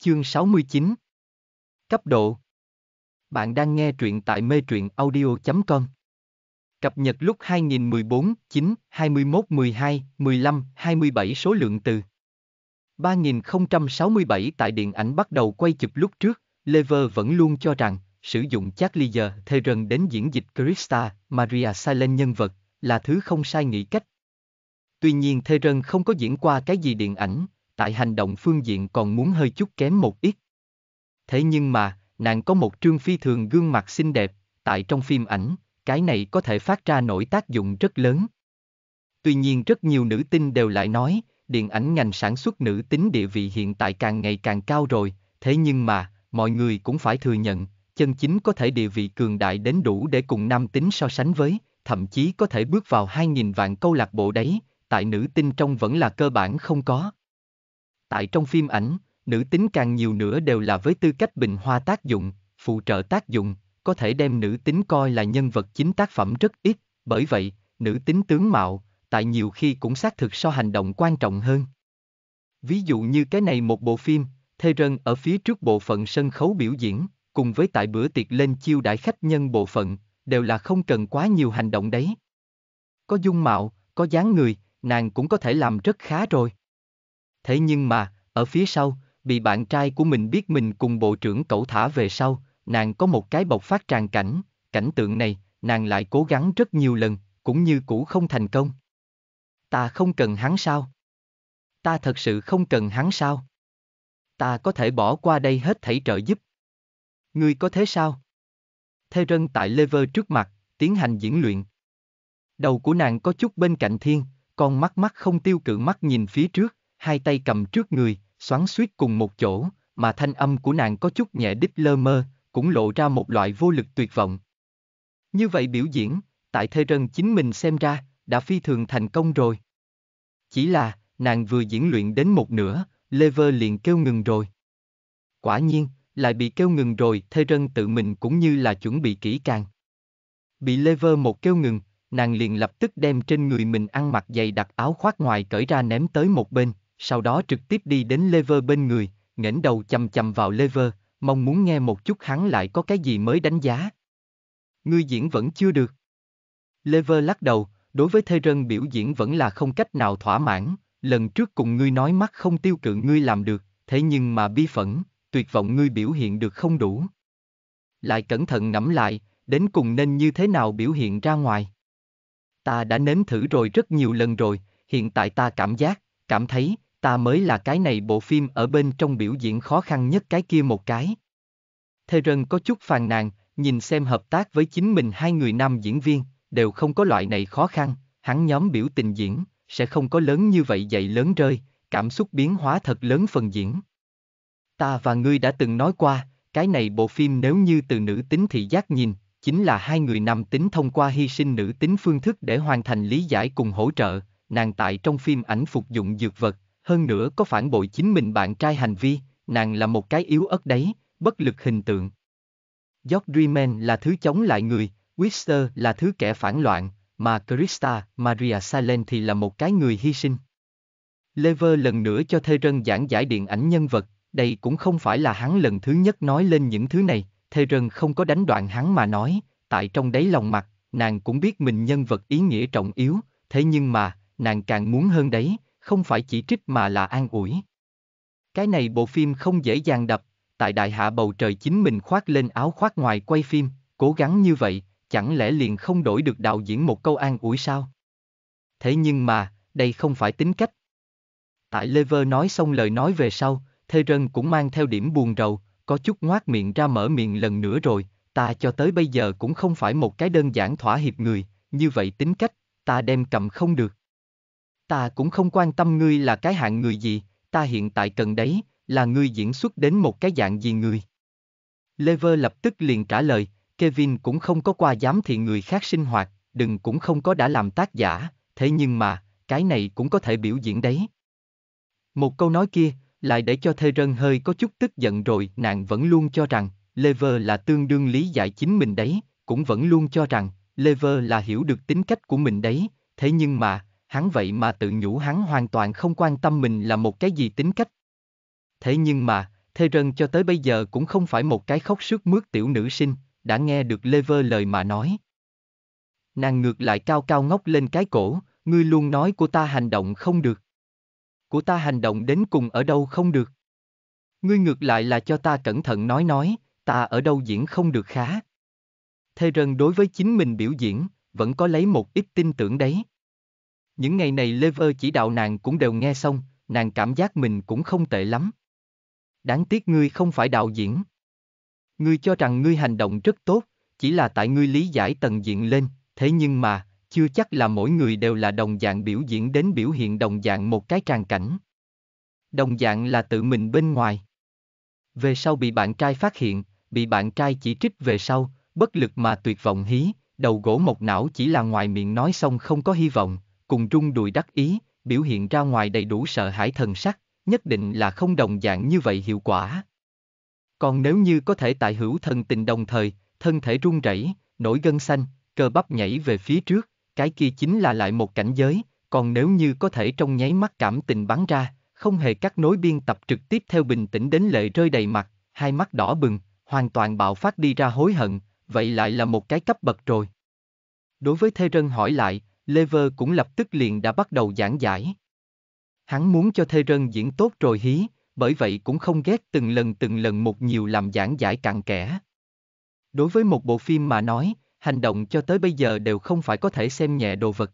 Chương 69 Cấp độ Bạn đang nghe truyện tại mê truyện audio.com Cập nhật lúc 2014, 9, 21, 12, 15, 27 số lượng từ 3067 tại điện ảnh bắt đầu quay chụp lúc trước, Lever vẫn luôn cho rằng, sử dụng chat Liger Theron đến diễn dịch Krista, Maria Silent nhân vật, là thứ không sai nghĩ cách. Tuy nhiên Theron không có diễn qua cái gì điện ảnh, tại hành động phương diện còn muốn hơi chút kém một ít. Thế nhưng mà, nàng có một trương phi thường gương mặt xinh đẹp, tại trong phim ảnh, cái này có thể phát ra nổi tác dụng rất lớn. Tuy nhiên rất nhiều nữ tinh đều lại nói, điện ảnh ngành sản xuất nữ tính địa vị hiện tại càng ngày càng cao rồi, thế nhưng mà, mọi người cũng phải thừa nhận, chân chính có thể địa vị cường đại đến đủ để cùng nam tính so sánh với, thậm chí có thể bước vào 2.000 vạn câu lạc bộ đấy, tại nữ tinh trong vẫn là cơ bản không có. Tại trong phim ảnh, nữ tính càng nhiều nữa đều là với tư cách bình hoa tác dụng, phụ trợ tác dụng, có thể đem nữ tính coi là nhân vật chính tác phẩm rất ít, bởi vậy, nữ tính tướng mạo, tại nhiều khi cũng xác thực so hành động quan trọng hơn. Ví dụ như cái này một bộ phim, Thê Rân ở phía trước bộ phận sân khấu biểu diễn, cùng với tại bữa tiệc lên chiêu đãi khách nhân bộ phận, đều là không cần quá nhiều hành động đấy. Có dung mạo, có dáng người, nàng cũng có thể làm rất khá rồi. Thế nhưng mà, ở phía sau, bị bạn trai của mình biết mình cùng bộ trưởng cậu thả về sau, nàng có một cái bộc phát tràn cảnh, cảnh tượng này, nàng lại cố gắng rất nhiều lần, cũng như cũ không thành công. Ta không cần hắn sao? Ta thật sự không cần hắn sao? Ta có thể bỏ qua đây hết thảy trợ giúp. Ngươi có thế sao? Thê Rân tại Lever trước mặt, tiến hành diễn luyện. Đầu của nàng có chút bên cạnh thiên, con mắt mắt không tiêu cự mắt nhìn phía trước, hai tay cầm trước người, xoắn suýt cùng một chỗ, mà thanh âm của nàng có chút nhẹ đích lơ mơ, cũng lộ ra một loại vô lực tuyệt vọng. Như vậy biểu diễn, tại Thê Rân chính mình xem ra, đã phi thường thành công rồi. Chỉ là, nàng vừa diễn luyện đến một nửa, Lever liền kêu ngừng rồi. Quả nhiên, lại bị kêu ngừng rồi, Thê Rân tự mình cũng như là chuẩn bị kỹ càng. Bị Lever một kêu ngừng, nàng liền lập tức đem trên người mình ăn mặc dày đặc áo khoác ngoài cởi ra ném tới một bên, sau đó trực tiếp đi đến Lever bên người, ngẩng đầu chầm chầm vào Lever, mong muốn nghe một chút hắn lại có cái gì mới đánh giá. Ngươi diễn vẫn chưa được. Lever lắc đầu, đối với thê rân biểu diễn vẫn là không cách nào thỏa mãn, lần trước cùng ngươi nói mắt không tiêu cự ngươi làm được, thế nhưng mà bi phẫn, tuyệt vọng ngươi biểu hiện được không đủ. Lại cẩn thận ngẫm lại, đến cùng nên như thế nào biểu hiện ra ngoài. Ta đã nếm thử rồi rất nhiều lần rồi, hiện tại ta cảm giác, cảm thấy, ta mới là cái này bộ phim ở bên trong biểu diễn khó khăn nhất cái kia một cái. Thê Rân có chút phàn nàn, nhìn xem hợp tác với chính mình hai người nam diễn viên, đều không có loại này khó khăn, hắn nhóm biểu tình diễn, sẽ không có lớn như vậy dậy lớn rơi, cảm xúc biến hóa thật lớn phần diễn. Ta và ngươi đã từng nói qua, cái này bộ phim nếu như từ nữ tính thị giác nhìn, chính là hai người nam tính thông qua hy sinh nữ tính phương thức để hoàn thành lý giải cùng hỗ trợ, nàng tại trong phim ảnh phục dụng dược vật, hơn nữa có phản bội chính mình bạn trai hành vi, nàng là một cái yếu ớt đấy, bất lực hình tượng. George Riemann là thứ chống lại người, Whistler là thứ kẻ phản loạn, mà Krista Maria Salen thì là một cái người hy sinh. Lever lần nữa cho Thê Rân giảng giải điện ảnh nhân vật, đây cũng không phải là hắn lần thứ nhất nói lên những thứ này, Thê Rân không có đánh đoạn hắn mà nói, tại trong đáy lòng mặt, nàng cũng biết mình nhân vật ý nghĩa trọng yếu, thế nhưng mà, nàng càng muốn hơn đấy, không phải chỉ trích mà là an ủi. Cái này bộ phim không dễ dàng đập, tại đại hạ bầu trời chính mình khoác lên áo khoác ngoài quay phim, cố gắng như vậy, chẳng lẽ liền không đổi được đạo diễn một câu an ủi sao? Thế nhưng mà, đây không phải tính cách. Tại Lever nói xong lời nói về sau, Thê Rân cũng mang theo điểm buồn rầu, có chút ngoác miệng ra mở miệng lần nữa rồi, ta cho tới bây giờ cũng không phải một cái đơn giản thỏa hiệp người, như vậy tính cách, ta đem cầm không được. Ta cũng không quan tâm ngươi là cái hạng người gì, ta hiện tại cần đấy, là ngươi diễn xuất đến một cái dạng gì người. Lever lập tức liền trả lời, Kevin cũng không có qua dám thì người khác sinh hoạt, đừng cũng không có đã làm tác giả, thế nhưng mà, cái này cũng có thể biểu diễn đấy. Một câu nói kia, lại để cho Thê Rân hơi có chút tức giận rồi, nàng vẫn luôn cho rằng, Lever là tương đương lý giải chính mình đấy, cũng vẫn luôn cho rằng, Lever là hiểu được tính cách của mình đấy, thế nhưng mà, hắn vậy mà tự nhủ hắn hoàn toàn không quan tâm mình là một cái gì tính cách. Thế nhưng mà, Thê Rân cho tới bây giờ cũng không phải một cái khóc sướt mướt tiểu nữ sinh, đã nghe được Lê Vơ lời mà nói. Nàng ngược lại cao cao ngóc lên cái cổ, ngươi luôn nói của ta hành động không được. Của ta hành động đến cùng ở đâu không được. Ngươi ngược lại là cho ta cẩn thận nói nói, ta ở đâu diễn không được khá. Thê Rân đối với chính mình biểu diễn, vẫn có lấy một ít tin tưởng đấy. Những ngày này Lever chỉ đạo nàng cũng đều nghe xong, nàng cảm giác mình cũng không tệ lắm. Đáng tiếc ngươi không phải đạo diễn. Ngươi cho rằng ngươi hành động rất tốt, chỉ là tại ngươi lý giải tầng diện lên, thế nhưng mà, chưa chắc là mỗi người đều là đồng dạng biểu diễn đến biểu hiện đồng dạng một cái tràng cảnh. Đồng dạng là tự mình bên ngoài. Về sau bị bạn trai phát hiện, bị bạn trai chỉ trích về sau, bất lực mà tuyệt vọng hí, đầu gỗ một não chỉ là ngoài miệng nói xong không có hy vọng, cùng rung đùi đắc ý, biểu hiện ra ngoài đầy đủ sợ hãi thần sắc, nhất định là không đồng dạng như vậy hiệu quả. Còn nếu như có thể tại hữu thần tình đồng thời, thân thể run rẩy, nổi gân xanh, cơ bắp nhảy về phía trước, cái kia chính là lại một cảnh giới, còn nếu như có thể trong nháy mắt cảm tình bắn ra, không hề cắt nối biên tập trực tiếp theo bình tĩnh đến lệ rơi đầy mặt, hai mắt đỏ bừng, hoàn toàn bạo phát đi ra hối hận, vậy lại là một cái cấp bậc rồi. Đối với Thê Rân hỏi lại, Lever cũng lập tức liền đã bắt đầu giảng giải. Hắn muốn cho Thê Rân diễn tốt rồi hí, bởi vậy cũng không ghét từng lần từng lần một nhiều làm giảng giải cặn kẽ. Đối với một bộ phim mà nói, hành động cho tới bây giờ đều không phải có thể xem nhẹ đồ vật.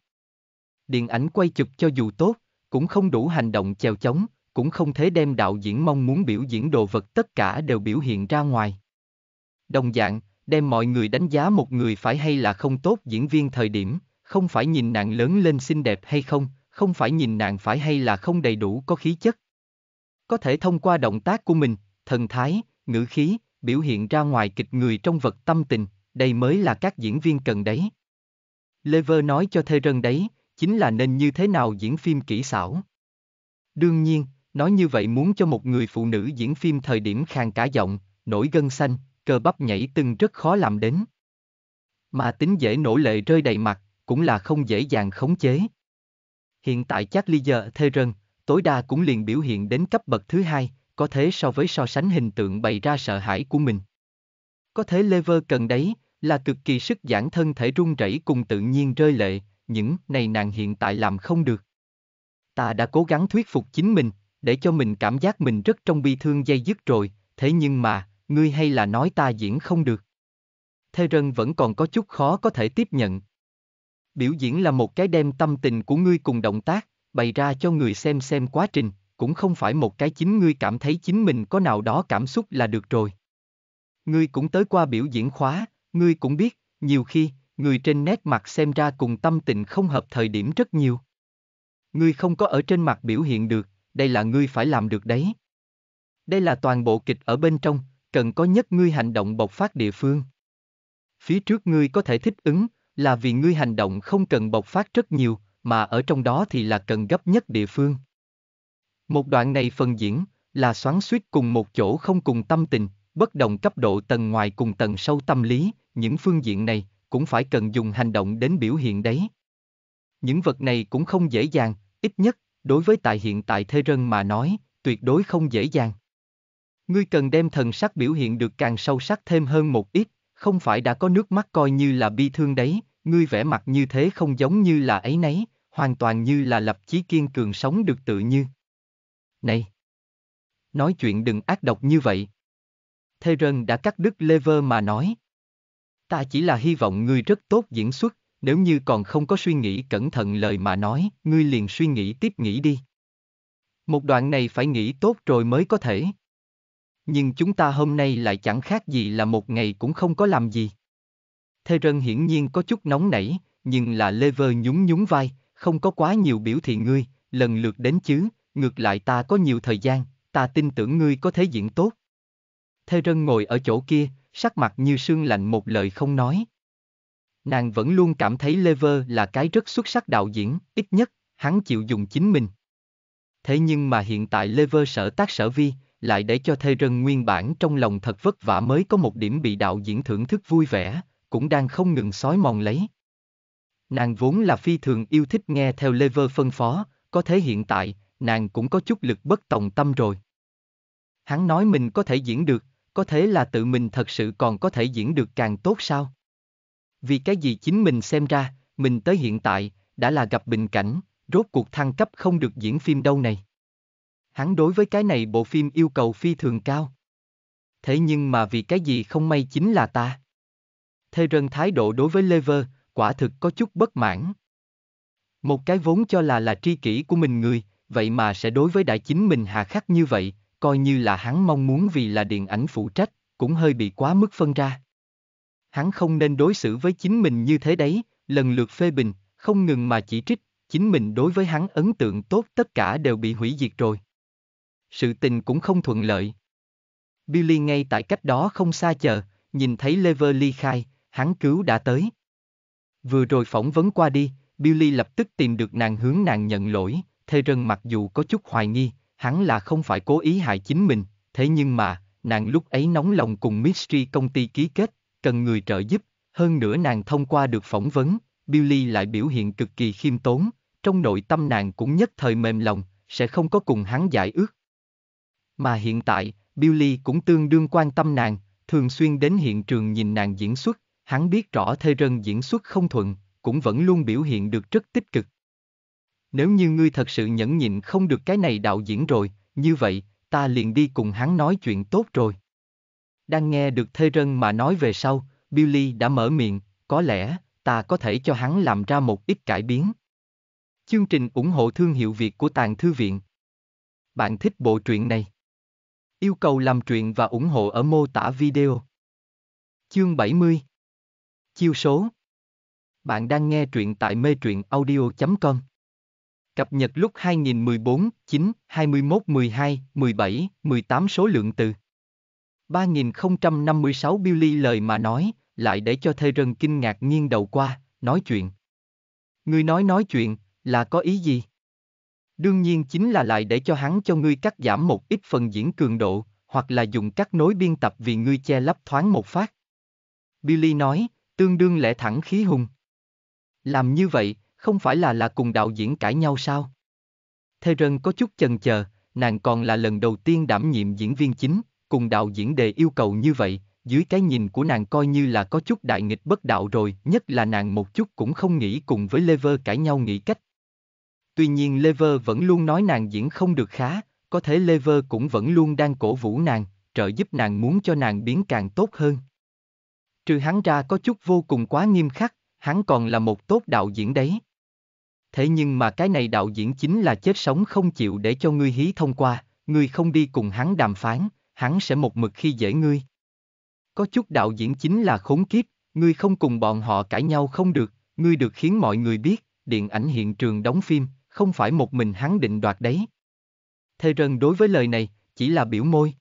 Điện ảnh quay chụp cho dù tốt, cũng không đủ hành động chèo chống, cũng không thể đem đạo diễn mong muốn biểu diễn đồ vật tất cả đều biểu hiện ra ngoài. Đồng dạng, đem mọi người đánh giá một người phải hay là không tốt diễn viên thời điểm, không phải nhìn nàng lớn lên xinh đẹp hay không, không phải nhìn nàng phải hay là không đầy đủ có khí chất. Có thể thông qua động tác của mình, thần thái, ngữ khí, biểu hiện ra ngoài kịch người trong vật tâm tình, đây mới là các diễn viên cần đấy. Lever nói cho Thê Rân đấy, chính là nên như thế nào diễn phim kỹ xảo. Đương nhiên, nói như vậy muốn cho một người phụ nữ diễn phim thời điểm khang cả giọng, nổi gân xanh, cơ bắp nhảy từng rất khó làm đến. Mà tính dễ nổ lệ rơi đầy mặt, cũng là không dễ dàng khống chế. Hiện tại Charlie giờ Theron, tối đa cũng liền biểu hiện đến cấp bậc thứ hai, có thế so với so sánh hình tượng bày ra sợ hãi của mình. Có thế Lever cần đấy, là cực kỳ sức giãn thân thể run rẩy cùng tự nhiên rơi lệ, những này nàng hiện tại làm không được. Ta đã cố gắng thuyết phục chính mình, để cho mình cảm giác mình rất trong bi thương dây dứt rồi, thế nhưng mà, ngươi hay là nói ta diễn không được. Thê Rân vẫn còn có chút khó có thể tiếp nhận. Biểu diễn là một cái đem tâm tình của ngươi cùng động tác, bày ra cho người xem xem quá trình, cũng không phải một cái chính ngươi cảm thấy chính mình có nào đó cảm xúc là được rồi. Ngươi cũng tới qua biểu diễn khóa, ngươi cũng biết, nhiều khi, người trên nét mặt xem ra cùng tâm tình không hợp thời điểm rất nhiều. Ngươi không có ở trên mặt biểu hiện được, đây là ngươi phải làm được đấy. Đây là toàn bộ kịch ở bên trong, cần có nhất ngươi hành động bộc phát địa phương. Phía trước ngươi có thể thích ứng, là vì ngươi hành động không cần bộc phát rất nhiều, mà ở trong đó thì là cần gấp nhất địa phương. Một đoạn này phần diễn là xoắn suýt cùng một chỗ không cùng tâm tình, bất đồng cấp độ tầng ngoài cùng tầng sâu tâm lý, những phương diện này cũng phải cần dùng hành động đến biểu hiện đấy. Những vật này cũng không dễ dàng, ít nhất, đối với tại hiện tại thế rân mà nói, tuyệt đối không dễ dàng. Ngươi cần đem thần sắc biểu hiện được càng sâu sắc thêm hơn một ít, không phải đã có nước mắt coi như là bi thương đấy, ngươi vẻ mặt như thế không giống như là ấy nấy, hoàn toàn như là lập chí kiên cường sống được tự như. Này! Nói chuyện đừng ác độc như vậy. Thê Rân đã cắt đứt Lever mà nói. Ta chỉ là hy vọng ngươi rất tốt diễn xuất, nếu như còn không có suy nghĩ cẩn thận lời mà nói, ngươi liền suy nghĩ tiếp nghĩ đi. Một đoạn này phải nghĩ tốt rồi mới có thể. Nhưng chúng ta hôm nay lại chẳng khác gì là một ngày cũng không có làm gì. Thê Rân hiển nhiên có chút nóng nảy, nhưng là lê vơ nhún nhún vai, không có quá nhiều biểu thị ngươi, lần lượt đến chứ, ngược lại ta có nhiều thời gian, ta tin tưởng ngươi có thể diễn tốt. Thê Rân ngồi ở chỗ kia, sắc mặt như sương lạnh một lời không nói. Nàng vẫn luôn cảm thấy Lever là cái rất xuất sắc đạo diễn, ít nhất, hắn chịu dùng chính mình. Thế nhưng mà hiện tại Lever sở tác sở vi, lại để cho thê rân nguyên bản trong lòng thật vất vả mới có một điểm bị đạo diễn thưởng thức vui vẻ, cũng đang không ngừng sói mòn lấy. Nàng vốn là phi thường yêu thích nghe theo Lê Lever phân phó, có thế hiện tại, nàng cũng có chút lực bất tòng tâm rồi. Hắn nói mình có thể diễn được, có thế là tự mình thật sự còn có thể diễn được càng tốt sao? Vì cái gì chính mình xem ra, mình tới hiện tại, đã là gặp bình cảnh, rốt cuộc thăng cấp không được diễn phim đâu này hắn đối với cái này bộ phim yêu cầu phi thường cao. Thế nhưng mà vì cái gì không may chính là ta. Thê Rân thái độ đối với Lever, quả thực có chút bất mãn. Một cái vốn cho là là tri kỷ của mình người, vậy mà sẽ đối với đại chính mình hà khắc như vậy, coi như là hắn mong muốn vì là điện ảnh phụ trách, cũng hơi bị quá mức phân ra. Hắn không nên đối xử với chính mình như thế đấy, lần lượt phê bình, không ngừng mà chỉ trích, chính mình đối với hắn ấn tượng tốt tất cả đều bị hủy diệt rồi sự tình cũng không thuận lợi. Billy ngay tại cách đó không xa chờ, nhìn thấy Lever ly khai, hắn cứu đã tới. Vừa rồi phỏng vấn qua đi, Billy lập tức tìm được nàng hướng nàng nhận lỗi, thê rân mặc dù có chút hoài nghi, hắn là không phải cố ý hại chính mình, thế nhưng mà, nàng lúc ấy nóng lòng cùng Mystery công ty ký kết, cần người trợ giúp, hơn nữa nàng thông qua được phỏng vấn, Billy lại biểu hiện cực kỳ khiêm tốn, trong nội tâm nàng cũng nhất thời mềm lòng, sẽ không có cùng hắn giải ước. Mà hiện tại, Billy cũng tương đương quan tâm nàng, thường xuyên đến hiện trường nhìn nàng diễn xuất, hắn biết rõ thê rân diễn xuất không thuận, cũng vẫn luôn biểu hiện được rất tích cực. Nếu như ngươi thật sự nhẫn nhịn không được cái này đạo diễn rồi, như vậy, ta liền đi cùng hắn nói chuyện tốt rồi. Đang nghe được thê rân mà nói về sau, Billy đã mở miệng, có lẽ, ta có thể cho hắn làm ra một ít cải biến. Chương trình ủng hộ thương hiệu Việt của Tàng Thư Viện. Bạn thích bộ truyện này? Yêu cầu làm truyện và ủng hộ ở mô tả video. Chương 70 Chiêu số Bạn đang nghe truyện tại mê truyện audio.com Cập nhật lúc 2014, 9, 21, 12, 17, 18 số lượng từ 3056 Billy lời mà nói, lại để cho thê rần kinh ngạc nghiêng đầu qua, nói chuyện. Người nói nói chuyện, là có ý gì? Đương nhiên chính là lại để cho hắn cho ngươi cắt giảm một ít phần diễn cường độ, hoặc là dùng các nối biên tập vì ngươi che lấp thoáng một phát. Billy nói, tương đương lẽ thẳng khí hùng. Làm như vậy, không phải là là cùng đạo diễn cãi nhau sao? Thê Rân có chút chần chờ, nàng còn là lần đầu tiên đảm nhiệm diễn viên chính, cùng đạo diễn đề yêu cầu như vậy, dưới cái nhìn của nàng coi như là có chút đại nghịch bất đạo rồi, nhất là nàng một chút cũng không nghĩ cùng với Lever cãi nhau nghĩ cách, Tuy nhiên Lever vẫn luôn nói nàng diễn không được khá, có thể Lever cũng vẫn luôn đang cổ vũ nàng, trợ giúp nàng muốn cho nàng biến càng tốt hơn. Trừ hắn ra có chút vô cùng quá nghiêm khắc, hắn còn là một tốt đạo diễn đấy. Thế nhưng mà cái này đạo diễn chính là chết sống không chịu để cho ngươi hí thông qua, ngươi không đi cùng hắn đàm phán, hắn sẽ một mực khi dễ ngươi. Có chút đạo diễn chính là khốn kiếp, ngươi không cùng bọn họ cãi nhau không được, ngươi được khiến mọi người biết, điện ảnh hiện trường đóng phim, không phải một mình hắn định đoạt đấy. Thê Rân đối với lời này, chỉ là biểu môi.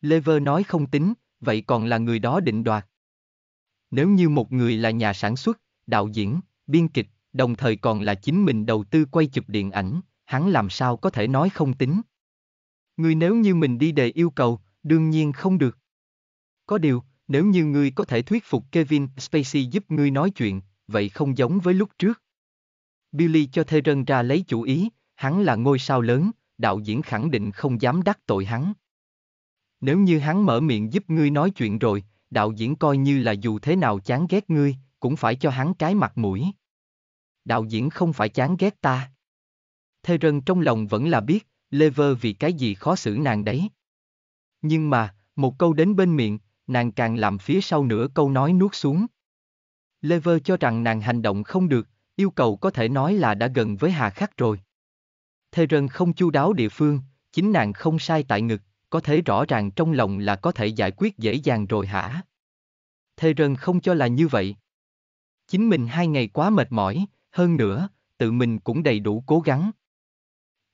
Lê Lever nói không tính, vậy còn là người đó định đoạt. Nếu như một người là nhà sản xuất, đạo diễn, biên kịch, đồng thời còn là chính mình đầu tư quay chụp điện ảnh, hắn làm sao có thể nói không tính. Người nếu như mình đi đề yêu cầu, đương nhiên không được. Có điều, nếu như ngươi có thể thuyết phục Kevin Spacey giúp ngươi nói chuyện, vậy không giống với lúc trước. Billy cho Theron ra lấy chủ ý, hắn là ngôi sao lớn, đạo diễn khẳng định không dám đắc tội hắn. Nếu như hắn mở miệng giúp ngươi nói chuyện rồi, đạo diễn coi như là dù thế nào chán ghét ngươi, cũng phải cho hắn cái mặt mũi. Đạo diễn không phải chán ghét ta. Thê Rân trong lòng vẫn là biết, Lever vì cái gì khó xử nàng đấy. Nhưng mà, một câu đến bên miệng, nàng càng làm phía sau nửa câu nói nuốt xuống. Lever cho rằng nàng hành động không được, yêu cầu có thể nói là đã gần với hà khắc rồi. Thê rân không chu đáo địa phương, chính nàng không sai tại ngực, có thể rõ ràng trong lòng là có thể giải quyết dễ dàng rồi hả? Thê rân không cho là như vậy. Chính mình hai ngày quá mệt mỏi, hơn nữa, tự mình cũng đầy đủ cố gắng.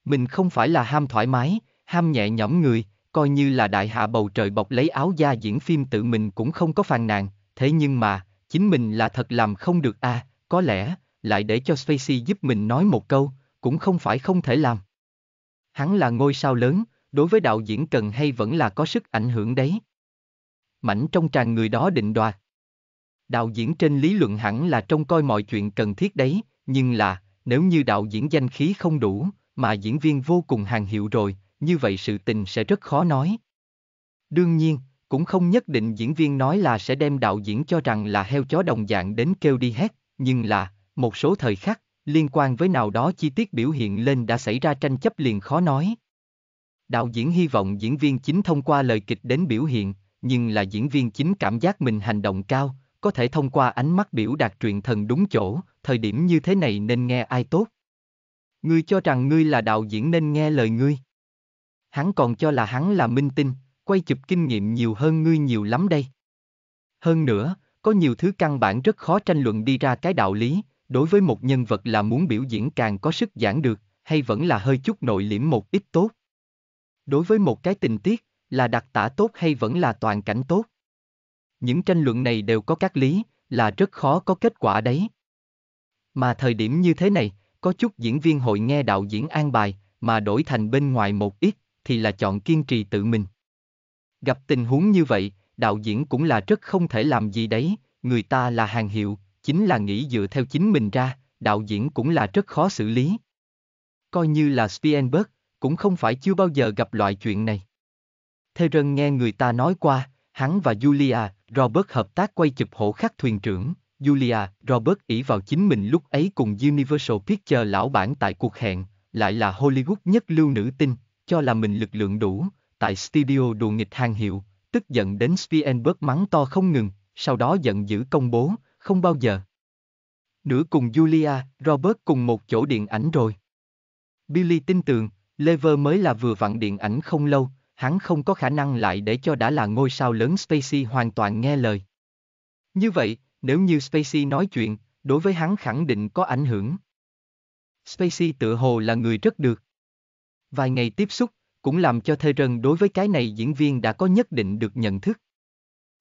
Mình không phải là ham thoải mái, ham nhẹ nhõm người, coi như là đại hạ bầu trời bọc lấy áo da diễn phim tự mình cũng không có phàn nàn, thế nhưng mà, chính mình là thật làm không được à, có lẽ, lại để cho Spacey giúp mình nói một câu, cũng không phải không thể làm. Hắn là ngôi sao lớn, đối với đạo diễn cần hay vẫn là có sức ảnh hưởng đấy. Mảnh trong tràn người đó định đoạt. Đạo diễn trên lý luận hẳn là trông coi mọi chuyện cần thiết đấy, nhưng là, nếu như đạo diễn danh khí không đủ, mà diễn viên vô cùng hàng hiệu rồi, như vậy sự tình sẽ rất khó nói. Đương nhiên, cũng không nhất định diễn viên nói là sẽ đem đạo diễn cho rằng là heo chó đồng dạng đến kêu đi hết, nhưng là, một số thời khắc, liên quan với nào đó chi tiết biểu hiện lên đã xảy ra tranh chấp liền khó nói. Đạo diễn hy vọng diễn viên chính thông qua lời kịch đến biểu hiện, nhưng là diễn viên chính cảm giác mình hành động cao, có thể thông qua ánh mắt biểu đạt truyền thần đúng chỗ, thời điểm như thế này nên nghe ai tốt. Ngươi cho rằng ngươi là đạo diễn nên nghe lời ngươi. Hắn còn cho là hắn là minh tinh, quay chụp kinh nghiệm nhiều hơn ngươi nhiều lắm đây. Hơn nữa, có nhiều thứ căn bản rất khó tranh luận đi ra cái đạo lý, đối với một nhân vật là muốn biểu diễn càng có sức giảng được, hay vẫn là hơi chút nội liễm một ít tốt. Đối với một cái tình tiết, là đặc tả tốt hay vẫn là toàn cảnh tốt. Những tranh luận này đều có các lý, là rất khó có kết quả đấy. Mà thời điểm như thế này, có chút diễn viên hội nghe đạo diễn an bài, mà đổi thành bên ngoài một ít, thì là chọn kiên trì tự mình. Gặp tình huống như vậy, đạo diễn cũng là rất không thể làm gì đấy, người ta là hàng hiệu, chính là nghĩ dựa theo chính mình ra, đạo diễn cũng là rất khó xử lý. Coi như là Spielberg, cũng không phải chưa bao giờ gặp loại chuyện này. Thê Rân nghe người ta nói qua, hắn và Julia, Robert hợp tác quay chụp hổ khắc thuyền trưởng, Julia, Robert ỷ vào chính mình lúc ấy cùng Universal Pictures lão bản tại cuộc hẹn, lại là Hollywood nhất lưu nữ tinh, cho là mình lực lượng đủ, tại studio đùa nghịch hàng hiệu, tức giận đến Spielberg mắng to không ngừng, sau đó giận dữ công bố, không bao giờ. Nửa cùng Julia, Robert cùng một chỗ điện ảnh rồi. Billy tin tưởng, Lever mới là vừa vặn điện ảnh không lâu, hắn không có khả năng lại để cho đã là ngôi sao lớn Spacey hoàn toàn nghe lời. Như vậy, nếu như Spacey nói chuyện, đối với hắn khẳng định có ảnh hưởng. Spacey tự hồ là người rất được. Vài ngày tiếp xúc, cũng làm cho Thê Rân đối với cái này diễn viên đã có nhất định được nhận thức.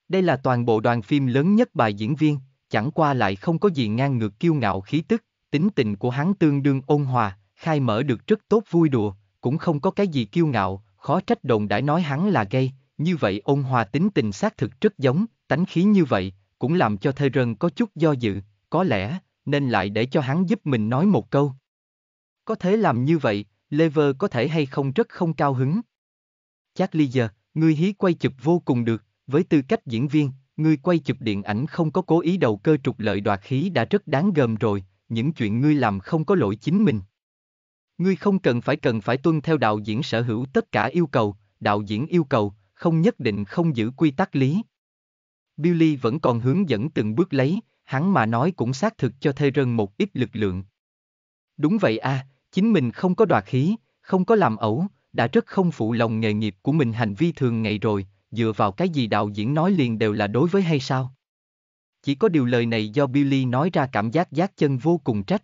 Đây là toàn bộ đoàn phim lớn nhất bài diễn viên, chẳng qua lại không có gì ngang ngược kiêu ngạo khí tức, tính tình của hắn tương đương ôn hòa, khai mở được rất tốt vui đùa, cũng không có cái gì kiêu ngạo, khó trách đồn đã nói hắn là gay, như vậy ôn hòa tính tình xác thực rất giống, tánh khí như vậy, cũng làm cho Thơ rân có chút do dự, có lẽ, nên lại để cho hắn giúp mình nói một câu. Có thể làm như vậy, Lever có thể hay không rất không cao hứng. Charlie giờ, người hí quay chụp vô cùng được, với tư cách diễn viên, ngươi quay chụp điện ảnh không có cố ý đầu cơ trục lợi đoạt khí đã rất đáng gờm rồi, những chuyện ngươi làm không có lỗi chính mình. Ngươi không cần phải cần phải tuân theo đạo diễn sở hữu tất cả yêu cầu, đạo diễn yêu cầu, không nhất định không giữ quy tắc lý. Billy vẫn còn hướng dẫn từng bước lấy, hắn mà nói cũng xác thực cho thê rân một ít lực lượng. Đúng vậy a, à, chính mình không có đoạt khí, không có làm ẩu, đã rất không phụ lòng nghề nghiệp của mình hành vi thường ngày rồi, dựa vào cái gì đạo diễn nói liền đều là đối với hay sao? Chỉ có điều lời này do Billy nói ra cảm giác giác chân vô cùng trách.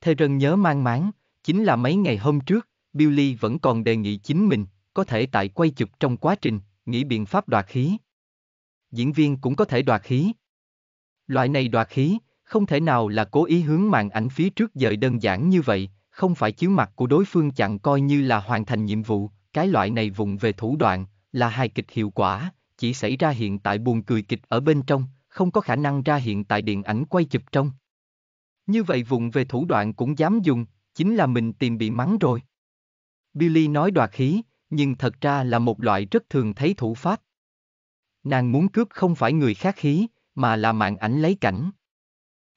Thê Rân nhớ mang máng, chính là mấy ngày hôm trước, Billy vẫn còn đề nghị chính mình, có thể tại quay chụp trong quá trình, nghĩ biện pháp đoạt khí. Diễn viên cũng có thể đoạt khí. Loại này đoạt khí, không thể nào là cố ý hướng màn ảnh phía trước dời đơn giản như vậy, không phải chiếu mặt của đối phương chặn coi như là hoàn thành nhiệm vụ, cái loại này vụng về thủ đoạn, là hài kịch hiệu quả, chỉ xảy ra hiện tại buồn cười kịch ở bên trong, không có khả năng ra hiện tại điện ảnh quay chụp trong. Như vậy vùng về thủ đoạn cũng dám dùng, chính là mình tìm bị mắng rồi. Billy nói đoạt khí, nhưng thật ra là một loại rất thường thấy thủ pháp. Nàng muốn cướp không phải người khác khí, mà là mạng ảnh lấy cảnh.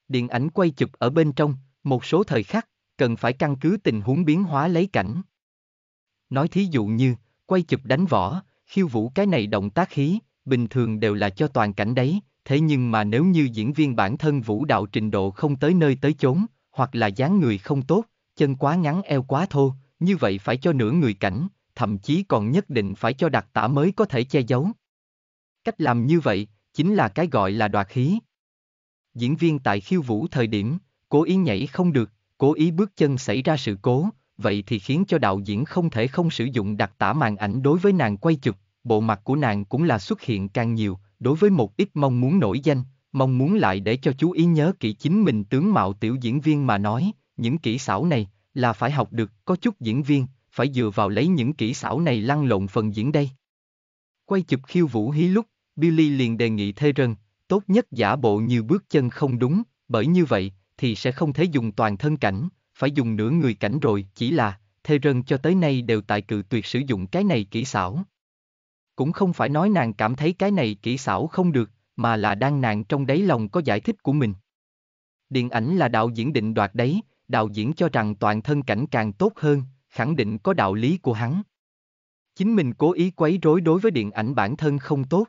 Điện ảnh quay chụp ở bên trong, một số thời khắc, cần phải căn cứ tình huống biến hóa lấy cảnh. Nói thí dụ như, quay chụp đánh võ, khiêu vũ cái này động tác khí, bình thường đều là cho toàn cảnh đấy, thế nhưng mà nếu như diễn viên bản thân vũ đạo trình độ không tới nơi tới chốn, hoặc là dáng người không tốt, chân quá ngắn eo quá thô, như vậy phải cho nửa người cảnh, thậm chí còn nhất định phải cho đặc tả mới có thể che giấu. Cách làm như vậy, chính là cái gọi là đoạt khí. Diễn viên tại khiêu vũ thời điểm, cố ý nhảy không được, cố ý bước chân xảy ra sự cố, vậy thì khiến cho đạo diễn không thể không sử dụng đặc tả màn ảnh đối với nàng quay chụp, bộ mặt của nàng cũng là xuất hiện càng nhiều, đối với một ít mong muốn nổi danh, mong muốn lại để cho chú ý nhớ kỹ chính mình tướng mạo tiểu diễn viên mà nói, những kỹ xảo này là phải học được, có chút diễn viên, phải dựa vào lấy những kỹ xảo này lăn lộn phần diễn đây. Quay chụp khiêu vũ hí lúc, Billy liền đề nghị thê rần, tốt nhất giả bộ như bước chân không đúng, bởi như vậy thì sẽ không thể dùng toàn thân cảnh, phải dùng nửa người cảnh rồi, chỉ là, thê rân cho tới nay đều tại cự tuyệt sử dụng cái này kỹ xảo. Cũng không phải nói nàng cảm thấy cái này kỹ xảo không được, mà là đang nàng trong đáy lòng có giải thích của mình. Điện ảnh là đạo diễn định đoạt đấy, đạo diễn cho rằng toàn thân cảnh càng tốt hơn, khẳng định có đạo lý của hắn. Chính mình cố ý quấy rối đối với điện ảnh bản thân không tốt.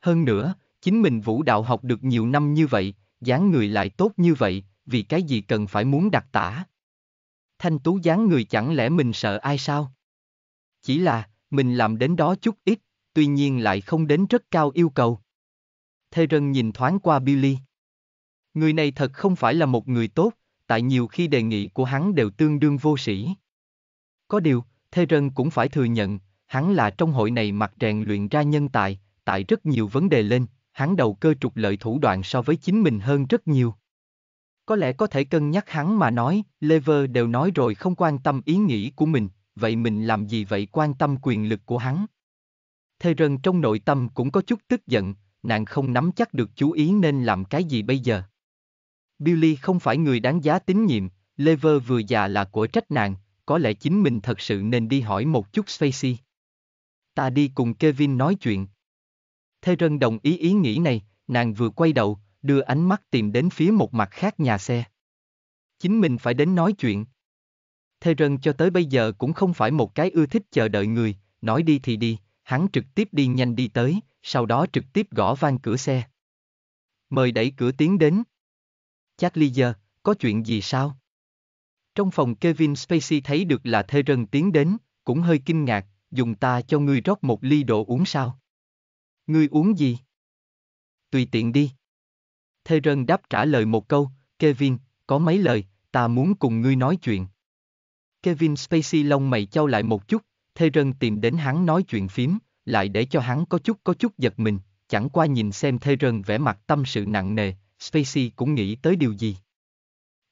Hơn nữa, chính mình vũ đạo học được nhiều năm như vậy, dáng người lại tốt như vậy, vì cái gì cần phải muốn đặt tả. Thanh tú dáng người chẳng lẽ mình sợ ai sao? Chỉ là, mình làm đến đó chút ít, tuy nhiên lại không đến rất cao yêu cầu. Thê Rân nhìn thoáng qua Billy. Người này thật không phải là một người tốt, tại nhiều khi đề nghị của hắn đều tương đương vô sĩ. Có điều, Thê Rân cũng phải thừa nhận, hắn là trong hội này mặt rèn luyện ra nhân tài, tại rất nhiều vấn đề lên, hắn đầu cơ trục lợi thủ đoạn so với chính mình hơn rất nhiều. Có lẽ có thể cân nhắc hắn mà nói, Lever đều nói rồi không quan tâm ý nghĩ của mình, vậy mình làm gì vậy quan tâm quyền lực của hắn. Thê Rân trong nội tâm cũng có chút tức giận, nàng không nắm chắc được chú ý nên làm cái gì bây giờ. Billy không phải người đáng giá tín nhiệm, Lever vừa già là của trách nàng, có lẽ chính mình thật sự nên đi hỏi một chút Spacey. Ta đi cùng Kevin nói chuyện. Thê Rân đồng ý ý nghĩ này, nàng vừa quay đầu, đưa ánh mắt tìm đến phía một mặt khác nhà xe. Chính mình phải đến nói chuyện. Thê Rân cho tới bây giờ cũng không phải một cái ưa thích chờ đợi người, nói đi thì đi, hắn trực tiếp đi nhanh đi tới, sau đó trực tiếp gõ vang cửa xe. Mời đẩy cửa tiến đến. Charlie giờ, có chuyện gì sao? Trong phòng Kevin Spacey thấy được là Thê Rân tiến đến, cũng hơi kinh ngạc, dùng ta cho ngươi rót một ly đồ uống sao? Ngươi uống gì? Tùy tiện đi. Theron đáp trả lời một câu, Kevin, có mấy lời, ta muốn cùng ngươi nói chuyện. Kevin Spacey lông mày trao lại một chút, Theron tìm đến hắn nói chuyện phím, lại để cho hắn có chút có chút giật mình, chẳng qua nhìn xem Theron vẻ mặt tâm sự nặng nề, Spacey cũng nghĩ tới điều gì.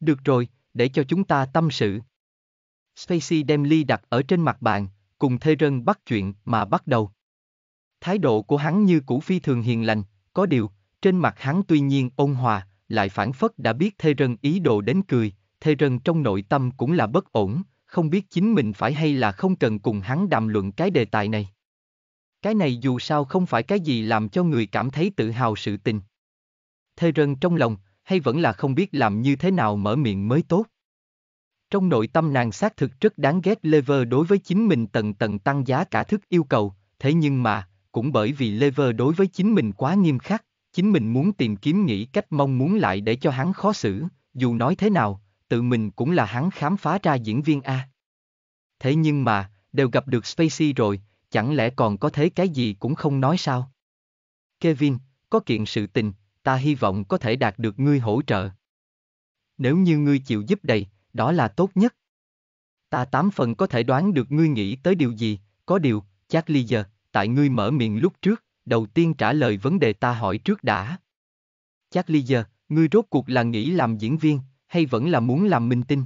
Được rồi, để cho chúng ta tâm sự. Spacey đem ly đặt ở trên mặt bàn, cùng Theron bắt chuyện mà bắt đầu. Thái độ của hắn như cũ phi thường hiền lành, có điều, trên mặt hắn tuy nhiên ôn hòa, lại phản phất đã biết thê rân ý đồ đến cười, thê rân trong nội tâm cũng là bất ổn, không biết chính mình phải hay là không cần cùng hắn đàm luận cái đề tài này. Cái này dù sao không phải cái gì làm cho người cảm thấy tự hào sự tình. Thê rân trong lòng, hay vẫn là không biết làm như thế nào mở miệng mới tốt. Trong nội tâm nàng xác thực rất đáng ghét Lever đối với chính mình tần tần tăng giá cả thức yêu cầu, thế nhưng mà, cũng bởi vì Lever đối với chính mình quá nghiêm khắc, chính mình muốn tìm kiếm nghĩ cách mong muốn lại để cho hắn khó xử, dù nói thế nào, tự mình cũng là hắn khám phá ra diễn viên A. Thế nhưng mà, đều gặp được Spacey rồi, chẳng lẽ còn có thế cái gì cũng không nói sao? Kevin, có kiện sự tình, ta hy vọng có thể đạt được ngươi hỗ trợ. Nếu như ngươi chịu giúp đầy, đó là tốt nhất. Ta tám phần có thể đoán được ngươi nghĩ tới điều gì, có điều, Charlie giờ, tại ngươi mở miệng lúc trước, đầu tiên trả lời vấn đề ta hỏi trước đã. Charlie giờ, ngươi rốt cuộc là nghĩ làm diễn viên, hay vẫn là muốn làm minh tinh?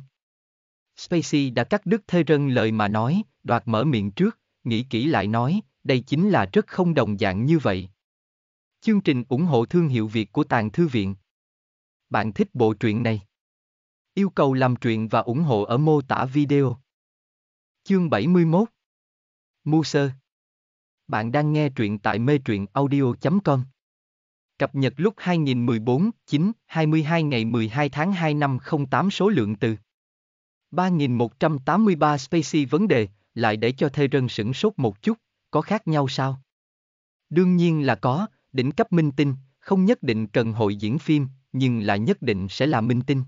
Spacey đã cắt đứt thê rân lời mà nói, đoạt mở miệng trước, nghĩ kỹ lại nói, đây chính là rất không đồng dạng như vậy. Chương trình ủng hộ thương hiệu Việt của Tàng Thư Viện Bạn thích bộ truyện này? Yêu cầu làm truyện và ủng hộ ở mô tả video. Chương 71 Mu Sơ bạn đang nghe truyện tại mê truyện audio.com. Cập nhật lúc 2014, 9, 22 ngày 12 tháng 2 năm 08 số lượng từ 3183 Spacey vấn đề, lại để cho thê rân sửng sốt một chút, có khác nhau sao? Đương nhiên là có, đỉnh cấp minh tinh, không nhất định cần hội diễn phim, nhưng là nhất định sẽ là minh tinh.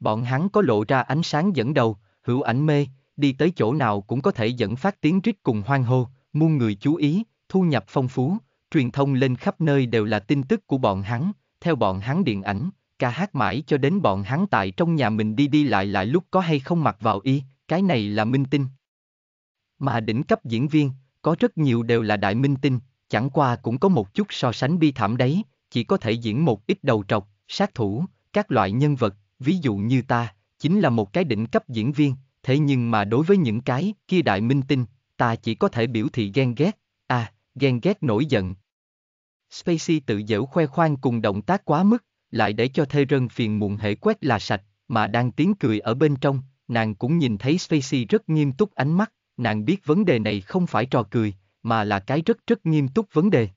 Bọn hắn có lộ ra ánh sáng dẫn đầu, hữu ảnh mê, đi tới chỗ nào cũng có thể dẫn phát tiếng rít cùng hoang hô, muôn người chú ý, thu nhập phong phú, truyền thông lên khắp nơi đều là tin tức của bọn hắn, theo bọn hắn điện ảnh, ca hát mãi cho đến bọn hắn tại trong nhà mình đi đi lại lại lúc có hay không mặc vào y, cái này là minh tinh. Mà đỉnh cấp diễn viên, có rất nhiều đều là đại minh tinh, chẳng qua cũng có một chút so sánh bi thảm đấy, chỉ có thể diễn một ít đầu trọc, sát thủ, các loại nhân vật, ví dụ như ta, chính là một cái đỉnh cấp diễn viên, thế nhưng mà đối với những cái kia đại minh tinh, ta chỉ có thể biểu thị ghen ghét, à, ghen ghét nổi giận. Spacey tự dễu khoe khoang cùng động tác quá mức, lại để cho thê rân phiền muộn hệ quét là sạch, mà đang tiếng cười ở bên trong, nàng cũng nhìn thấy Spacey rất nghiêm túc ánh mắt, nàng biết vấn đề này không phải trò cười, mà là cái rất rất nghiêm túc vấn đề.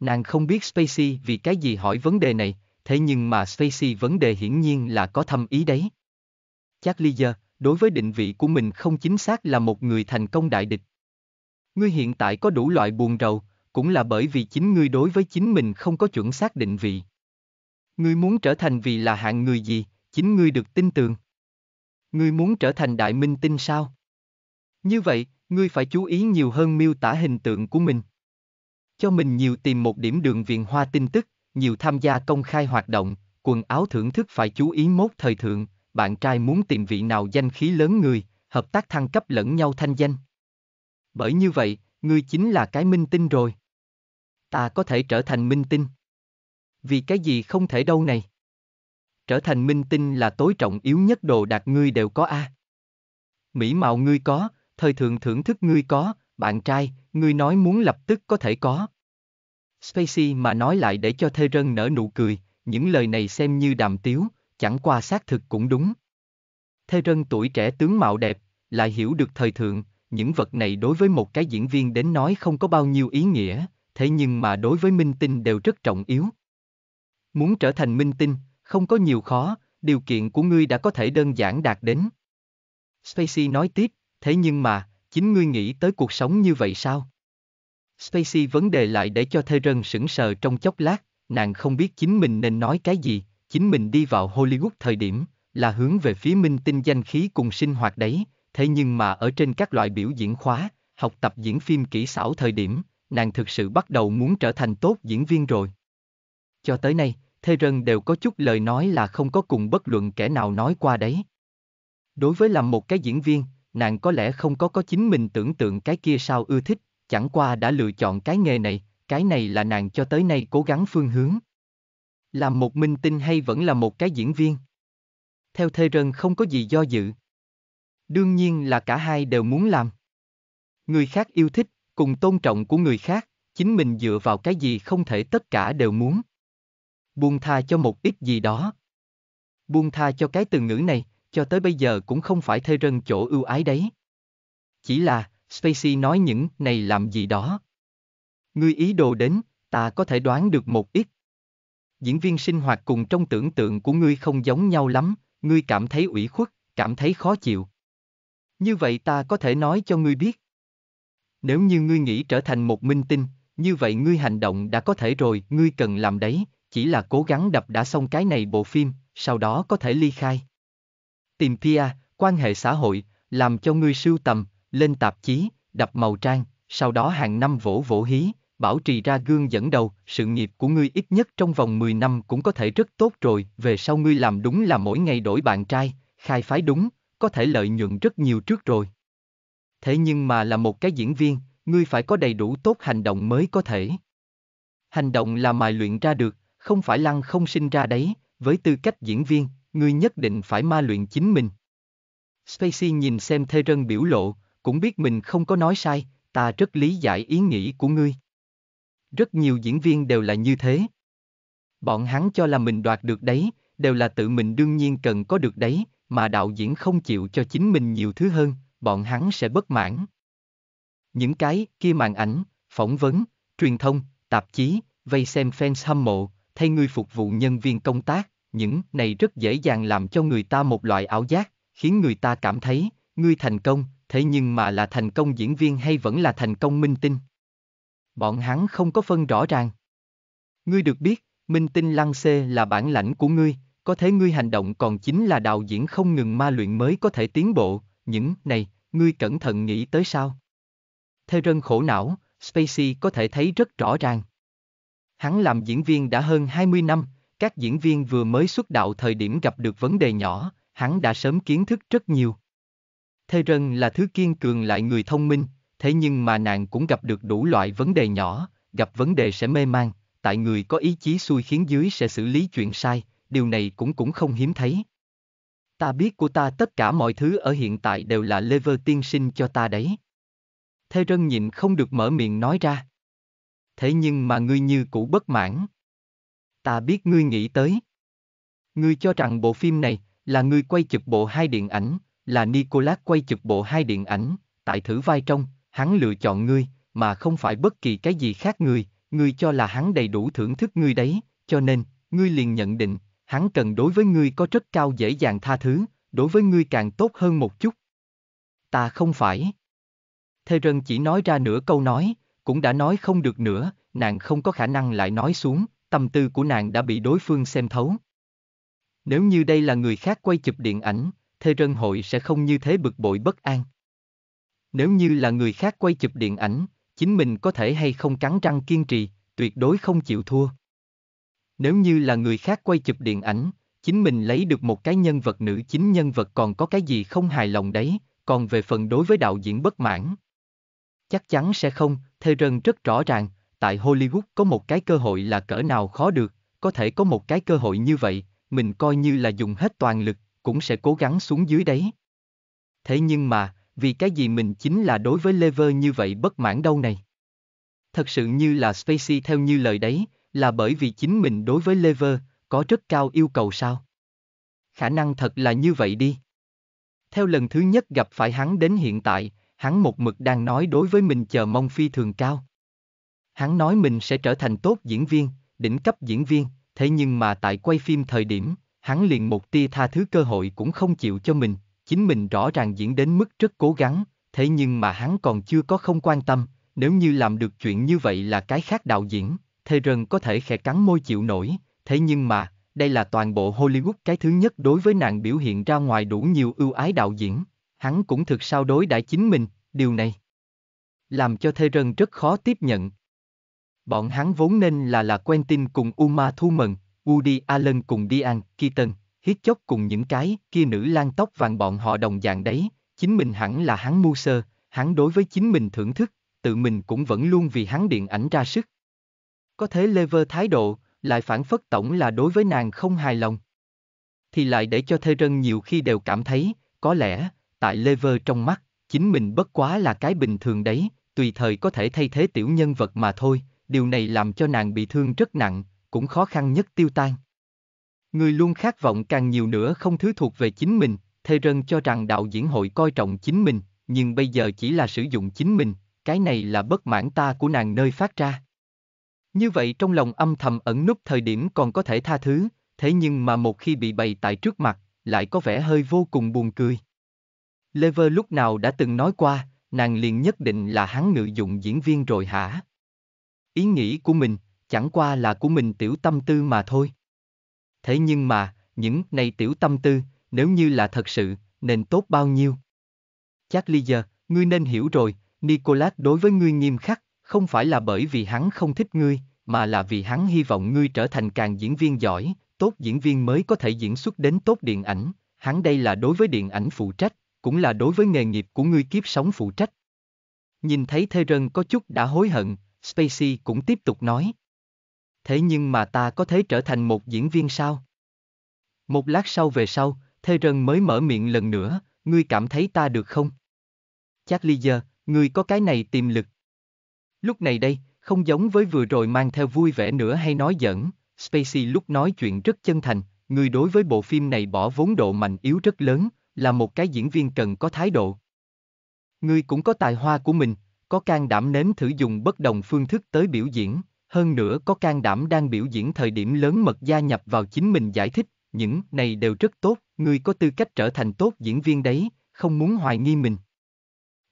Nàng không biết Spacey vì cái gì hỏi vấn đề này, thế nhưng mà Spacey vấn đề hiển nhiên là có thâm ý đấy. Charlie giờ, đối với định vị của mình không chính xác là một người thành công đại địch. Ngươi hiện tại có đủ loại buồn rầu, cũng là bởi vì chính ngươi đối với chính mình không có chuẩn xác định vị. Ngươi muốn trở thành vì là hạng người gì, chính ngươi được tin tưởng. Ngươi muốn trở thành đại minh tinh sao? Như vậy, ngươi phải chú ý nhiều hơn miêu tả hình tượng của mình. Cho mình nhiều tìm một điểm đường viện hoa tin tức, nhiều tham gia công khai hoạt động, quần áo thưởng thức phải chú ý mốt thời thượng, bạn trai muốn tìm vị nào danh khí lớn người, hợp tác thăng cấp lẫn nhau thanh danh. Bởi như vậy, ngươi chính là cái minh tinh rồi. Ta có thể trở thành minh tinh. Vì cái gì không thể đâu này? Trở thành minh tinh là tối trọng yếu nhất đồ đạt ngươi đều có a. À. Mỹ mạo ngươi có, thời thượng thưởng thức ngươi có, bạn trai, ngươi nói muốn lập tức có thể có. Spacey mà nói lại để cho Thê Rân nở nụ cười, những lời này xem như đàm tiếu, chẳng qua xác thực cũng đúng. Thê Rân tuổi trẻ tướng mạo đẹp, lại hiểu được thời thượng, những vật này đối với một cái diễn viên đến nói không có bao nhiêu ý nghĩa, thế nhưng mà đối với minh tinh đều rất trọng yếu. Muốn trở thành minh tinh, không có nhiều khó, điều kiện của ngươi đã có thể đơn giản đạt đến. Spacey nói tiếp, thế nhưng mà, chính ngươi nghĩ tới cuộc sống như vậy sao? Spacey vấn đề lại để cho Thê Rân sững sờ trong chốc lát, nàng không biết chính mình nên nói cái gì chính mình đi vào Hollywood thời điểm, là hướng về phía minh tinh danh khí cùng sinh hoạt đấy, thế nhưng mà ở trên các loại biểu diễn khóa, học tập diễn phim kỹ xảo thời điểm, nàng thực sự bắt đầu muốn trở thành tốt diễn viên rồi. Cho tới nay, Thê Rân đều có chút lời nói là không có cùng bất luận kẻ nào nói qua đấy. Đối với làm một cái diễn viên, nàng có lẽ không có có chính mình tưởng tượng cái kia sao ưa thích, chẳng qua đã lựa chọn cái nghề này, cái này là nàng cho tới nay cố gắng phương hướng làm một minh tinh hay vẫn là một cái diễn viên? Theo Thê Rân không có gì do dự. Đương nhiên là cả hai đều muốn làm. Người khác yêu thích, cùng tôn trọng của người khác, chính mình dựa vào cái gì không thể tất cả đều muốn. Buông tha cho một ít gì đó. Buông tha cho cái từ ngữ này, cho tới bây giờ cũng không phải Thê Rân chỗ ưu ái đấy. Chỉ là, Spacey nói những này làm gì đó. Người ý đồ đến, ta có thể đoán được một ít diễn viên sinh hoạt cùng trong tưởng tượng của ngươi không giống nhau lắm, ngươi cảm thấy ủy khuất, cảm thấy khó chịu. Như vậy ta có thể nói cho ngươi biết. Nếu như ngươi nghĩ trở thành một minh tinh, như vậy ngươi hành động đã có thể rồi, ngươi cần làm đấy, chỉ là cố gắng đập đã xong cái này bộ phim, sau đó có thể ly khai. Tìm Pia, quan hệ xã hội, làm cho ngươi sưu tầm, lên tạp chí, đập màu trang, sau đó hàng năm vỗ vỗ hí, bảo trì ra gương dẫn đầu, sự nghiệp của ngươi ít nhất trong vòng 10 năm cũng có thể rất tốt rồi, về sau ngươi làm đúng là mỗi ngày đổi bạn trai, khai phái đúng, có thể lợi nhuận rất nhiều trước rồi. Thế nhưng mà là một cái diễn viên, ngươi phải có đầy đủ tốt hành động mới có thể. Hành động là mài luyện ra được, không phải lăng không sinh ra đấy, với tư cách diễn viên, ngươi nhất định phải ma luyện chính mình. Spacey nhìn xem Thê Rân biểu lộ, cũng biết mình không có nói sai, ta rất lý giải ý nghĩ của ngươi. Rất nhiều diễn viên đều là như thế. Bọn hắn cho là mình đoạt được đấy, đều là tự mình đương nhiên cần có được đấy, mà đạo diễn không chịu cho chính mình nhiều thứ hơn, bọn hắn sẽ bất mãn. Những cái kia màn ảnh, phỏng vấn, truyền thông, tạp chí, vây xem fans hâm mộ, thay người phục vụ nhân viên công tác, những này rất dễ dàng làm cho người ta một loại ảo giác, khiến người ta cảm thấy, ngươi thành công, thế nhưng mà là thành công diễn viên hay vẫn là thành công minh tinh bọn hắn không có phân rõ ràng. Ngươi được biết, minh tinh lăng C là bản lãnh của ngươi, có thể ngươi hành động còn chính là đạo diễn không ngừng ma luyện mới có thể tiến bộ, những này, ngươi cẩn thận nghĩ tới sao? Theo rân khổ não, Spacey có thể thấy rất rõ ràng. Hắn làm diễn viên đã hơn 20 năm, các diễn viên vừa mới xuất đạo thời điểm gặp được vấn đề nhỏ, hắn đã sớm kiến thức rất nhiều. Thê Rân là thứ kiên cường lại người thông minh, thế nhưng mà nàng cũng gặp được đủ loại vấn đề nhỏ, gặp vấn đề sẽ mê man, tại người có ý chí xui khiến dưới sẽ xử lý chuyện sai, điều này cũng cũng không hiếm thấy. Ta biết của ta tất cả mọi thứ ở hiện tại đều là Lever tiên sinh cho ta đấy. Thê Rân nhịn không được mở miệng nói ra. Thế nhưng mà ngươi như cũ bất mãn. Ta biết ngươi nghĩ tới. Ngươi cho rằng bộ phim này là ngươi quay chụp bộ hai điện ảnh, là Nicolas quay chụp bộ hai điện ảnh, tại thử vai trong, hắn lựa chọn ngươi, mà không phải bất kỳ cái gì khác ngươi, ngươi cho là hắn đầy đủ thưởng thức ngươi đấy, cho nên, ngươi liền nhận định, hắn cần đối với ngươi có rất cao dễ dàng tha thứ, đối với ngươi càng tốt hơn một chút. Ta không phải. Thê Rân chỉ nói ra nửa câu nói, cũng đã nói không được nữa, nàng không có khả năng lại nói xuống, tâm tư của nàng đã bị đối phương xem thấu. Nếu như đây là người khác quay chụp điện ảnh, Thê Rân hội sẽ không như thế bực bội bất an. Nếu như là người khác quay chụp điện ảnh, chính mình có thể hay không cắn răng kiên trì, tuyệt đối không chịu thua. Nếu như là người khác quay chụp điện ảnh, chính mình lấy được một cái nhân vật nữ chính nhân vật còn có cái gì không hài lòng đấy, còn về phần đối với đạo diễn bất mãn. Chắc chắn sẽ không, thê rần rất rõ ràng, tại Hollywood có một cái cơ hội là cỡ nào khó được, có thể có một cái cơ hội như vậy, mình coi như là dùng hết toàn lực, cũng sẽ cố gắng xuống dưới đấy. Thế nhưng mà, vì cái gì mình chính là đối với Lever như vậy bất mãn đâu này. Thật sự như là Spacey theo như lời đấy, là bởi vì chính mình đối với Lever, có rất cao yêu cầu sao? Khả năng thật là như vậy đi. Theo lần thứ nhất gặp phải hắn đến hiện tại, hắn một mực đang nói đối với mình chờ mong phi thường cao. Hắn nói mình sẽ trở thành tốt diễn viên, đỉnh cấp diễn viên, thế nhưng mà tại quay phim thời điểm, hắn liền một tia tha thứ cơ hội cũng không chịu cho mình, chính mình rõ ràng diễn đến mức rất cố gắng, thế nhưng mà hắn còn chưa có không quan tâm, nếu như làm được chuyện như vậy là cái khác đạo diễn, thề rần có thể khẽ cắn môi chịu nổi, thế nhưng mà, đây là toàn bộ Hollywood cái thứ nhất đối với nàng biểu hiện ra ngoài đủ nhiều ưu ái đạo diễn, hắn cũng thực sao đối đãi chính mình, điều này. Làm cho thê rần rất khó tiếp nhận. Bọn hắn vốn nên là là Quentin cùng Uma thu Thurman, Woody Allen cùng Diane Keaton, Hít chốc cùng những cái kia nữ lang tóc vàng bọn họ đồng dạng đấy, chính mình hẳn là hắn mu sơ, hắn đối với chính mình thưởng thức, tự mình cũng vẫn luôn vì hắn điện ảnh ra sức. Có thế Lever thái độ, lại phản phất tổng là đối với nàng không hài lòng. Thì lại để cho thê rân nhiều khi đều cảm thấy, có lẽ, tại Lever trong mắt, chính mình bất quá là cái bình thường đấy, tùy thời có thể thay thế tiểu nhân vật mà thôi, điều này làm cho nàng bị thương rất nặng, cũng khó khăn nhất tiêu tan. Người luôn khát vọng càng nhiều nữa không thứ thuộc về chính mình, Thê Theron cho rằng đạo diễn hội coi trọng chính mình, nhưng bây giờ chỉ là sử dụng chính mình, cái này là bất mãn ta của nàng nơi phát ra. Như vậy trong lòng âm thầm ẩn núp thời điểm còn có thể tha thứ, thế nhưng mà một khi bị bày tại trước mặt, lại có vẻ hơi vô cùng buồn cười. Lever lúc nào đã từng nói qua, nàng liền nhất định là hắn ngự dụng diễn viên rồi hả? Ý nghĩ của mình, chẳng qua là của mình tiểu tâm tư mà thôi thế nhưng mà, những này tiểu tâm tư, nếu như là thật sự, nên tốt bao nhiêu. Chắc ly giờ, ngươi nên hiểu rồi, Nicolas đối với ngươi nghiêm khắc, không phải là bởi vì hắn không thích ngươi, mà là vì hắn hy vọng ngươi trở thành càng diễn viên giỏi, tốt diễn viên mới có thể diễn xuất đến tốt điện ảnh, hắn đây là đối với điện ảnh phụ trách, cũng là đối với nghề nghiệp của ngươi kiếp sống phụ trách. Nhìn thấy Thê Rân có chút đã hối hận, Spacey cũng tiếp tục nói, thế nhưng mà ta có thể trở thành một diễn viên sao? Một lát sau về sau, Thê Rân mới mở miệng lần nữa, ngươi cảm thấy ta được không? Charlie giờ, ngươi có cái này tiềm lực. Lúc này đây, không giống với vừa rồi mang theo vui vẻ nữa hay nói giỡn, Spacey lúc nói chuyện rất chân thành, ngươi đối với bộ phim này bỏ vốn độ mạnh yếu rất lớn, là một cái diễn viên cần có thái độ. Ngươi cũng có tài hoa của mình, có can đảm nếm thử dùng bất đồng phương thức tới biểu diễn, hơn nữa có can đảm đang biểu diễn thời điểm lớn mật gia nhập vào chính mình giải thích, những này đều rất tốt, ngươi có tư cách trở thành tốt diễn viên đấy, không muốn hoài nghi mình.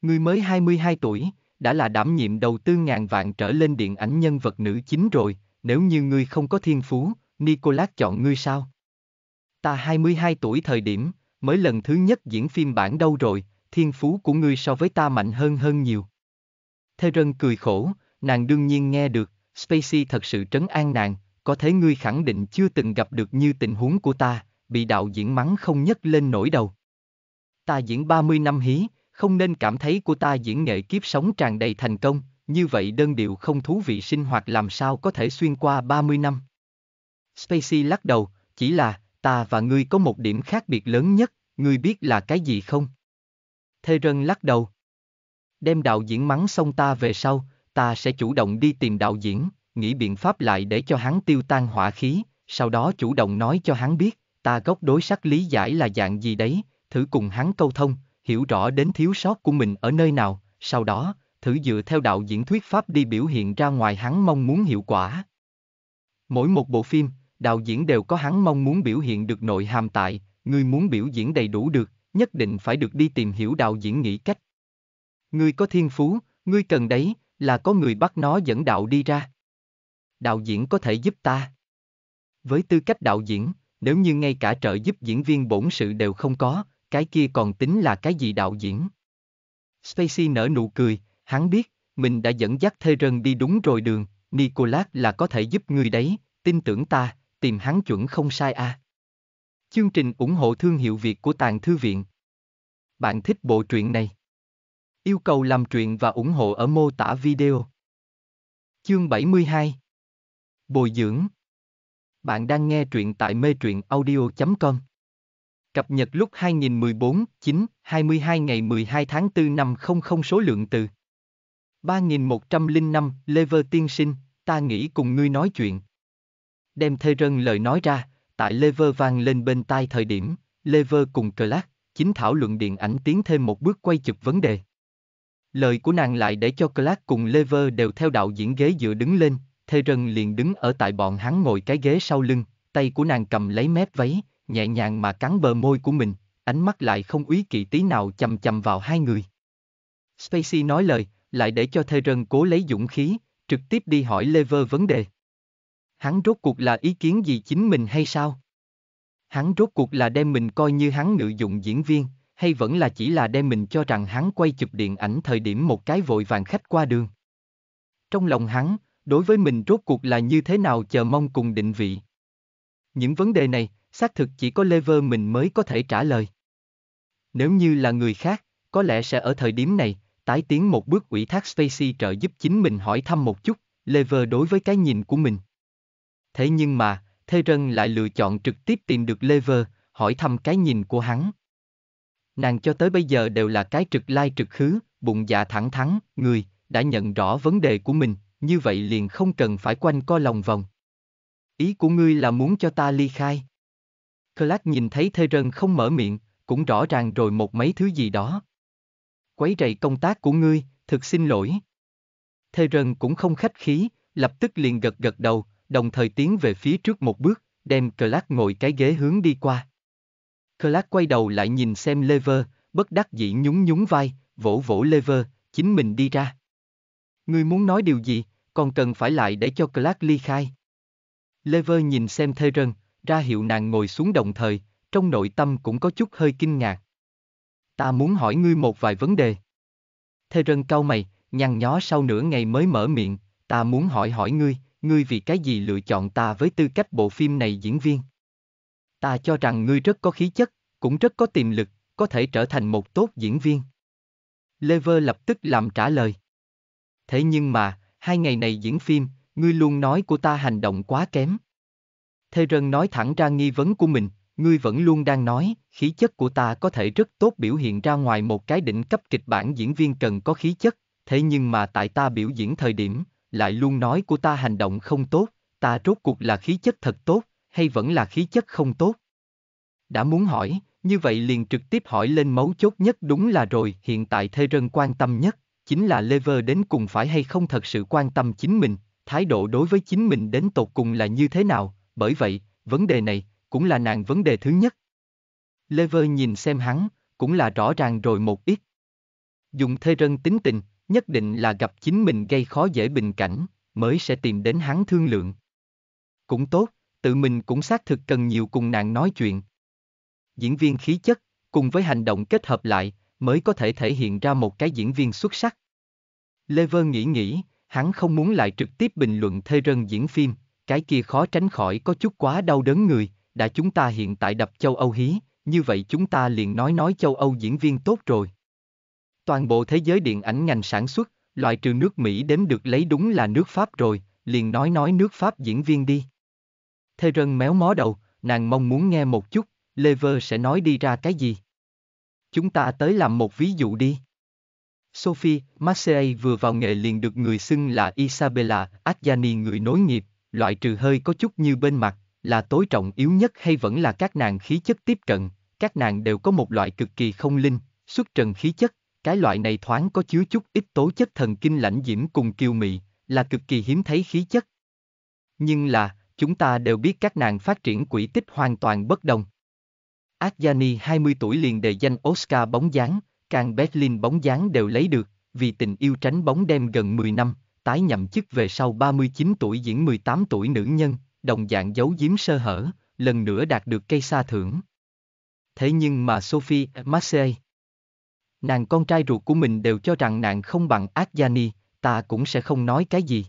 Ngươi mới 22 tuổi, đã là đảm nhiệm đầu tư ngàn vạn trở lên điện ảnh nhân vật nữ chính rồi, nếu như ngươi không có thiên phú, Nicolas chọn ngươi sao? Ta 22 tuổi thời điểm, mới lần thứ nhất diễn phim bản đâu rồi, thiên phú của ngươi so với ta mạnh hơn hơn nhiều. Thê Rân cười khổ, nàng đương nhiên nghe được, Spacey thật sự trấn an nàng, có thế ngươi khẳng định chưa từng gặp được như tình huống của ta, bị đạo diễn mắng không nhấc lên nổi đầu. Ta diễn 30 năm hí, không nên cảm thấy của ta diễn nghệ kiếp sống tràn đầy thành công, như vậy đơn điệu không thú vị sinh hoạt làm sao có thể xuyên qua 30 năm. Spacey lắc đầu, chỉ là, ta và ngươi có một điểm khác biệt lớn nhất, ngươi biết là cái gì không? Thê Rân lắc đầu. Đem đạo diễn mắng xong ta về sau, ta sẽ chủ động đi tìm đạo diễn, nghĩ biện pháp lại để cho hắn tiêu tan hỏa khí, sau đó chủ động nói cho hắn biết, ta gốc đối sắc lý giải là dạng gì đấy, thử cùng hắn câu thông, hiểu rõ đến thiếu sót của mình ở nơi nào, sau đó, thử dựa theo đạo diễn thuyết pháp đi biểu hiện ra ngoài hắn mong muốn hiệu quả. Mỗi một bộ phim, đạo diễn đều có hắn mong muốn biểu hiện được nội hàm tại, ngươi muốn biểu diễn đầy đủ được, nhất định phải được đi tìm hiểu đạo diễn nghĩ cách. Ngươi có thiên phú, ngươi cần đấy, là có người bắt nó dẫn đạo đi ra. Đạo diễn có thể giúp ta. Với tư cách đạo diễn, nếu như ngay cả trợ giúp diễn viên bổn sự đều không có, cái kia còn tính là cái gì đạo diễn? Spacey nở nụ cười, hắn biết, mình đã dẫn dắt thê rân đi đúng rồi đường, Nicolas là có thể giúp người đấy, tin tưởng ta, tìm hắn chuẩn không sai à. Chương trình ủng hộ thương hiệu Việt của Tàng Thư Viện. Bạn thích bộ truyện này? Yêu cầu làm truyện và ủng hộ ở mô tả video. Chương 72 Bồi dưỡng Bạn đang nghe truyện tại mê truyện audio.com Cập nhật lúc 2014, 9, 22 ngày 12 tháng 4 năm 00 số lượng từ 3105, Lever Tiên Sinh, ta nghĩ cùng ngươi nói chuyện. Đem thê rân lời nói ra, tại Lever vang lên bên tai thời điểm, Lever cùng Clark, chính thảo luận điện ảnh tiến thêm một bước quay chụp vấn đề. Lời của nàng lại để cho Clark cùng Lever đều theo đạo diễn ghế dựa đứng lên, Thê Rân liền đứng ở tại bọn hắn ngồi cái ghế sau lưng, tay của nàng cầm lấy mép váy, nhẹ nhàng mà cắn bờ môi của mình, ánh mắt lại không úy kỵ tí nào chầm chầm vào hai người. Spacey nói lời, lại để cho Thê Rân cố lấy dũng khí, trực tiếp đi hỏi Lever vấn đề. Hắn rốt cuộc là ý kiến gì chính mình hay sao? Hắn rốt cuộc là đem mình coi như hắn ngự dụng diễn viên, hay vẫn là chỉ là đem mình cho rằng hắn quay chụp điện ảnh thời điểm một cái vội vàng khách qua đường. Trong lòng hắn, đối với mình rốt cuộc là như thế nào chờ mong cùng định vị. Những vấn đề này, xác thực chỉ có Lever mình mới có thể trả lời. Nếu như là người khác, có lẽ sẽ ở thời điểm này, tái tiến một bước ủy thác Spacey trợ giúp chính mình hỏi thăm một chút, Lever đối với cái nhìn của mình. Thế nhưng mà, Thê Rân lại lựa chọn trực tiếp tìm được Lever, hỏi thăm cái nhìn của hắn nàng cho tới bây giờ đều là cái trực lai trực khứ, bụng dạ thẳng thắn, người, đã nhận rõ vấn đề của mình, như vậy liền không cần phải quanh co lòng vòng. Ý của ngươi là muốn cho ta ly khai. Clark nhìn thấy Thê Rân không mở miệng, cũng rõ ràng rồi một mấy thứ gì đó. Quấy rầy công tác của ngươi, thực xin lỗi. Thê Rân cũng không khách khí, lập tức liền gật gật đầu, đồng thời tiến về phía trước một bước, đem Clark ngồi cái ghế hướng đi qua. Clark quay đầu lại nhìn xem Lever, bất đắc dĩ nhún nhún vai, vỗ vỗ Lever, chính mình đi ra. Ngươi muốn nói điều gì, còn cần phải lại để cho Clark ly khai. Lever nhìn xem thê rân, ra hiệu nàng ngồi xuống đồng thời, trong nội tâm cũng có chút hơi kinh ngạc. Ta muốn hỏi ngươi một vài vấn đề. Thê rân cau mày, nhăn nhó sau nửa ngày mới mở miệng, ta muốn hỏi hỏi ngươi, ngươi vì cái gì lựa chọn ta với tư cách bộ phim này diễn viên? Ta cho rằng ngươi rất có khí chất, cũng rất có tiềm lực, có thể trở thành một tốt diễn viên. Lever lập tức làm trả lời. Thế nhưng mà, hai ngày này diễn phim, ngươi luôn nói của ta hành động quá kém. Thê Rân nói thẳng ra nghi vấn của mình, ngươi vẫn luôn đang nói, khí chất của ta có thể rất tốt biểu hiện ra ngoài một cái đỉnh cấp kịch bản diễn viên cần có khí chất, thế nhưng mà tại ta biểu diễn thời điểm, lại luôn nói của ta hành động không tốt, ta rốt cuộc là khí chất thật tốt, hay vẫn là khí chất không tốt? Đã muốn hỏi, như vậy liền trực tiếp hỏi lên mấu chốt nhất đúng là rồi, hiện tại Thê Rân quan tâm nhất, chính là Lever đến cùng phải hay không thật sự quan tâm chính mình, thái độ đối với chính mình đến tột cùng là như thế nào, bởi vậy, vấn đề này, cũng là nàng vấn đề thứ nhất. Lever nhìn xem hắn, cũng là rõ ràng rồi một ít. Dùng Thê Rân tính tình, nhất định là gặp chính mình gây khó dễ bình cảnh, mới sẽ tìm đến hắn thương lượng. Cũng tốt, tự mình cũng xác thực cần nhiều cùng nàng nói chuyện. Diễn viên khí chất, cùng với hành động kết hợp lại, mới có thể thể hiện ra một cái diễn viên xuất sắc. Lê Vơ nghĩ nghĩ, hắn không muốn lại trực tiếp bình luận thê rân diễn phim, cái kia khó tránh khỏi có chút quá đau đớn người, đã chúng ta hiện tại đập châu Âu hí, như vậy chúng ta liền nói nói châu Âu diễn viên tốt rồi. Toàn bộ thế giới điện ảnh ngành sản xuất, loại trừ nước Mỹ đếm được lấy đúng là nước Pháp rồi, liền nói nói nước Pháp diễn viên đi. Thê Rân méo mó đầu, nàng mong muốn nghe một chút, Lever sẽ nói đi ra cái gì. Chúng ta tới làm một ví dụ đi. Sophie, Marseille vừa vào nghề liền được người xưng là Isabella Adjani người nối nghiệp, loại trừ hơi có chút như bên mặt, là tối trọng yếu nhất hay vẫn là các nàng khí chất tiếp cận, các nàng đều có một loại cực kỳ không linh, xuất trần khí chất, cái loại này thoáng có chứa chút ít tố chất thần kinh lãnh diễm cùng kiều mị, là cực kỳ hiếm thấy khí chất. Nhưng là, chúng ta đều biết các nàng phát triển quỹ tích hoàn toàn bất đồng. Adjani 20 tuổi liền đề danh Oscar bóng dáng, càng Berlin bóng dáng đều lấy được, vì tình yêu tránh bóng đem gần 10 năm, tái nhậm chức về sau 39 tuổi diễn 18 tuổi nữ nhân, đồng dạng giấu giếm sơ hở, lần nữa đạt được cây sa thưởng. Thế nhưng mà Sophie Marseille, nàng con trai ruột của mình đều cho rằng nàng không bằng Adjani, ta cũng sẽ không nói cái gì.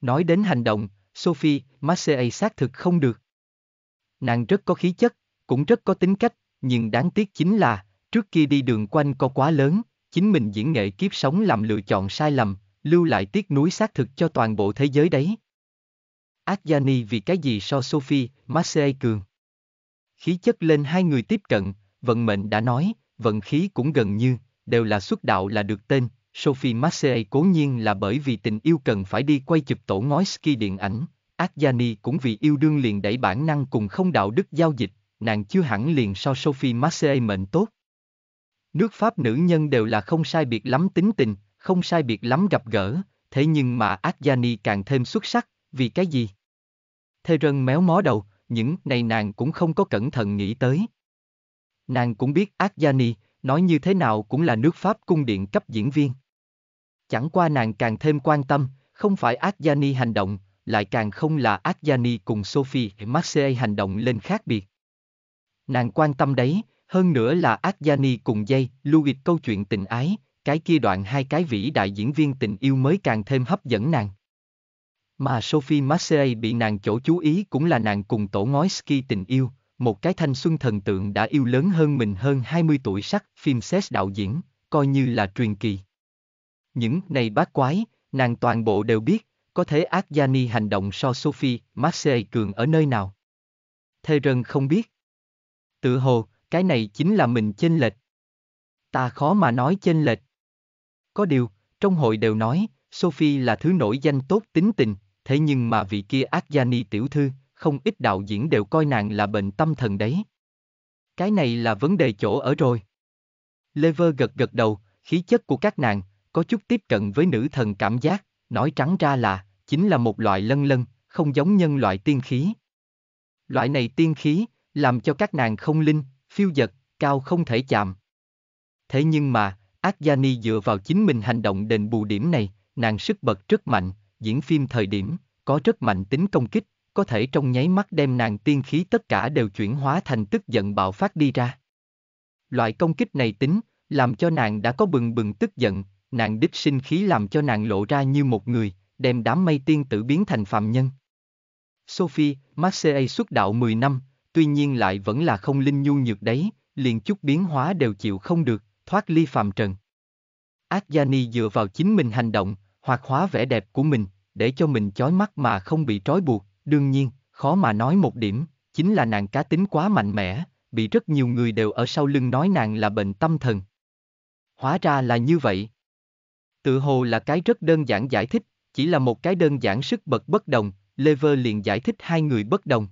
Nói đến hành động, Sophie, Marseille xác thực không được. Nàng rất có khí chất, cũng rất có tính cách, nhưng đáng tiếc chính là, trước kia đi đường quanh co quá lớn, chính mình diễn nghệ kiếp sống làm lựa chọn sai lầm, lưu lại tiếc núi xác thực cho toàn bộ thế giới đấy. Adjani vì cái gì so Sophie, Marseille cường. Khí chất lên hai người tiếp cận, vận mệnh đã nói, vận khí cũng gần như, đều là xuất đạo là được tên, Sophie Marseille cố nhiên là bởi vì tình yêu cần phải đi quay chụp tổ ngói ski điện ảnh, Adjani cũng vì yêu đương liền đẩy bản năng cùng không đạo đức giao dịch, nàng chưa hẳn liền so Sophie Marseille mệnh tốt. Nước Pháp nữ nhân đều là không sai biệt lắm tính tình, không sai biệt lắm gặp gỡ, thế nhưng mà Adjani càng thêm xuất sắc, vì cái gì? Thê Rân méo mó đầu, những này nàng cũng không có cẩn thận nghĩ tới. Nàng cũng biết Adjani, nói như thế nào cũng là nước Pháp cung điện cấp diễn viên. Chẳng qua nàng càng thêm quan tâm, không phải Adjani hành động, lại càng không là Adjani cùng Sophie Marseille hành động lên khác biệt. Nàng quan tâm đấy, hơn nữa là Adjani cùng dây, Louis câu chuyện tình ái, cái kia đoạn hai cái vĩ đại diễn viên tình yêu mới càng thêm hấp dẫn nàng. Mà Sophie Marseille bị nàng chỗ chú ý cũng là nàng cùng tổ ngói ski tình yêu, một cái thanh xuân thần tượng đã yêu lớn hơn mình hơn 20 tuổi sắc, phim xét đạo diễn, coi như là truyền kỳ. Những này bát quái, nàng toàn bộ đều biết, có thể ác gia ni hành động so Sophie, Marseille cường ở nơi nào. Thê Rân không biết. Tự hồ, cái này chính là mình chênh lệch. Ta khó mà nói chênh lệch. Có điều, trong hội đều nói, Sophie là thứ nổi danh tốt tính tình, thế nhưng mà vị kia ác gia ni tiểu thư, không ít đạo diễn đều coi nàng là bệnh tâm thần đấy. Cái này là vấn đề chỗ ở rồi. Lever gật gật đầu, khí chất của các nàng, có chút tiếp cận với nữ thần cảm giác, nói trắng ra là, chính là một loại lân lân, không giống nhân loại tiên khí. Loại này tiên khí, làm cho các nàng không linh, phiêu dật, cao không thể chạm. Thế nhưng mà, Ác Gia Ni dựa vào chính mình hành động đền bù điểm này, nàng sức bật rất mạnh, diễn phim thời điểm, có rất mạnh tính công kích, có thể trong nháy mắt đem nàng tiên khí tất cả đều chuyển hóa thành tức giận bạo phát đi ra. Loại công kích này tính, làm cho nàng đã có bừng bừng tức giận, nàng đích sinh khí làm cho nàng lộ ra như một người, đem đám mây tiên tử biến thành phàm nhân. Sophie, Marseille xuất đạo 10 năm, tuy nhiên lại vẫn là không linh nhu nhược đấy, liền chút biến hóa đều chịu không được, thoát ly phàm trần. Ác dựa vào chính mình hành động, hoạt hóa vẻ đẹp của mình, để cho mình chói mắt mà không bị trói buộc, đương nhiên, khó mà nói một điểm, chính là nàng cá tính quá mạnh mẽ, bị rất nhiều người đều ở sau lưng nói nàng là bệnh tâm thần. Hóa ra là như vậy, Tự hồ là cái rất đơn giản giải thích, chỉ là một cái đơn giản sức bật bất đồng, Lever liền giải thích hai người bất đồng.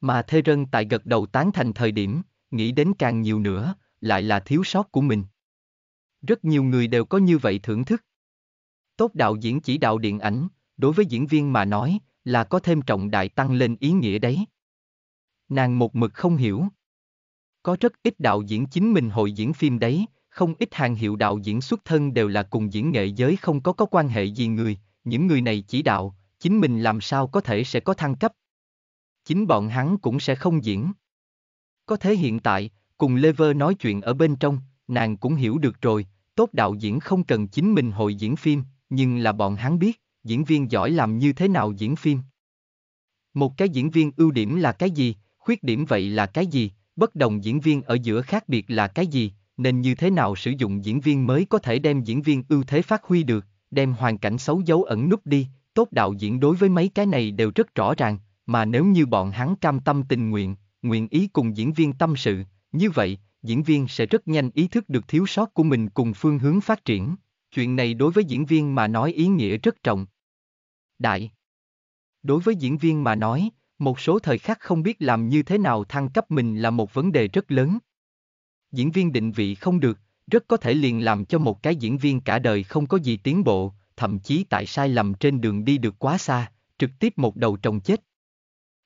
Mà Thê Rân tại gật đầu tán thành thời điểm, nghĩ đến càng nhiều nữa, lại là thiếu sót của mình. Rất nhiều người đều có như vậy thưởng thức. Tốt đạo diễn chỉ đạo điện ảnh, đối với diễn viên mà nói, là có thêm trọng đại tăng lên ý nghĩa đấy. Nàng một mực không hiểu. Có rất ít đạo diễn chính mình hội diễn phim đấy, không ít hàng hiệu đạo diễn xuất thân đều là cùng diễn nghệ giới không có có quan hệ gì người, những người này chỉ đạo, chính mình làm sao có thể sẽ có thăng cấp. Chính bọn hắn cũng sẽ không diễn. Có thế hiện tại, cùng Lever nói chuyện ở bên trong, nàng cũng hiểu được rồi, tốt đạo diễn không cần chính mình hội diễn phim, nhưng là bọn hắn biết, diễn viên giỏi làm như thế nào diễn phim. Một cái diễn viên ưu điểm là cái gì, khuyết điểm vậy là cái gì, bất đồng diễn viên ở giữa khác biệt là cái gì, nên như thế nào sử dụng diễn viên mới có thể đem diễn viên ưu thế phát huy được, đem hoàn cảnh xấu giấu ẩn núp đi, tốt đạo diễn đối với mấy cái này đều rất rõ ràng, mà nếu như bọn hắn cam tâm tình nguyện, nguyện ý cùng diễn viên tâm sự, như vậy, diễn viên sẽ rất nhanh ý thức được thiếu sót của mình cùng phương hướng phát triển. Chuyện này đối với diễn viên mà nói ý nghĩa rất trọng. Đại Đối với diễn viên mà nói, một số thời khắc không biết làm như thế nào thăng cấp mình là một vấn đề rất lớn, diễn viên định vị không được, rất có thể liền làm cho một cái diễn viên cả đời không có gì tiến bộ, thậm chí tại sai lầm trên đường đi được quá xa, trực tiếp một đầu trồng chết.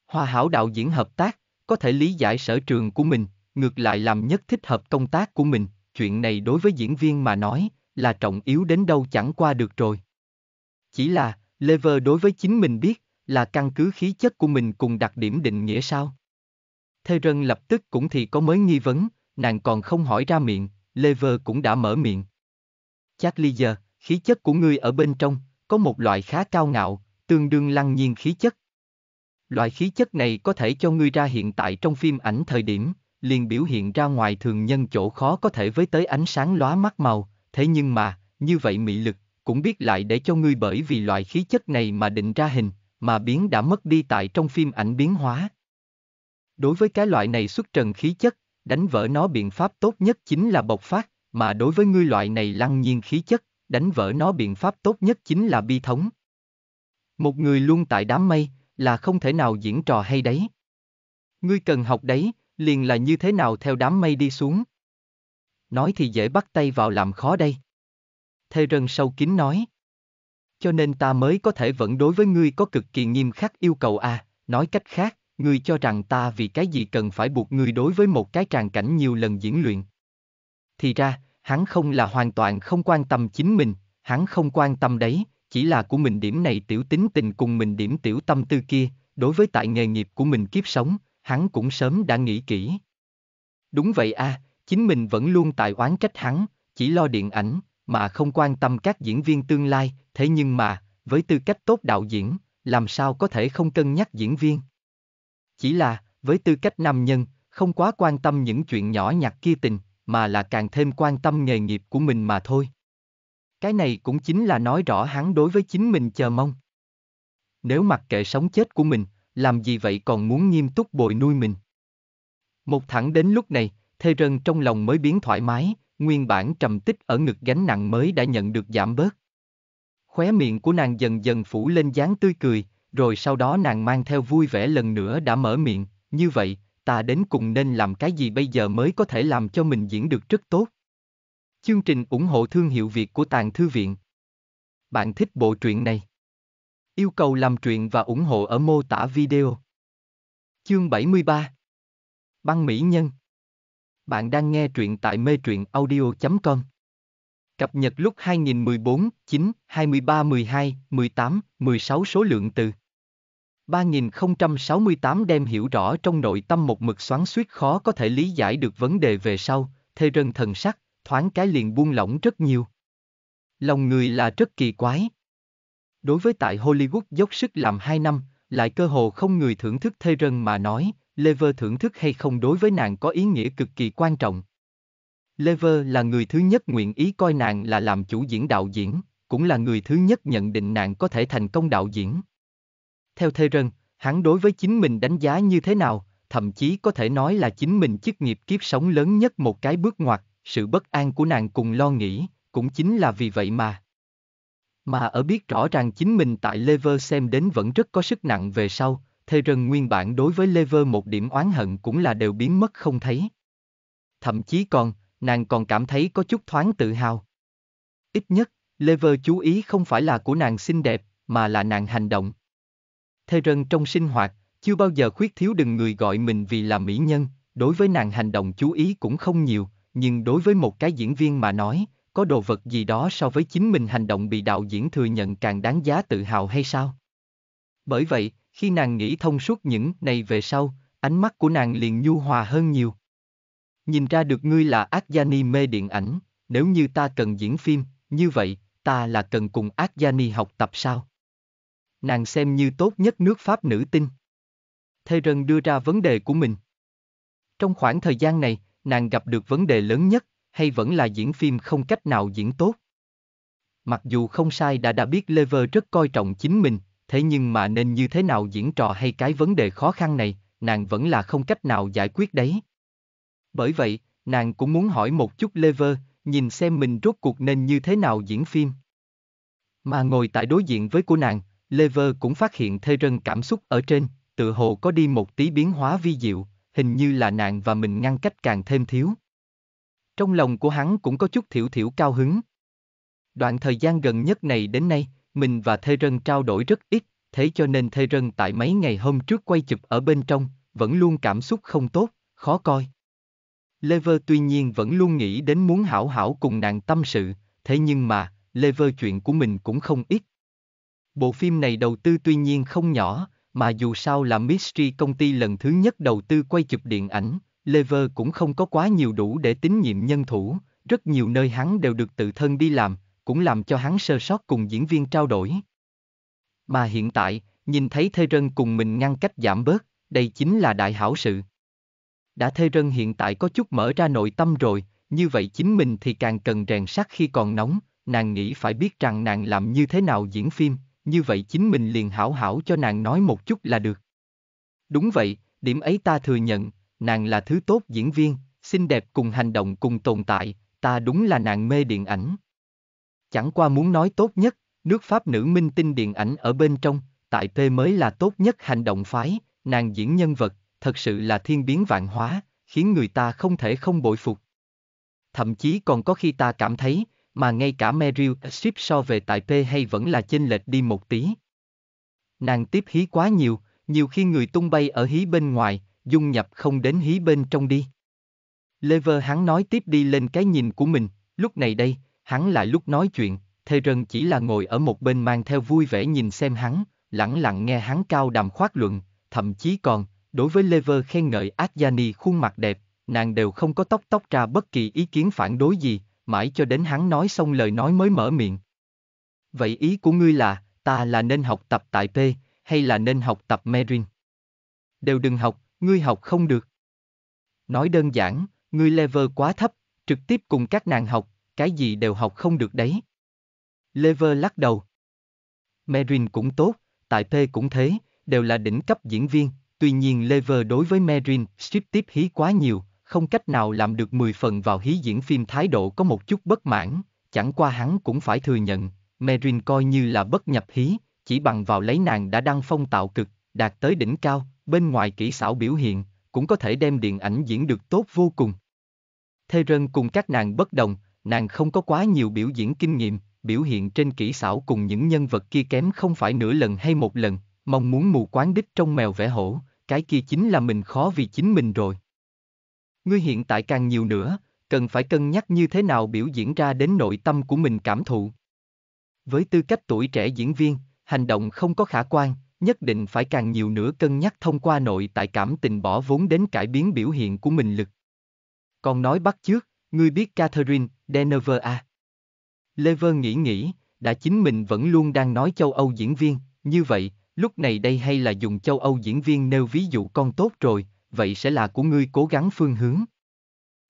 Hoa hảo đạo diễn hợp tác, có thể lý giải sở trường của mình, ngược lại làm nhất thích hợp công tác của mình, chuyện này đối với diễn viên mà nói, là trọng yếu đến đâu chẳng qua được rồi. Chỉ là, Lever đối với chính mình biết, là căn cứ khí chất của mình cùng đặc điểm định nghĩa sao? Thê Rân lập tức cũng thì có mới nghi vấn, nàng còn không hỏi ra miệng, Lever cũng đã mở miệng. Charlie giờ, khí chất của ngươi ở bên trong, có một loại khá cao ngạo, tương đương lăng nhiên khí chất. Loại khí chất này có thể cho ngươi ra hiện tại trong phim ảnh thời điểm, liền biểu hiện ra ngoài thường nhân chỗ khó có thể với tới ánh sáng lóa mắt màu, thế nhưng mà, như vậy mị lực, cũng biết lại để cho ngươi bởi vì loại khí chất này mà định ra hình, mà biến đã mất đi tại trong phim ảnh biến hóa. Đối với cái loại này xuất trần khí chất, đánh vỡ nó biện pháp tốt nhất chính là bộc phát, mà đối với ngươi loại này lăng nhiên khí chất, đánh vỡ nó biện pháp tốt nhất chính là bi thống. Một người luôn tại đám mây, là không thể nào diễn trò hay đấy. Ngươi cần học đấy, liền là như thế nào theo đám mây đi xuống. Nói thì dễ bắt tay vào làm khó đây. Thê Rân sâu kín nói. Cho nên ta mới có thể vẫn đối với ngươi có cực kỳ nghiêm khắc yêu cầu à, nói cách khác, ngươi cho rằng ta vì cái gì cần phải buộc ngươi đối với một cái tràng cảnh nhiều lần diễn luyện. Thì ra, hắn không là hoàn toàn không quan tâm chính mình, hắn không quan tâm đấy, chỉ là của mình điểm này tiểu tính tình cùng mình điểm tiểu tâm tư kia, đối với tại nghề nghiệp của mình kiếp sống, hắn cũng sớm đã nghĩ kỹ. Đúng vậy a, à, chính mình vẫn luôn tại oán trách hắn, chỉ lo điện ảnh, mà không quan tâm các diễn viên tương lai, thế nhưng mà, với tư cách tốt đạo diễn, làm sao có thể không cân nhắc diễn viên? Chỉ là, với tư cách nam nhân, không quá quan tâm những chuyện nhỏ nhặt kia tình, mà là càng thêm quan tâm nghề nghiệp của mình mà thôi. Cái này cũng chính là nói rõ hắn đối với chính mình chờ mong. Nếu mặc kệ sống chết của mình, làm gì vậy còn muốn nghiêm túc bồi nuôi mình. Một thẳng đến lúc này, thê rân trong lòng mới biến thoải mái, nguyên bản trầm tích ở ngực gánh nặng mới đã nhận được giảm bớt. Khóe miệng của nàng dần dần phủ lên dáng tươi cười, rồi sau đó nàng mang theo vui vẻ lần nữa đã mở miệng, như vậy, ta đến cùng nên làm cái gì bây giờ mới có thể làm cho mình diễn được rất tốt. Chương trình ủng hộ thương hiệu Việt của Tàng Thư Viện Bạn thích bộ truyện này? Yêu cầu làm truyện và ủng hộ ở mô tả video. Chương 73 Băng Mỹ Nhân Bạn đang nghe truyện tại mê truyện audio.com Cập nhật lúc 2014, 9, 23, 12, 18, 16 số lượng từ 3068 đem hiểu rõ trong nội tâm một mực xoắn suýt khó có thể lý giải được vấn đề về sau, thê rân thần sắc, thoáng cái liền buông lỏng rất nhiều. Lòng người là rất kỳ quái. Đối với tại Hollywood dốc sức làm 2 năm, lại cơ hồ không người thưởng thức thê rân mà nói, Lever thưởng thức hay không đối với nàng có ý nghĩa cực kỳ quan trọng. Lever là người thứ nhất nguyện ý coi nàng là làm chủ diễn đạo diễn, cũng là người thứ nhất nhận định nàng có thể thành công đạo diễn theo thê rân, hắn đối với chính mình đánh giá như thế nào, thậm chí có thể nói là chính mình chức nghiệp kiếp sống lớn nhất một cái bước ngoặt, sự bất an của nàng cùng lo nghĩ, cũng chính là vì vậy mà. Mà ở biết rõ ràng chính mình tại Lever xem đến vẫn rất có sức nặng về sau, thê rần nguyên bản đối với Lever một điểm oán hận cũng là đều biến mất không thấy. Thậm chí còn, nàng còn cảm thấy có chút thoáng tự hào. Ít nhất, Lever chú ý không phải là của nàng xinh đẹp, mà là nàng hành động. Thê Rân trong sinh hoạt, chưa bao giờ khuyết thiếu đừng người gọi mình vì là mỹ nhân, đối với nàng hành động chú ý cũng không nhiều, nhưng đối với một cái diễn viên mà nói, có đồ vật gì đó so với chính mình hành động bị đạo diễn thừa nhận càng đáng giá tự hào hay sao? Bởi vậy, khi nàng nghĩ thông suốt những này về sau, ánh mắt của nàng liền nhu hòa hơn nhiều. Nhìn ra được ngươi là ác mê điện ảnh, nếu như ta cần diễn phim, như vậy, ta là cần cùng ác học tập sao? nàng xem như tốt nhất nước Pháp nữ tinh. Thê Rân đưa ra vấn đề của mình. Trong khoảng thời gian này, nàng gặp được vấn đề lớn nhất, hay vẫn là diễn phim không cách nào diễn tốt. Mặc dù không sai đã đã biết Lever rất coi trọng chính mình, thế nhưng mà nên như thế nào diễn trò hay cái vấn đề khó khăn này, nàng vẫn là không cách nào giải quyết đấy. Bởi vậy, nàng cũng muốn hỏi một chút Lever, nhìn xem mình rốt cuộc nên như thế nào diễn phim. Mà ngồi tại đối diện với của nàng, Lever cũng phát hiện Thê Rân cảm xúc ở trên, tự hồ có đi một tí biến hóa vi diệu, hình như là nàng và mình ngăn cách càng thêm thiếu. Trong lòng của hắn cũng có chút thiểu thiểu cao hứng. Đoạn thời gian gần nhất này đến nay, mình và Thê Rân trao đổi rất ít, thế cho nên Thê Rân tại mấy ngày hôm trước quay chụp ở bên trong, vẫn luôn cảm xúc không tốt, khó coi. Lever tuy nhiên vẫn luôn nghĩ đến muốn hảo hảo cùng nàng tâm sự, thế nhưng mà, Lever chuyện của mình cũng không ít, Bộ phim này đầu tư tuy nhiên không nhỏ, mà dù sao là Mystery công ty lần thứ nhất đầu tư quay chụp điện ảnh, Lever cũng không có quá nhiều đủ để tín nhiệm nhân thủ, rất nhiều nơi hắn đều được tự thân đi làm, cũng làm cho hắn sơ sót cùng diễn viên trao đổi. Mà hiện tại, nhìn thấy Thê Rân cùng mình ngăn cách giảm bớt, đây chính là đại hảo sự. Đã Thê Rân hiện tại có chút mở ra nội tâm rồi, như vậy chính mình thì càng cần rèn sắt khi còn nóng, nàng nghĩ phải biết rằng nàng làm như thế nào diễn phim, như vậy chính mình liền hảo hảo cho nàng nói một chút là được. Đúng vậy, điểm ấy ta thừa nhận, nàng là thứ tốt diễn viên, xinh đẹp cùng hành động cùng tồn tại, ta đúng là nàng mê điện ảnh. Chẳng qua muốn nói tốt nhất, nước Pháp nữ minh tinh điện ảnh ở bên trong, tại T mới là tốt nhất hành động phái, nàng diễn nhân vật, thật sự là thiên biến vạn hóa, khiến người ta không thể không bội phục. Thậm chí còn có khi ta cảm thấy, mà ngay cả Meryl Streep so về tại P hay vẫn là chênh lệch đi một tí. Nàng tiếp hí quá nhiều, nhiều khi người tung bay ở hí bên ngoài, dung nhập không đến hí bên trong đi. Lever hắn nói tiếp đi lên cái nhìn của mình, lúc này đây, hắn lại lúc nói chuyện, thê rần chỉ là ngồi ở một bên mang theo vui vẻ nhìn xem hắn, lặng lặng nghe hắn cao đàm khoác luận, thậm chí còn, đối với Lever khen ngợi Adjani khuôn mặt đẹp, nàng đều không có tóc tóc ra bất kỳ ý kiến phản đối gì, mãi cho đến hắn nói xong lời nói mới mở miệng. Vậy ý của ngươi là, ta là nên học tập tại P, hay là nên học tập Merin? Đều đừng học, ngươi học không được. Nói đơn giản, ngươi level quá thấp, trực tiếp cùng các nàng học, cái gì đều học không được đấy. Lever lắc đầu. Merin cũng tốt, tại P cũng thế, đều là đỉnh cấp diễn viên, tuy nhiên Lever đối với Merin, strip tiếp hí quá nhiều, không cách nào làm được 10 phần vào hí diễn phim thái độ có một chút bất mãn, chẳng qua hắn cũng phải thừa nhận, Merin coi như là bất nhập hí, chỉ bằng vào lấy nàng đã đăng phong tạo cực, đạt tới đỉnh cao, bên ngoài kỹ xảo biểu hiện, cũng có thể đem điện ảnh diễn được tốt vô cùng. Thê Rơn cùng các nàng bất đồng, nàng không có quá nhiều biểu diễn kinh nghiệm, biểu hiện trên kỹ xảo cùng những nhân vật kia kém không phải nửa lần hay một lần, mong muốn mù quáng đích trong mèo vẽ hổ, cái kia chính là mình khó vì chính mình rồi ngươi hiện tại càng nhiều nữa, cần phải cân nhắc như thế nào biểu diễn ra đến nội tâm của mình cảm thụ. Với tư cách tuổi trẻ diễn viên, hành động không có khả quan, nhất định phải càng nhiều nữa cân nhắc thông qua nội tại cảm tình bỏ vốn đến cải biến biểu hiện của mình lực. Còn nói bắt trước, ngươi biết Catherine, Denver à? Lever nghĩ nghĩ, đã chính mình vẫn luôn đang nói châu Âu diễn viên, như vậy, lúc này đây hay là dùng châu Âu diễn viên nêu ví dụ con tốt rồi, vậy sẽ là của ngươi cố gắng phương hướng.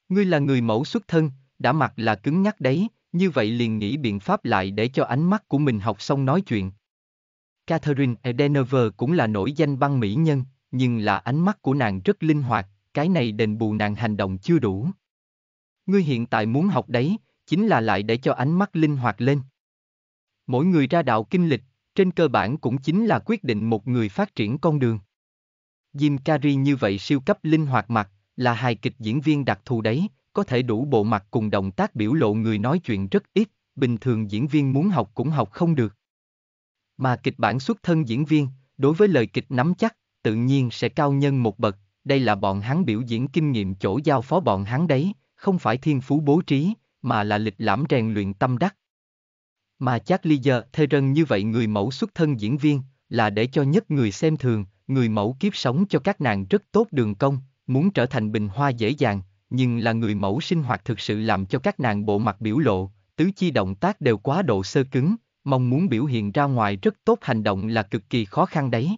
Ngươi là người mẫu xuất thân, đã mặc là cứng nhắc đấy, như vậy liền nghĩ biện pháp lại để cho ánh mắt của mình học xong nói chuyện. Catherine Edenver cũng là nổi danh băng mỹ nhân, nhưng là ánh mắt của nàng rất linh hoạt, cái này đền bù nàng hành động chưa đủ. Ngươi hiện tại muốn học đấy, chính là lại để cho ánh mắt linh hoạt lên. Mỗi người ra đạo kinh lịch, trên cơ bản cũng chính là quyết định một người phát triển con đường. Jim Carrey như vậy siêu cấp linh hoạt mặt, là hài kịch diễn viên đặc thù đấy, có thể đủ bộ mặt cùng động tác biểu lộ người nói chuyện rất ít, bình thường diễn viên muốn học cũng học không được. Mà kịch bản xuất thân diễn viên, đối với lời kịch nắm chắc, tự nhiên sẽ cao nhân một bậc, đây là bọn hắn biểu diễn kinh nghiệm chỗ giao phó bọn hắn đấy, không phải thiên phú bố trí, mà là lịch lãm rèn luyện tâm đắc. Mà Charlie giờ thê rân như vậy người mẫu xuất thân diễn viên, là để cho nhất người xem thường, người mẫu kiếp sống cho các nàng rất tốt đường công, muốn trở thành bình hoa dễ dàng, nhưng là người mẫu sinh hoạt thực sự làm cho các nàng bộ mặt biểu lộ, tứ chi động tác đều quá độ sơ cứng, mong muốn biểu hiện ra ngoài rất tốt hành động là cực kỳ khó khăn đấy.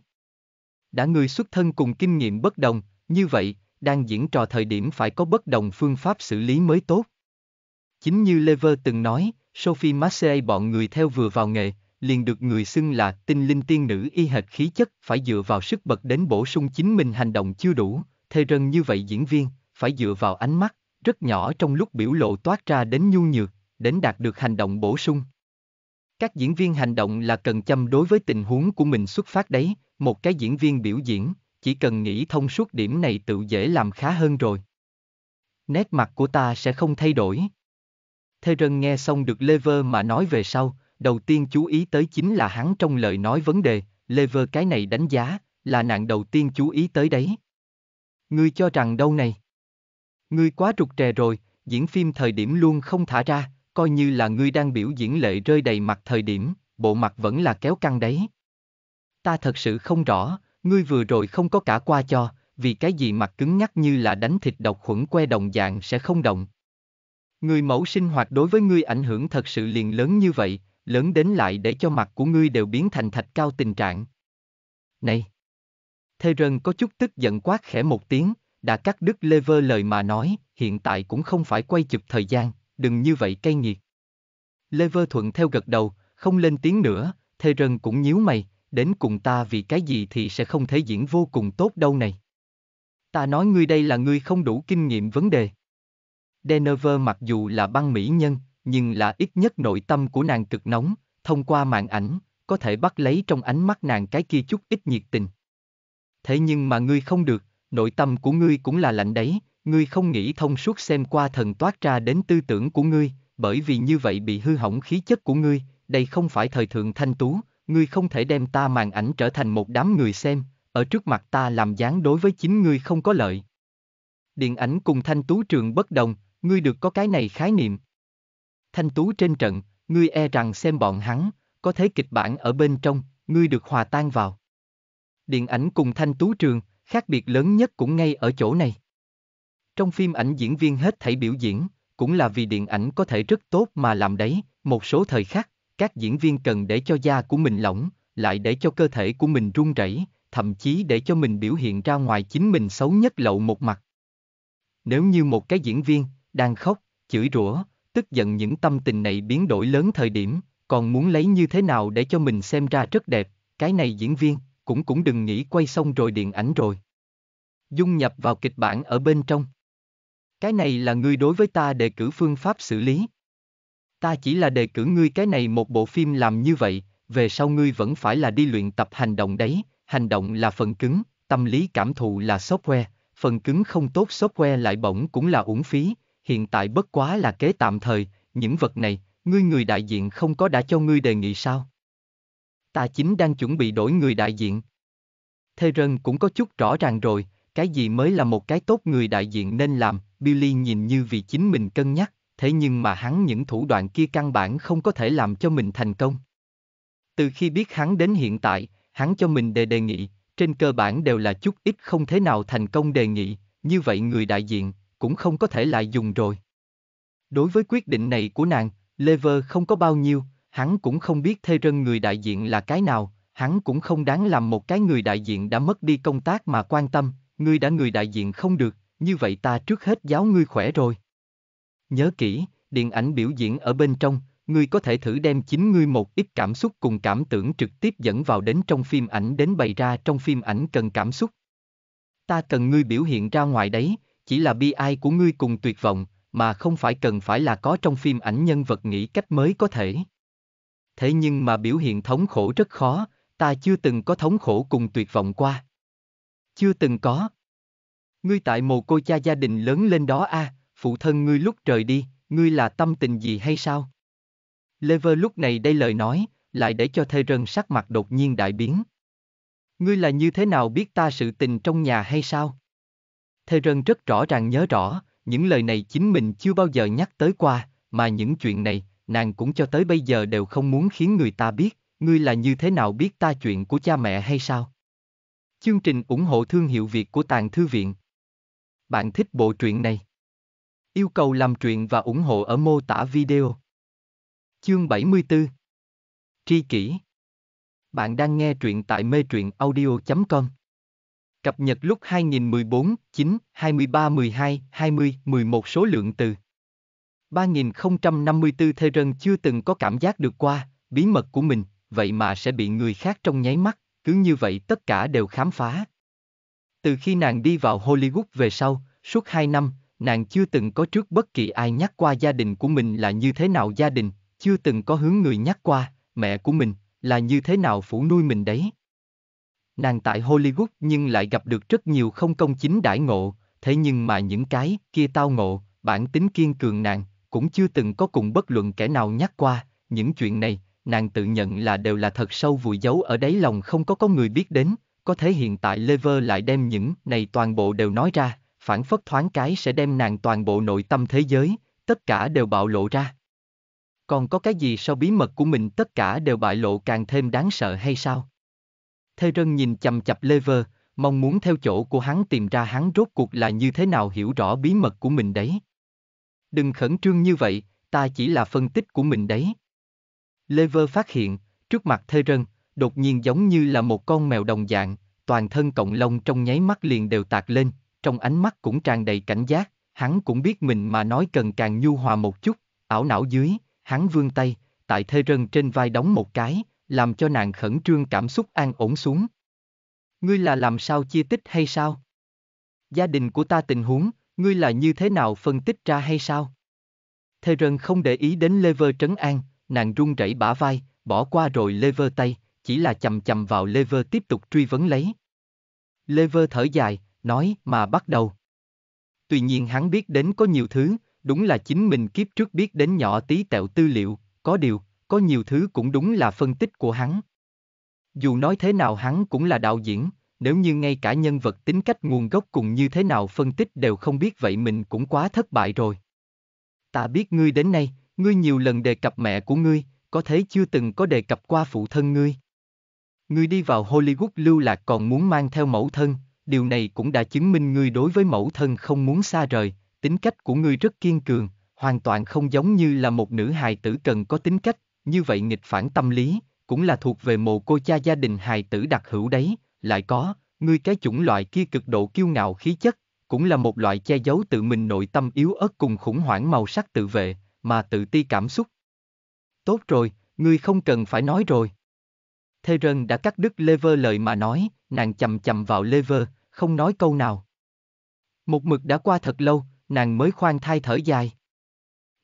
Đã người xuất thân cùng kinh nghiệm bất đồng, như vậy, đang diễn trò thời điểm phải có bất đồng phương pháp xử lý mới tốt. Chính như Lever từng nói, Sophie Marseille bọn người theo vừa vào nghề, liền được người xưng là tinh linh tiên nữ y hệt khí chất phải dựa vào sức bật đến bổ sung chính mình hành động chưa đủ, thê rân như vậy diễn viên, phải dựa vào ánh mắt, rất nhỏ trong lúc biểu lộ toát ra đến nhu nhược, đến đạt được hành động bổ sung. Các diễn viên hành động là cần chăm đối với tình huống của mình xuất phát đấy, một cái diễn viên biểu diễn, chỉ cần nghĩ thông suốt điểm này tự dễ làm khá hơn rồi. Nét mặt của ta sẽ không thay đổi. Thê Rân nghe xong được Lever mà nói về sau, đầu tiên chú ý tới chính là hắn trong lời nói vấn đề, Lever cái này đánh giá, là nạn đầu tiên chú ý tới đấy. Ngươi cho rằng đâu này? Ngươi quá trục rè rồi, diễn phim thời điểm luôn không thả ra, coi như là ngươi đang biểu diễn lệ rơi đầy mặt thời điểm, bộ mặt vẫn là kéo căng đấy. Ta thật sự không rõ, ngươi vừa rồi không có cả qua cho, vì cái gì mặt cứng nhắc như là đánh thịt độc khuẩn que đồng dạng sẽ không động. Người mẫu sinh hoạt đối với ngươi ảnh hưởng thật sự liền lớn như vậy, lớn đến lại để cho mặt của ngươi đều biến thành thạch cao tình trạng. Này! Thê Rân có chút tức giận quát khẽ một tiếng, đã cắt đứt lê vơ lời mà nói, hiện tại cũng không phải quay chụp thời gian, đừng như vậy cay nghiệt. Lê vơ thuận theo gật đầu, không lên tiếng nữa, Thê Rân cũng nhíu mày, đến cùng ta vì cái gì thì sẽ không thể diễn vô cùng tốt đâu này. Ta nói ngươi đây là ngươi không đủ kinh nghiệm vấn đề. Denover mặc dù là băng mỹ nhân, nhưng là ít nhất nội tâm của nàng cực nóng, thông qua màn ảnh, có thể bắt lấy trong ánh mắt nàng cái kia chút ít nhiệt tình. Thế nhưng mà ngươi không được, nội tâm của ngươi cũng là lạnh đấy, ngươi không nghĩ thông suốt xem qua thần toát ra đến tư tưởng của ngươi, bởi vì như vậy bị hư hỏng khí chất của ngươi, đây không phải thời thượng thanh tú, ngươi không thể đem ta màn ảnh trở thành một đám người xem, ở trước mặt ta làm dáng đối với chính ngươi không có lợi. Điện ảnh cùng thanh tú trường bất đồng, ngươi được có cái này khái niệm, thanh tú trên trận, ngươi e rằng xem bọn hắn, có thế kịch bản ở bên trong, ngươi được hòa tan vào. Điện ảnh cùng thanh tú trường, khác biệt lớn nhất cũng ngay ở chỗ này. Trong phim ảnh diễn viên hết thảy biểu diễn, cũng là vì điện ảnh có thể rất tốt mà làm đấy, một số thời khắc, các diễn viên cần để cho da của mình lỏng, lại để cho cơ thể của mình run rẩy, thậm chí để cho mình biểu hiện ra ngoài chính mình xấu nhất lậu một mặt. Nếu như một cái diễn viên đang khóc, chửi rủa, tức giận những tâm tình này biến đổi lớn thời điểm, còn muốn lấy như thế nào để cho mình xem ra rất đẹp, cái này diễn viên, cũng cũng đừng nghĩ quay xong rồi điện ảnh rồi. Dung nhập vào kịch bản ở bên trong. Cái này là ngươi đối với ta đề cử phương pháp xử lý. Ta chỉ là đề cử ngươi cái này một bộ phim làm như vậy, về sau ngươi vẫn phải là đi luyện tập hành động đấy, hành động là phần cứng, tâm lý cảm thụ là software, phần cứng không tốt software lại bổng cũng là uổng phí, hiện tại bất quá là kế tạm thời, những vật này, ngươi người đại diện không có đã cho ngươi đề nghị sao? Ta chính đang chuẩn bị đổi người đại diện. Thê Rân cũng có chút rõ ràng rồi, cái gì mới là một cái tốt người đại diện nên làm, Billy nhìn như vì chính mình cân nhắc, thế nhưng mà hắn những thủ đoạn kia căn bản không có thể làm cho mình thành công. Từ khi biết hắn đến hiện tại, hắn cho mình đề đề nghị, trên cơ bản đều là chút ít không thế nào thành công đề nghị, như vậy người đại diện, cũng không có thể lại dùng rồi. Đối với quyết định này của nàng, Lever không có bao nhiêu, hắn cũng không biết thê rân người đại diện là cái nào, hắn cũng không đáng làm một cái người đại diện đã mất đi công tác mà quan tâm, ngươi đã người đại diện không được, như vậy ta trước hết giáo ngươi khỏe rồi. Nhớ kỹ, điện ảnh biểu diễn ở bên trong, ngươi có thể thử đem chính ngươi một ít cảm xúc cùng cảm tưởng trực tiếp dẫn vào đến trong phim ảnh đến bày ra trong phim ảnh cần cảm xúc. Ta cần ngươi biểu hiện ra ngoài đấy, chỉ là bi ai của ngươi cùng tuyệt vọng, mà không phải cần phải là có trong phim ảnh nhân vật nghĩ cách mới có thể. Thế nhưng mà biểu hiện thống khổ rất khó, ta chưa từng có thống khổ cùng tuyệt vọng qua. Chưa từng có. Ngươi tại mồ cô cha gia đình lớn lên đó a, à, phụ thân ngươi lúc trời đi, ngươi là tâm tình gì hay sao? Lever lúc này đây lời nói, lại để cho thê rân sắc mặt đột nhiên đại biến. Ngươi là như thế nào biết ta sự tình trong nhà hay sao? Thê Rân rất rõ ràng nhớ rõ, những lời này chính mình chưa bao giờ nhắc tới qua, mà những chuyện này, nàng cũng cho tới bây giờ đều không muốn khiến người ta biết, ngươi là như thế nào biết ta chuyện của cha mẹ hay sao? Chương trình ủng hộ thương hiệu Việt của Tàng Thư Viện Bạn thích bộ truyện này? Yêu cầu làm truyện và ủng hộ ở mô tả video. Chương 74 Tri kỷ Bạn đang nghe truyện tại mê truyện audio.com Cập nhật lúc 2014, 9, 23, 12, 20, 11 số lượng từ. 3054 thê rân chưa từng có cảm giác được qua, bí mật của mình, vậy mà sẽ bị người khác trong nháy mắt, cứ như vậy tất cả đều khám phá. Từ khi nàng đi vào Hollywood về sau, suốt 2 năm, nàng chưa từng có trước bất kỳ ai nhắc qua gia đình của mình là như thế nào gia đình, chưa từng có hướng người nhắc qua, mẹ của mình, là như thế nào phủ nuôi mình đấy nàng tại Hollywood nhưng lại gặp được rất nhiều không công chính đãi ngộ, thế nhưng mà những cái kia tao ngộ, bản tính kiên cường nàng, cũng chưa từng có cùng bất luận kẻ nào nhắc qua, những chuyện này, nàng tự nhận là đều là thật sâu vùi giấu ở đáy lòng không có có người biết đến, có thể hiện tại Lever lại đem những này toàn bộ đều nói ra, phản phất thoáng cái sẽ đem nàng toàn bộ nội tâm thế giới, tất cả đều bạo lộ ra. Còn có cái gì sau bí mật của mình tất cả đều bại lộ càng thêm đáng sợ hay sao? Thê Rân nhìn chầm chập Vơ, mong muốn theo chỗ của hắn tìm ra hắn rốt cuộc là như thế nào hiểu rõ bí mật của mình đấy. Đừng khẩn trương như vậy, ta chỉ là phân tích của mình đấy. Lê Vơ phát hiện, trước mặt Thê Rân, đột nhiên giống như là một con mèo đồng dạng, toàn thân cộng lông trong nháy mắt liền đều tạc lên, trong ánh mắt cũng tràn đầy cảnh giác, hắn cũng biết mình mà nói cần càng nhu hòa một chút, ảo não dưới, hắn vươn tay, tại Thê Rân trên vai đóng một cái, làm cho nàng khẩn trương cảm xúc an ổn xuống. Ngươi là làm sao chia tích hay sao? Gia đình của ta tình huống, ngươi là như thế nào phân tích ra hay sao? Thê Rần không để ý đến Lever trấn an, nàng run rẩy bả vai, bỏ qua rồi Lever tay, chỉ là chầm chầm vào Lever tiếp tục truy vấn lấy. Lever thở dài, nói mà bắt đầu. Tuy nhiên hắn biết đến có nhiều thứ, đúng là chính mình kiếp trước biết đến nhỏ tí tẹo tư liệu, có điều, có nhiều thứ cũng đúng là phân tích của hắn. Dù nói thế nào hắn cũng là đạo diễn, nếu như ngay cả nhân vật tính cách nguồn gốc cùng như thế nào phân tích đều không biết vậy mình cũng quá thất bại rồi. Ta biết ngươi đến nay, ngươi nhiều lần đề cập mẹ của ngươi, có thế chưa từng có đề cập qua phụ thân ngươi. Ngươi đi vào Hollywood lưu lạc còn muốn mang theo mẫu thân, điều này cũng đã chứng minh ngươi đối với mẫu thân không muốn xa rời, tính cách của ngươi rất kiên cường, hoàn toàn không giống như là một nữ hài tử cần có tính cách, như vậy nghịch phản tâm lý, cũng là thuộc về mồ cô cha gia đình hài tử đặc hữu đấy, lại có, ngươi cái chủng loại kia cực độ kiêu ngạo khí chất, cũng là một loại che giấu tự mình nội tâm yếu ớt cùng khủng hoảng màu sắc tự vệ, mà tự ti cảm xúc. Tốt rồi, ngươi không cần phải nói rồi. Thê Rân đã cắt đứt Lever lời mà nói, nàng chầm chầm vào Lever, không nói câu nào. Một mực đã qua thật lâu, nàng mới khoan thai thở dài.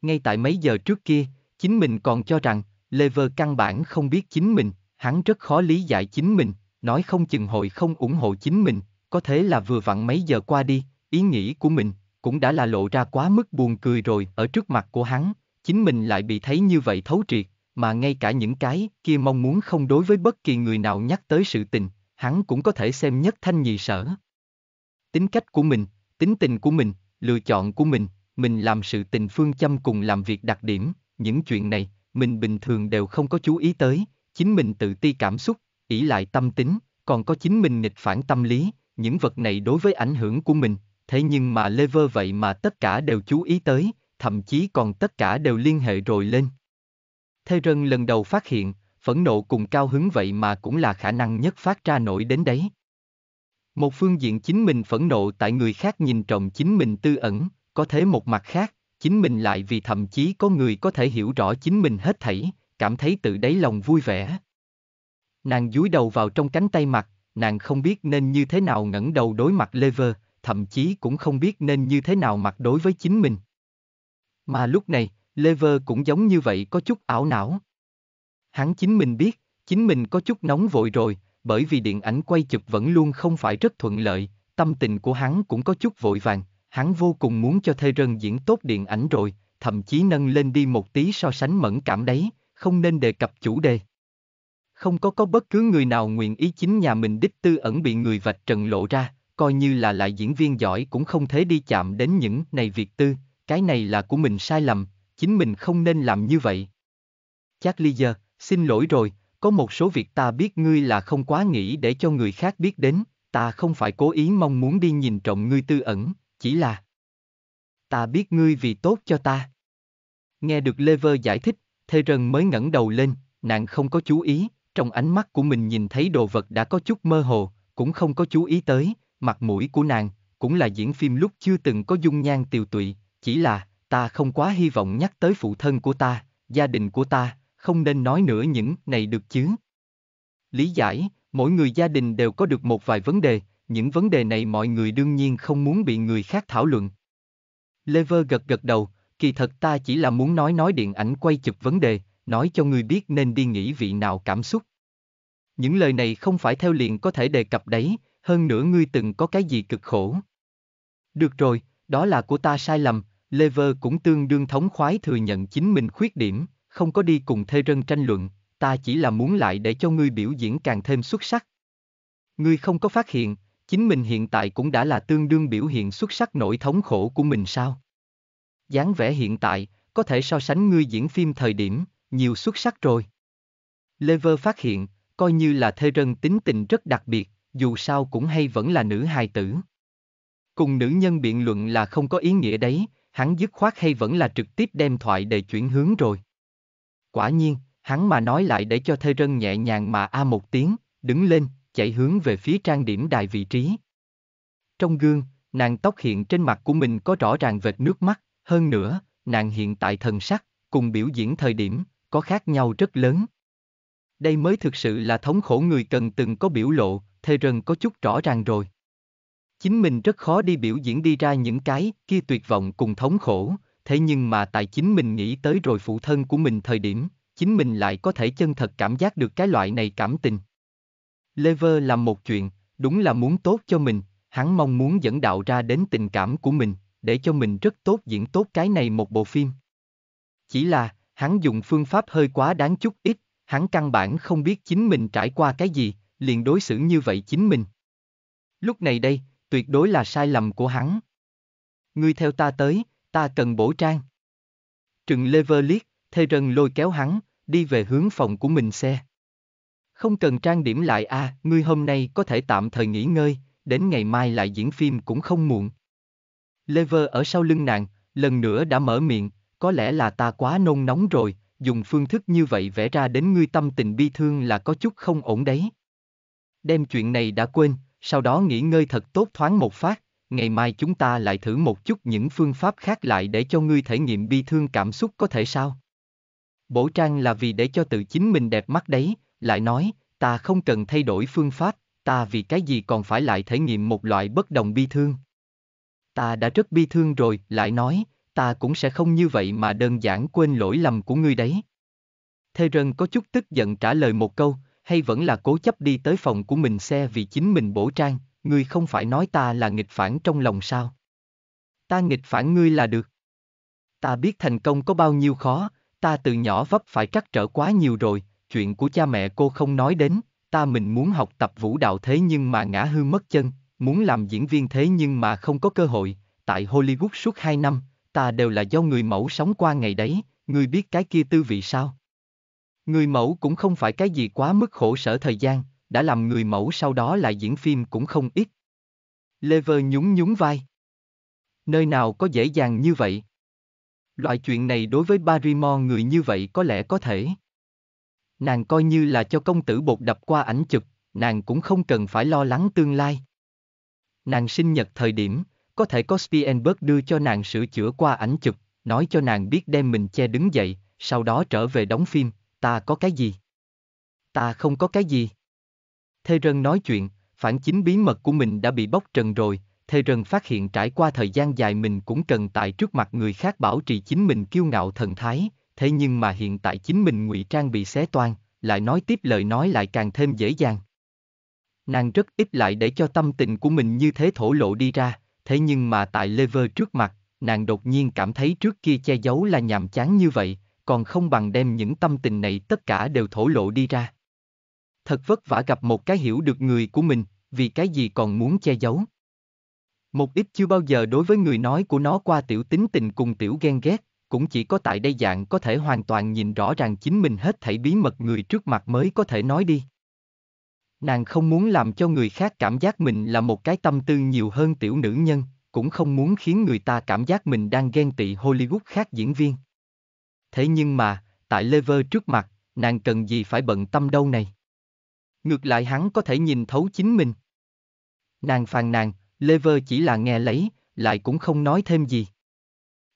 Ngay tại mấy giờ trước kia, chính mình còn cho rằng, Lever căn bản không biết chính mình, hắn rất khó lý giải chính mình, nói không chừng hội không ủng hộ chính mình, có thể là vừa vặn mấy giờ qua đi, ý nghĩ của mình cũng đã là lộ ra quá mức buồn cười rồi ở trước mặt của hắn, chính mình lại bị thấy như vậy thấu triệt, mà ngay cả những cái kia mong muốn không đối với bất kỳ người nào nhắc tới sự tình, hắn cũng có thể xem nhất thanh nhị sở. Tính cách của mình, tính tình của mình, lựa chọn của mình, mình làm sự tình phương châm cùng làm việc đặc điểm, những chuyện này, mình bình thường đều không có chú ý tới, chính mình tự ti cảm xúc, ỷ lại tâm tính, còn có chính mình nghịch phản tâm lý, những vật này đối với ảnh hưởng của mình, thế nhưng mà lê vơ vậy mà tất cả đều chú ý tới, thậm chí còn tất cả đều liên hệ rồi lên. Thê Rân lần đầu phát hiện, phẫn nộ cùng cao hứng vậy mà cũng là khả năng nhất phát ra nổi đến đấy. Một phương diện chính mình phẫn nộ tại người khác nhìn trọng chính mình tư ẩn, có thế một mặt khác, chính mình lại vì thậm chí có người có thể hiểu rõ chính mình hết thảy, cảm thấy tự đáy lòng vui vẻ. Nàng dúi đầu vào trong cánh tay mặt, nàng không biết nên như thế nào ngẩng đầu đối mặt Lever, thậm chí cũng không biết nên như thế nào mặt đối với chính mình. Mà lúc này, Lever cũng giống như vậy có chút ảo não. Hắn chính mình biết, chính mình có chút nóng vội rồi, bởi vì điện ảnh quay chụp vẫn luôn không phải rất thuận lợi, tâm tình của hắn cũng có chút vội vàng, hắn vô cùng muốn cho thê rân diễn tốt điện ảnh rồi, thậm chí nâng lên đi một tí so sánh mẫn cảm đấy, không nên đề cập chủ đề. Không có có bất cứ người nào nguyện ý chính nhà mình đích tư ẩn bị người vạch trần lộ ra, coi như là lại diễn viên giỏi cũng không thể đi chạm đến những này việc tư, cái này là của mình sai lầm, chính mình không nên làm như vậy. Charlie giờ, xin lỗi rồi, có một số việc ta biết ngươi là không quá nghĩ để cho người khác biết đến, ta không phải cố ý mong muốn đi nhìn trộm ngươi tư ẩn, chỉ là Ta biết ngươi vì tốt cho ta. Nghe được Lever giải thích, Thê Rần mới ngẩng đầu lên, nàng không có chú ý, trong ánh mắt của mình nhìn thấy đồ vật đã có chút mơ hồ, cũng không có chú ý tới, mặt mũi của nàng, cũng là diễn phim lúc chưa từng có dung nhan tiều tụy, chỉ là, ta không quá hy vọng nhắc tới phụ thân của ta, gia đình của ta, không nên nói nữa những này được chứ. Lý giải, mỗi người gia đình đều có được một vài vấn đề, những vấn đề này mọi người đương nhiên không muốn bị người khác thảo luận. Lever gật gật đầu, kỳ thật ta chỉ là muốn nói nói điện ảnh quay chụp vấn đề, nói cho người biết nên đi nghĩ vị nào cảm xúc. Những lời này không phải theo liền có thể đề cập đấy, hơn nữa ngươi từng có cái gì cực khổ. Được rồi, đó là của ta sai lầm, Lever cũng tương đương thống khoái thừa nhận chính mình khuyết điểm, không có đi cùng thê rân tranh luận, ta chỉ là muốn lại để cho ngươi biểu diễn càng thêm xuất sắc. Ngươi không có phát hiện, chính mình hiện tại cũng đã là tương đương biểu hiện xuất sắc nỗi thống khổ của mình sao? dáng vẻ hiện tại, có thể so sánh ngươi diễn phim thời điểm, nhiều xuất sắc rồi. Lever phát hiện, coi như là thê rân tính tình rất đặc biệt, dù sao cũng hay vẫn là nữ hài tử. Cùng nữ nhân biện luận là không có ý nghĩa đấy, hắn dứt khoát hay vẫn là trực tiếp đem thoại để chuyển hướng rồi. Quả nhiên, hắn mà nói lại để cho thê rân nhẹ nhàng mà a một tiếng, đứng lên, chạy hướng về phía trang điểm đài vị trí. Trong gương, nàng tóc hiện trên mặt của mình có rõ ràng vệt nước mắt, hơn nữa, nàng hiện tại thần sắc, cùng biểu diễn thời điểm, có khác nhau rất lớn. Đây mới thực sự là thống khổ người cần từng có biểu lộ, thê rần có chút rõ ràng rồi. Chính mình rất khó đi biểu diễn đi ra những cái kia tuyệt vọng cùng thống khổ, thế nhưng mà tại chính mình nghĩ tới rồi phụ thân của mình thời điểm, chính mình lại có thể chân thật cảm giác được cái loại này cảm tình. Lever làm một chuyện, đúng là muốn tốt cho mình, hắn mong muốn dẫn đạo ra đến tình cảm của mình, để cho mình rất tốt diễn tốt cái này một bộ phim. Chỉ là, hắn dùng phương pháp hơi quá đáng chút ít, hắn căn bản không biết chính mình trải qua cái gì, liền đối xử như vậy chính mình. Lúc này đây, tuyệt đối là sai lầm của hắn. Ngươi theo ta tới, ta cần bổ trang. Trừng Lever liếc, thê rần lôi kéo hắn, đi về hướng phòng của mình xe không cần trang điểm lại à, ngươi hôm nay có thể tạm thời nghỉ ngơi, đến ngày mai lại diễn phim cũng không muộn. Lever ở sau lưng nàng, lần nữa đã mở miệng, có lẽ là ta quá nôn nóng rồi, dùng phương thức như vậy vẽ ra đến ngươi tâm tình bi thương là có chút không ổn đấy. Đem chuyện này đã quên, sau đó nghỉ ngơi thật tốt thoáng một phát, ngày mai chúng ta lại thử một chút những phương pháp khác lại để cho ngươi thể nghiệm bi thương cảm xúc có thể sao? Bổ trang là vì để cho tự chính mình đẹp mắt đấy, lại nói, ta không cần thay đổi phương pháp, ta vì cái gì còn phải lại thể nghiệm một loại bất đồng bi thương. Ta đã rất bi thương rồi, lại nói, ta cũng sẽ không như vậy mà đơn giản quên lỗi lầm của ngươi đấy. Thê Rân có chút tức giận trả lời một câu, hay vẫn là cố chấp đi tới phòng của mình xe vì chính mình bổ trang, ngươi không phải nói ta là nghịch phản trong lòng sao. Ta nghịch phản ngươi là được. Ta biết thành công có bao nhiêu khó, ta từ nhỏ vấp phải trắc trở quá nhiều rồi, chuyện của cha mẹ cô không nói đến, ta mình muốn học tập vũ đạo thế nhưng mà ngã hư mất chân, muốn làm diễn viên thế nhưng mà không có cơ hội, tại Hollywood suốt 2 năm, ta đều là do người mẫu sống qua ngày đấy, người biết cái kia tư vị sao? Người mẫu cũng không phải cái gì quá mức khổ sở thời gian, đã làm người mẫu sau đó lại diễn phim cũng không ít. Lever nhún nhún vai. Nơi nào có dễ dàng như vậy? Loại chuyện này đối với Barrymore người như vậy có lẽ có thể nàng coi như là cho công tử bột đập qua ảnh chụp, nàng cũng không cần phải lo lắng tương lai. Nàng sinh nhật thời điểm, có thể có Spielberg đưa cho nàng sửa chữa qua ảnh chụp, nói cho nàng biết đem mình che đứng dậy, sau đó trở về đóng phim, ta có cái gì? Ta không có cái gì. Thê Rân nói chuyện, phản chính bí mật của mình đã bị bóc trần rồi, Thê Rân phát hiện trải qua thời gian dài mình cũng cần tại trước mặt người khác bảo trì chính mình kiêu ngạo thần thái, thế nhưng mà hiện tại chính mình ngụy trang bị xé toan, lại nói tiếp lời nói lại càng thêm dễ dàng. Nàng rất ít lại để cho tâm tình của mình như thế thổ lộ đi ra, thế nhưng mà tại Lever trước mặt, nàng đột nhiên cảm thấy trước kia che giấu là nhàm chán như vậy, còn không bằng đem những tâm tình này tất cả đều thổ lộ đi ra. Thật vất vả gặp một cái hiểu được người của mình, vì cái gì còn muốn che giấu. Một ít chưa bao giờ đối với người nói của nó qua tiểu tính tình cùng tiểu ghen ghét, cũng chỉ có tại đây dạng có thể hoàn toàn nhìn rõ ràng chính mình hết thảy bí mật người trước mặt mới có thể nói đi. Nàng không muốn làm cho người khác cảm giác mình là một cái tâm tư nhiều hơn tiểu nữ nhân, cũng không muốn khiến người ta cảm giác mình đang ghen tị Hollywood khác diễn viên. Thế nhưng mà, tại Lever trước mặt, nàng cần gì phải bận tâm đâu này. Ngược lại hắn có thể nhìn thấu chính mình. Nàng phàn nàn, Lever chỉ là nghe lấy, lại cũng không nói thêm gì.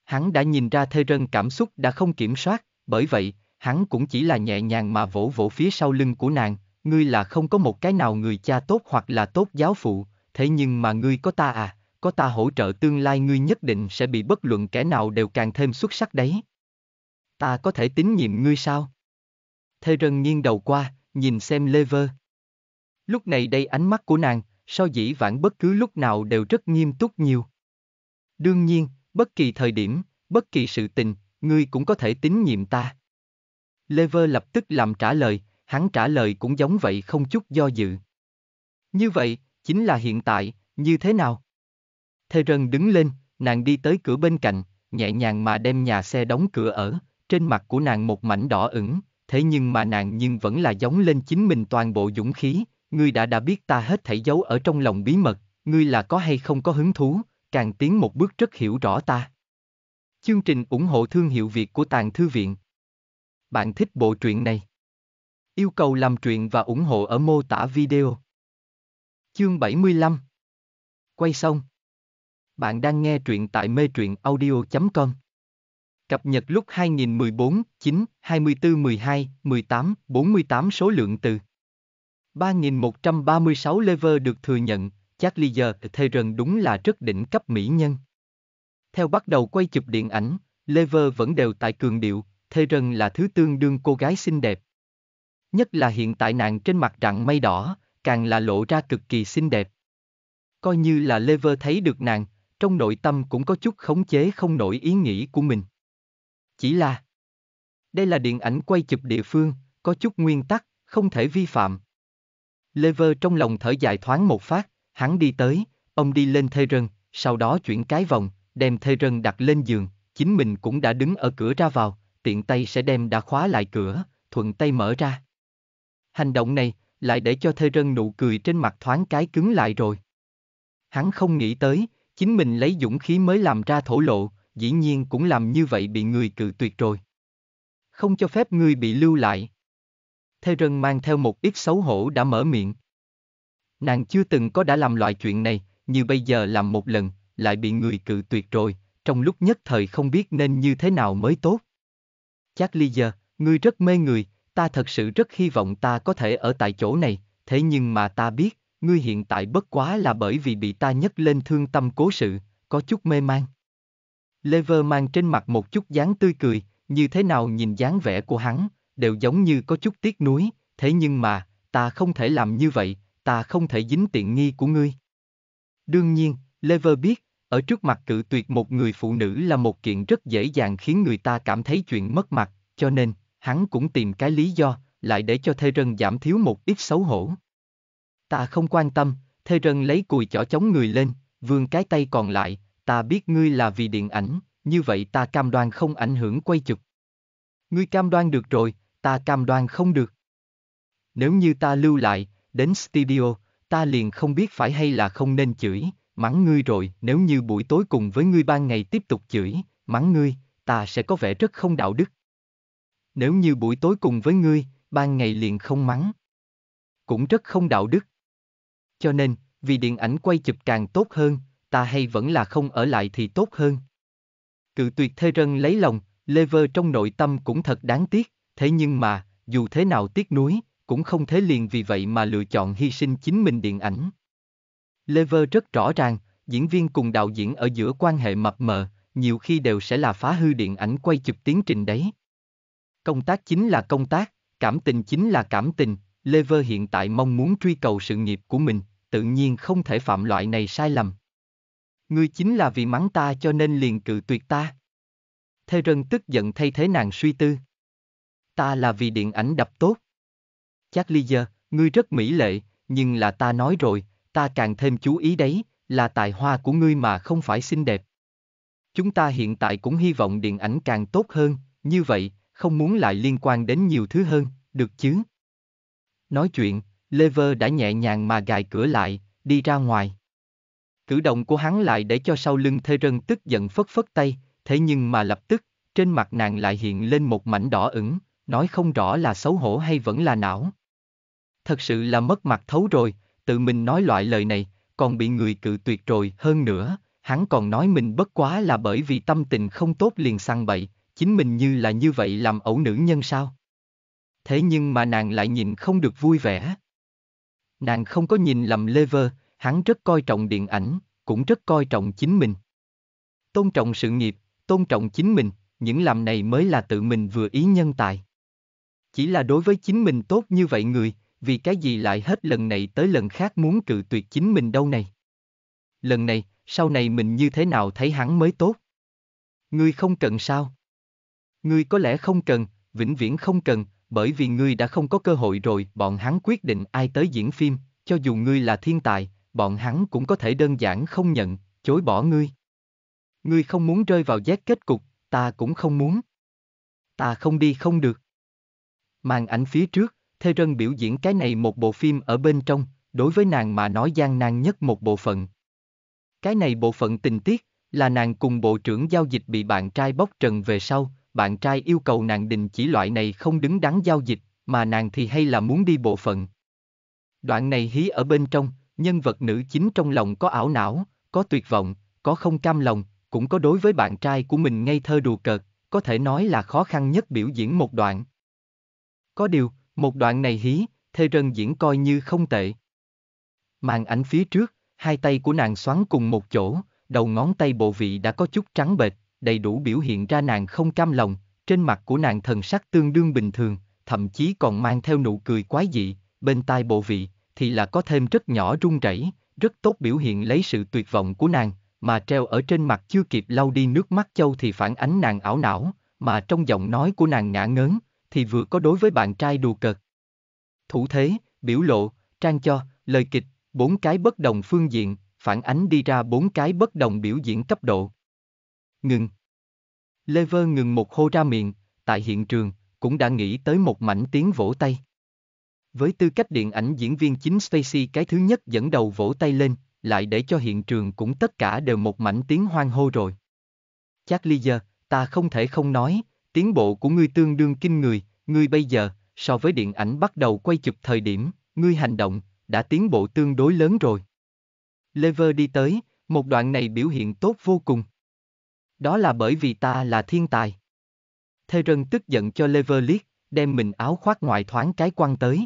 Hắn đã nhìn ra thê rân cảm xúc đã không kiểm soát, bởi vậy, hắn cũng chỉ là nhẹ nhàng mà vỗ vỗ phía sau lưng của nàng, ngươi là không có một cái nào người cha tốt hoặc là tốt giáo phụ, thế nhưng mà ngươi có ta à, có ta hỗ trợ tương lai ngươi nhất định sẽ bị bất luận kẻ nào đều càng thêm xuất sắc đấy. Ta có thể tín nhiệm ngươi sao? Thê Rân nghiêng đầu qua, nhìn xem Lê Vơ. Lúc này đây ánh mắt của nàng, so dĩ vãng bất cứ lúc nào đều rất nghiêm túc nhiều. Đương nhiên, bất kỳ thời điểm, bất kỳ sự tình, ngươi cũng có thể tín nhiệm ta. Lever lập tức làm trả lời, hắn trả lời cũng giống vậy không chút do dự. Như vậy, chính là hiện tại, như thế nào? Thê Rân đứng lên, nàng đi tới cửa bên cạnh, nhẹ nhàng mà đem nhà xe đóng cửa ở, trên mặt của nàng một mảnh đỏ ửng, thế nhưng mà nàng nhưng vẫn là giống lên chính mình toàn bộ dũng khí, ngươi đã đã biết ta hết thảy giấu ở trong lòng bí mật, ngươi là có hay không có hứng thú, càng tiến một bước rất hiểu rõ ta. Chương trình ủng hộ thương hiệu Việt của Tàng Thư Viện Bạn thích bộ truyện này? Yêu cầu làm truyện và ủng hộ ở mô tả video. Chương 75 Quay xong Bạn đang nghe truyện tại mê truyện audio.com Cập nhật lúc 2014, 9, 24, 12, 18, 48 số lượng từ 3.136 lever được thừa nhận, Charlie giờ Theron đúng là rất đỉnh cấp mỹ nhân. Theo bắt đầu quay chụp điện ảnh, Lever vẫn đều tại cường điệu, Theron là thứ tương đương cô gái xinh đẹp. Nhất là hiện tại nàng trên mặt rặng mây đỏ, càng là lộ ra cực kỳ xinh đẹp. Coi như là Lever thấy được nàng, trong nội tâm cũng có chút khống chế không nổi ý nghĩ của mình. Chỉ là Đây là điện ảnh quay chụp địa phương, có chút nguyên tắc, không thể vi phạm. Lever trong lòng thở dài thoáng một phát, Hắn đi tới, ông đi lên thê rân, sau đó chuyển cái vòng, đem thê rân đặt lên giường, chính mình cũng đã đứng ở cửa ra vào, tiện tay sẽ đem đã khóa lại cửa, thuận tay mở ra. Hành động này, lại để cho thê rân nụ cười trên mặt thoáng cái cứng lại rồi. Hắn không nghĩ tới, chính mình lấy dũng khí mới làm ra thổ lộ, dĩ nhiên cũng làm như vậy bị người cự tuyệt rồi. Không cho phép người bị lưu lại. Thê rân mang theo một ít xấu hổ đã mở miệng. Nàng chưa từng có đã làm loại chuyện này, như bây giờ làm một lần, lại bị người cự tuyệt rồi, trong lúc nhất thời không biết nên như thế nào mới tốt. Chắc ly giờ, ngươi rất mê người, ta thật sự rất hy vọng ta có thể ở tại chỗ này, thế nhưng mà ta biết, ngươi hiện tại bất quá là bởi vì bị ta nhấc lên thương tâm cố sự, có chút mê man. Lever mang trên mặt một chút dáng tươi cười, như thế nào nhìn dáng vẻ của hắn, đều giống như có chút tiếc nuối, thế nhưng mà, ta không thể làm như vậy, ta không thể dính tiện nghi của ngươi. Đương nhiên, Lever biết, ở trước mặt cự tuyệt một người phụ nữ là một kiện rất dễ dàng khiến người ta cảm thấy chuyện mất mặt, cho nên, hắn cũng tìm cái lý do, lại để cho Thê Rân giảm thiếu một ít xấu hổ. Ta không quan tâm, Thê Rân lấy cùi chỏ chống người lên, vươn cái tay còn lại, ta biết ngươi là vì điện ảnh, như vậy ta cam đoan không ảnh hưởng quay chụp. Ngươi cam đoan được rồi, ta cam đoan không được. Nếu như ta lưu lại, đến studio, ta liền không biết phải hay là không nên chửi, mắng ngươi rồi, nếu như buổi tối cùng với ngươi ban ngày tiếp tục chửi, mắng ngươi, ta sẽ có vẻ rất không đạo đức. Nếu như buổi tối cùng với ngươi, ban ngày liền không mắng. Cũng rất không đạo đức. Cho nên, vì điện ảnh quay chụp càng tốt hơn, ta hay vẫn là không ở lại thì tốt hơn. Cự tuyệt thê rân lấy lòng, Lê Lever trong nội tâm cũng thật đáng tiếc, thế nhưng mà, dù thế nào tiếc nuối, cũng không thể liền vì vậy mà lựa chọn hy sinh chính mình điện ảnh. Lever rất rõ ràng, diễn viên cùng đạo diễn ở giữa quan hệ mập mờ, nhiều khi đều sẽ là phá hư điện ảnh quay chụp tiến trình đấy. Công tác chính là công tác, cảm tình chính là cảm tình, Lever hiện tại mong muốn truy cầu sự nghiệp của mình, tự nhiên không thể phạm loại này sai lầm. Ngươi chính là vì mắng ta cho nên liền cự tuyệt ta. Thê Rân tức giận thay thế nàng suy tư. Ta là vì điện ảnh đập tốt. Charlie ngươi rất mỹ lệ, nhưng là ta nói rồi, ta càng thêm chú ý đấy, là tài hoa của ngươi mà không phải xinh đẹp. Chúng ta hiện tại cũng hy vọng điện ảnh càng tốt hơn, như vậy, không muốn lại liên quan đến nhiều thứ hơn, được chứ? Nói chuyện, Lever đã nhẹ nhàng mà gài cửa lại, đi ra ngoài. Cử động của hắn lại để cho sau lưng Thê Rân tức giận phất phất tay, thế nhưng mà lập tức, trên mặt nàng lại hiện lên một mảnh đỏ ửng, nói không rõ là xấu hổ hay vẫn là não thật sự là mất mặt thấu rồi, tự mình nói loại lời này, còn bị người cự tuyệt rồi hơn nữa, hắn còn nói mình bất quá là bởi vì tâm tình không tốt liền sang bậy, chính mình như là như vậy làm ẩu nữ nhân sao? Thế nhưng mà nàng lại nhìn không được vui vẻ. Nàng không có nhìn lầm Lê Vơ, hắn rất coi trọng điện ảnh, cũng rất coi trọng chính mình. Tôn trọng sự nghiệp, tôn trọng chính mình, những làm này mới là tự mình vừa ý nhân tài. Chỉ là đối với chính mình tốt như vậy người, vì cái gì lại hết lần này tới lần khác muốn cự tuyệt chính mình đâu này. Lần này, sau này mình như thế nào thấy hắn mới tốt? Ngươi không cần sao? Ngươi có lẽ không cần, vĩnh viễn không cần, bởi vì ngươi đã không có cơ hội rồi, bọn hắn quyết định ai tới diễn phim, cho dù ngươi là thiên tài, bọn hắn cũng có thể đơn giản không nhận, chối bỏ ngươi. Ngươi không muốn rơi vào giác kết cục, ta cũng không muốn. Ta không đi không được. Màn ảnh phía trước, Thê Rân biểu diễn cái này một bộ phim ở bên trong, đối với nàng mà nói gian nan nhất một bộ phận. Cái này bộ phận tình tiết, là nàng cùng bộ trưởng giao dịch bị bạn trai bóc trần về sau, bạn trai yêu cầu nàng đình chỉ loại này không đứng đắn giao dịch, mà nàng thì hay là muốn đi bộ phận. Đoạn này hí ở bên trong, nhân vật nữ chính trong lòng có ảo não, có tuyệt vọng, có không cam lòng, cũng có đối với bạn trai của mình ngây thơ đùa cợt, có thể nói là khó khăn nhất biểu diễn một đoạn. Có điều, một đoạn này hí, thê rân diễn coi như không tệ. Màn ảnh phía trước, hai tay của nàng xoắn cùng một chỗ, đầu ngón tay bộ vị đã có chút trắng bệch, đầy đủ biểu hiện ra nàng không cam lòng, trên mặt của nàng thần sắc tương đương bình thường, thậm chí còn mang theo nụ cười quái dị, bên tai bộ vị thì là có thêm rất nhỏ run rẩy, rất tốt biểu hiện lấy sự tuyệt vọng của nàng, mà treo ở trên mặt chưa kịp lau đi nước mắt châu thì phản ánh nàng ảo não, mà trong giọng nói của nàng ngã ngớn, thì vừa có đối với bạn trai đùa cợt. Thủ thế, biểu lộ, trang cho, lời kịch, bốn cái bất đồng phương diện, phản ánh đi ra bốn cái bất đồng biểu diễn cấp độ. Ngừng. Lê Vơ ngừng một hô ra miệng, tại hiện trường, cũng đã nghĩ tới một mảnh tiếng vỗ tay. Với tư cách điện ảnh diễn viên chính Stacy cái thứ nhất dẫn đầu vỗ tay lên, lại để cho hiện trường cũng tất cả đều một mảnh tiếng hoang hô rồi. Charlie giờ, ta không thể không nói, Tiến bộ của ngươi tương đương kinh người, ngươi bây giờ, so với điện ảnh bắt đầu quay chụp thời điểm, ngươi hành động, đã tiến bộ tương đối lớn rồi. Lever đi tới, một đoạn này biểu hiện tốt vô cùng. Đó là bởi vì ta là thiên tài. Thê Rân tức giận cho Lever liếc, đem mình áo khoác ngoại thoáng cái quăng tới.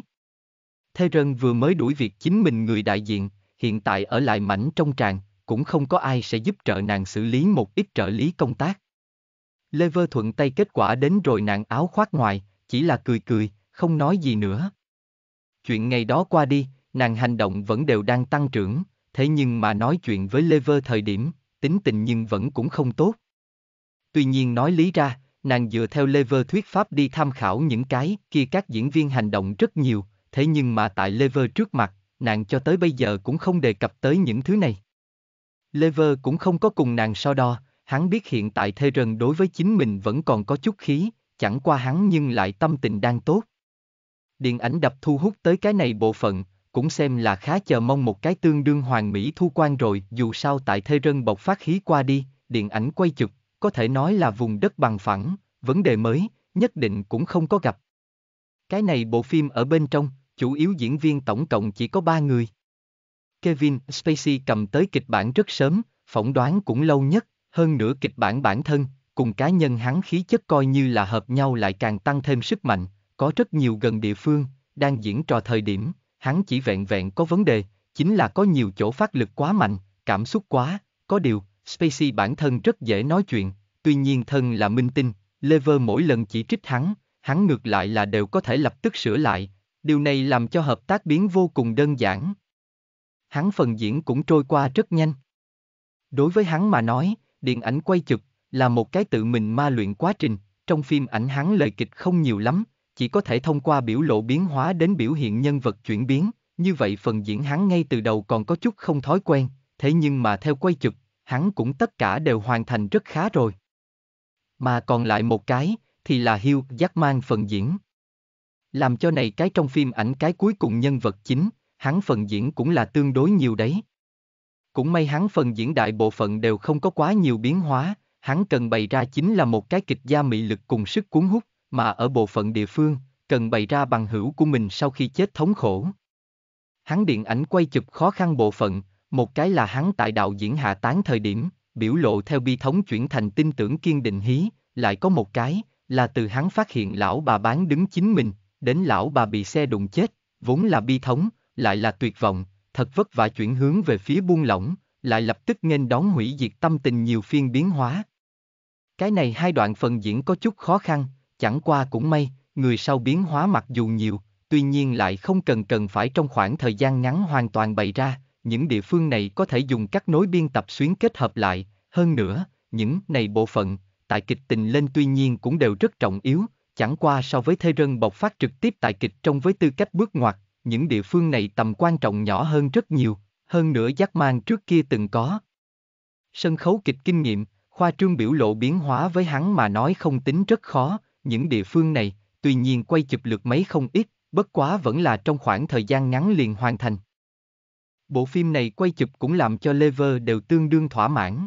Thê Rân vừa mới đuổi việc chính mình người đại diện, hiện tại ở lại mảnh trong tràng, cũng không có ai sẽ giúp trợ nàng xử lý một ít trợ lý công tác. Lê Vơ thuận tay kết quả đến rồi nạn áo khoác ngoài, chỉ là cười cười, không nói gì nữa. Chuyện ngày đó qua đi, nàng hành động vẫn đều đang tăng trưởng, thế nhưng mà nói chuyện với Lê Vơ thời điểm, tính tình nhưng vẫn cũng không tốt. Tuy nhiên nói lý ra, nàng dựa theo Lê Vơ thuyết pháp đi tham khảo những cái kia các diễn viên hành động rất nhiều, thế nhưng mà tại Lê Vơ trước mặt, nàng cho tới bây giờ cũng không đề cập tới những thứ này. Lê Vơ cũng không có cùng nàng so đo, Hắn biết hiện tại thê rần đối với chính mình vẫn còn có chút khí, chẳng qua hắn nhưng lại tâm tình đang tốt. Điện ảnh đập thu hút tới cái này bộ phận, cũng xem là khá chờ mong một cái tương đương hoàng mỹ thu quan rồi, dù sao tại thê rân bộc phát khí qua đi, điện ảnh quay chụp, có thể nói là vùng đất bằng phẳng, vấn đề mới, nhất định cũng không có gặp. Cái này bộ phim ở bên trong, chủ yếu diễn viên tổng cộng chỉ có ba người. Kevin Spacey cầm tới kịch bản rất sớm, phỏng đoán cũng lâu nhất, hơn nữa kịch bản bản thân, cùng cá nhân hắn khí chất coi như là hợp nhau lại càng tăng thêm sức mạnh, có rất nhiều gần địa phương, đang diễn trò thời điểm, hắn chỉ vẹn vẹn có vấn đề, chính là có nhiều chỗ phát lực quá mạnh, cảm xúc quá, có điều, Spacey bản thân rất dễ nói chuyện, tuy nhiên thân là minh tinh, Lever mỗi lần chỉ trích hắn, hắn ngược lại là đều có thể lập tức sửa lại, điều này làm cho hợp tác biến vô cùng đơn giản. Hắn phần diễn cũng trôi qua rất nhanh. Đối với hắn mà nói, điện ảnh quay chụp là một cái tự mình ma luyện quá trình, trong phim ảnh hắn lời kịch không nhiều lắm, chỉ có thể thông qua biểu lộ biến hóa đến biểu hiện nhân vật chuyển biến, như vậy phần diễn hắn ngay từ đầu còn có chút không thói quen, thế nhưng mà theo quay chụp, hắn cũng tất cả đều hoàn thành rất khá rồi. Mà còn lại một cái, thì là Hugh mang phần diễn. Làm cho này cái trong phim ảnh cái cuối cùng nhân vật chính, hắn phần diễn cũng là tương đối nhiều đấy. Cũng may hắn phần diễn đại bộ phận đều không có quá nhiều biến hóa, hắn cần bày ra chính là một cái kịch gia mị lực cùng sức cuốn hút, mà ở bộ phận địa phương, cần bày ra bằng hữu của mình sau khi chết thống khổ. Hắn điện ảnh quay chụp khó khăn bộ phận, một cái là hắn tại đạo diễn hạ tán thời điểm, biểu lộ theo bi thống chuyển thành tin tưởng kiên định hí, lại có một cái, là từ hắn phát hiện lão bà bán đứng chính mình, đến lão bà bị xe đụng chết, vốn là bi thống, lại là tuyệt vọng, thật vất vả chuyển hướng về phía buông lỏng, lại lập tức nghênh đón hủy diệt tâm tình nhiều phiên biến hóa. Cái này hai đoạn phần diễn có chút khó khăn, chẳng qua cũng may, người sau biến hóa mặc dù nhiều, tuy nhiên lại không cần cần phải trong khoảng thời gian ngắn hoàn toàn bày ra, những địa phương này có thể dùng các nối biên tập xuyến kết hợp lại, hơn nữa, những này bộ phận, tại kịch tình lên tuy nhiên cũng đều rất trọng yếu, chẳng qua so với thê rân bộc phát trực tiếp tại kịch trong với tư cách bước ngoặt, những địa phương này tầm quan trọng nhỏ hơn rất nhiều, hơn nữa giác mang trước kia từng có. Sân khấu kịch kinh nghiệm, khoa trương biểu lộ biến hóa với hắn mà nói không tính rất khó, những địa phương này, tuy nhiên quay chụp lượt mấy không ít, bất quá vẫn là trong khoảng thời gian ngắn liền hoàn thành. Bộ phim này quay chụp cũng làm cho Lever đều tương đương thỏa mãn.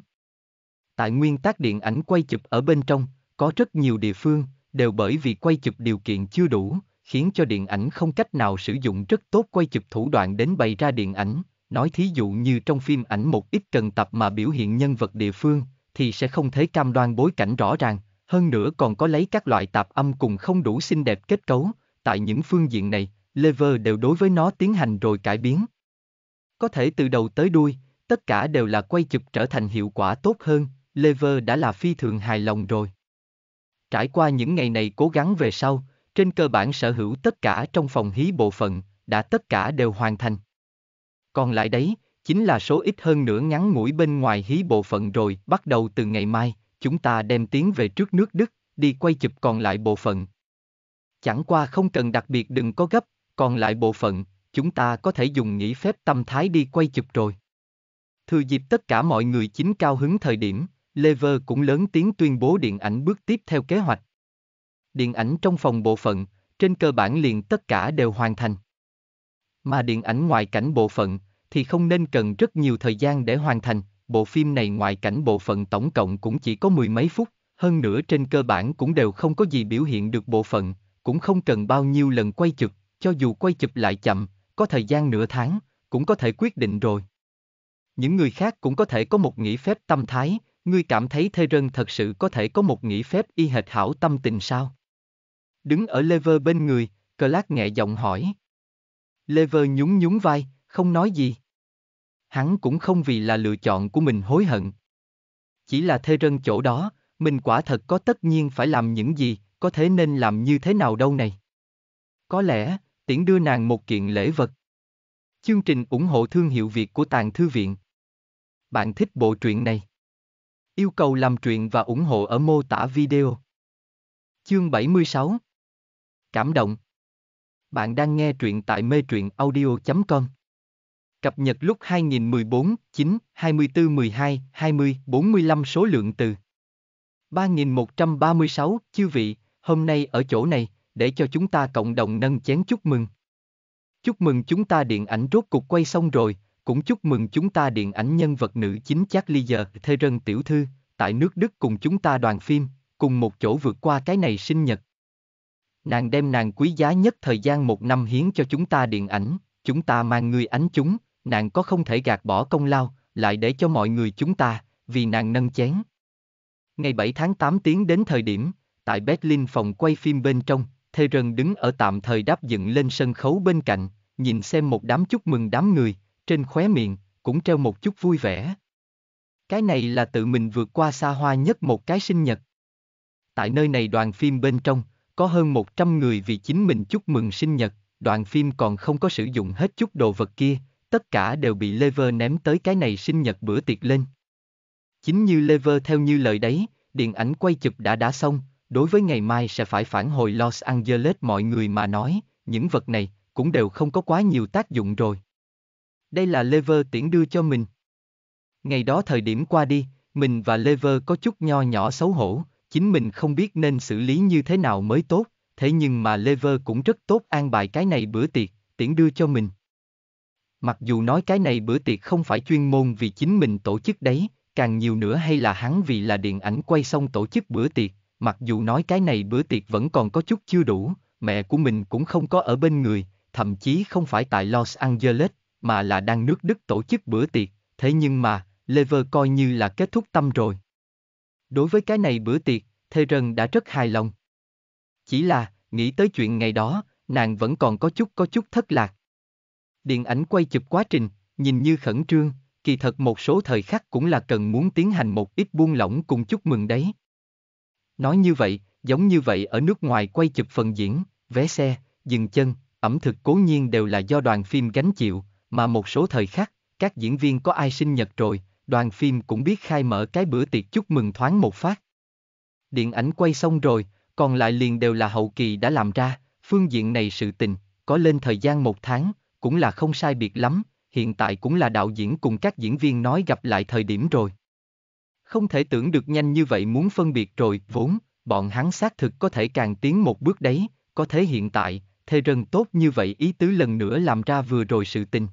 Tại nguyên tác điện ảnh quay chụp ở bên trong, có rất nhiều địa phương, đều bởi vì quay chụp điều kiện chưa đủ, khiến cho điện ảnh không cách nào sử dụng rất tốt quay chụp thủ đoạn đến bày ra điện ảnh. Nói thí dụ như trong phim ảnh một ít cần tập mà biểu hiện nhân vật địa phương, thì sẽ không thấy cam đoan bối cảnh rõ ràng, hơn nữa còn có lấy các loại tạp âm cùng không đủ xinh đẹp kết cấu, tại những phương diện này, Lever đều đối với nó tiến hành rồi cải biến. Có thể từ đầu tới đuôi, tất cả đều là quay chụp trở thành hiệu quả tốt hơn, Lever đã là phi thường hài lòng rồi. Trải qua những ngày này cố gắng về sau, trên cơ bản sở hữu tất cả trong phòng hí bộ phận, đã tất cả đều hoàn thành. Còn lại đấy, chính là số ít hơn nữa ngắn ngủi bên ngoài hí bộ phận rồi, bắt đầu từ ngày mai, chúng ta đem tiến về trước nước Đức, đi quay chụp còn lại bộ phận. Chẳng qua không cần đặc biệt đừng có gấp, còn lại bộ phận, chúng ta có thể dùng nghỉ phép tâm thái đi quay chụp rồi. Thừa dịp tất cả mọi người chính cao hứng thời điểm, Lever cũng lớn tiếng tuyên bố điện ảnh bước tiếp theo kế hoạch, điện ảnh trong phòng bộ phận, trên cơ bản liền tất cả đều hoàn thành. Mà điện ảnh ngoại cảnh bộ phận, thì không nên cần rất nhiều thời gian để hoàn thành, bộ phim này ngoại cảnh bộ phận tổng cộng cũng chỉ có mười mấy phút, hơn nữa trên cơ bản cũng đều không có gì biểu hiện được bộ phận, cũng không cần bao nhiêu lần quay chụp, cho dù quay chụp lại chậm, có thời gian nửa tháng, cũng có thể quyết định rồi. Những người khác cũng có thể có một nghỉ phép tâm thái, ngươi cảm thấy Thê Rân thật sự có thể có một nghỉ phép y hệt hảo tâm tình sao? đứng ở Lever bên người, Clark nhẹ giọng hỏi. Lever nhún nhún vai, không nói gì. Hắn cũng không vì là lựa chọn của mình hối hận. Chỉ là thê rân chỗ đó, mình quả thật có tất nhiên phải làm những gì, có thế nên làm như thế nào đâu này. Có lẽ, tiễn đưa nàng một kiện lễ vật. Chương trình ủng hộ thương hiệu Việt của Tàng Thư Viện. Bạn thích bộ truyện này? Yêu cầu làm truyện và ủng hộ ở mô tả video. Chương 76 Cảm động. Bạn đang nghe truyện tại mê truyện audio.com. Cập nhật lúc 2014, 9, 24, 12, 20, 45 số lượng từ. 3136, chư vị, hôm nay ở chỗ này, để cho chúng ta cộng đồng nâng chén chúc mừng. Chúc mừng chúng ta điện ảnh rốt cục quay xong rồi, cũng chúc mừng chúng ta điện ảnh nhân vật nữ chính Charlie giờ Thê Rân Tiểu Thư, tại nước Đức cùng chúng ta đoàn phim, cùng một chỗ vượt qua cái này sinh nhật nàng đem nàng quý giá nhất thời gian một năm hiến cho chúng ta điện ảnh, chúng ta mang người ánh chúng, nàng có không thể gạt bỏ công lao, lại để cho mọi người chúng ta, vì nàng nâng chén. Ngày 7 tháng 8 tiến đến thời điểm, tại Berlin phòng quay phim bên trong, Thê Rần đứng ở tạm thời đáp dựng lên sân khấu bên cạnh, nhìn xem một đám chúc mừng đám người, trên khóe miệng, cũng treo một chút vui vẻ. Cái này là tự mình vượt qua xa hoa nhất một cái sinh nhật. Tại nơi này đoàn phim bên trong, có hơn 100 người vì chính mình chúc mừng sinh nhật, đoạn phim còn không có sử dụng hết chút đồ vật kia, tất cả đều bị Lever ném tới cái này sinh nhật bữa tiệc lên. Chính như Lever theo như lời đấy, điện ảnh quay chụp đã đã xong, đối với ngày mai sẽ phải phản hồi Los Angeles mọi người mà nói, những vật này cũng đều không có quá nhiều tác dụng rồi. Đây là Lever tiễn đưa cho mình. Ngày đó thời điểm qua đi, mình và Lever có chút nho nhỏ xấu hổ, chính mình không biết nên xử lý như thế nào mới tốt, thế nhưng mà Lever cũng rất tốt an bài cái này bữa tiệc, tiễn đưa cho mình. Mặc dù nói cái này bữa tiệc không phải chuyên môn vì chính mình tổ chức đấy, càng nhiều nữa hay là hắn vì là điện ảnh quay xong tổ chức bữa tiệc, mặc dù nói cái này bữa tiệc vẫn còn có chút chưa đủ, mẹ của mình cũng không có ở bên người, thậm chí không phải tại Los Angeles, mà là đang nước Đức tổ chức bữa tiệc, thế nhưng mà, Lever coi như là kết thúc tâm rồi. Đối với cái này bữa tiệc, Thê Rần đã rất hài lòng. Chỉ là, nghĩ tới chuyện ngày đó, nàng vẫn còn có chút có chút thất lạc. Điện ảnh quay chụp quá trình, nhìn như khẩn trương, kỳ thật một số thời khắc cũng là cần muốn tiến hành một ít buông lỏng cùng chúc mừng đấy. Nói như vậy, giống như vậy ở nước ngoài quay chụp phần diễn, vé xe, dừng chân, ẩm thực cố nhiên đều là do đoàn phim gánh chịu, mà một số thời khắc, các diễn viên có ai sinh nhật rồi, đoàn phim cũng biết khai mở cái bữa tiệc chúc mừng thoáng một phát. Điện ảnh quay xong rồi, còn lại liền đều là hậu kỳ đã làm ra, phương diện này sự tình, có lên thời gian một tháng, cũng là không sai biệt lắm, hiện tại cũng là đạo diễn cùng các diễn viên nói gặp lại thời điểm rồi. Không thể tưởng được nhanh như vậy muốn phân biệt rồi, vốn, bọn hắn xác thực có thể càng tiến một bước đấy, có thế hiện tại, thê rần tốt như vậy ý tứ lần nữa làm ra vừa rồi sự tình,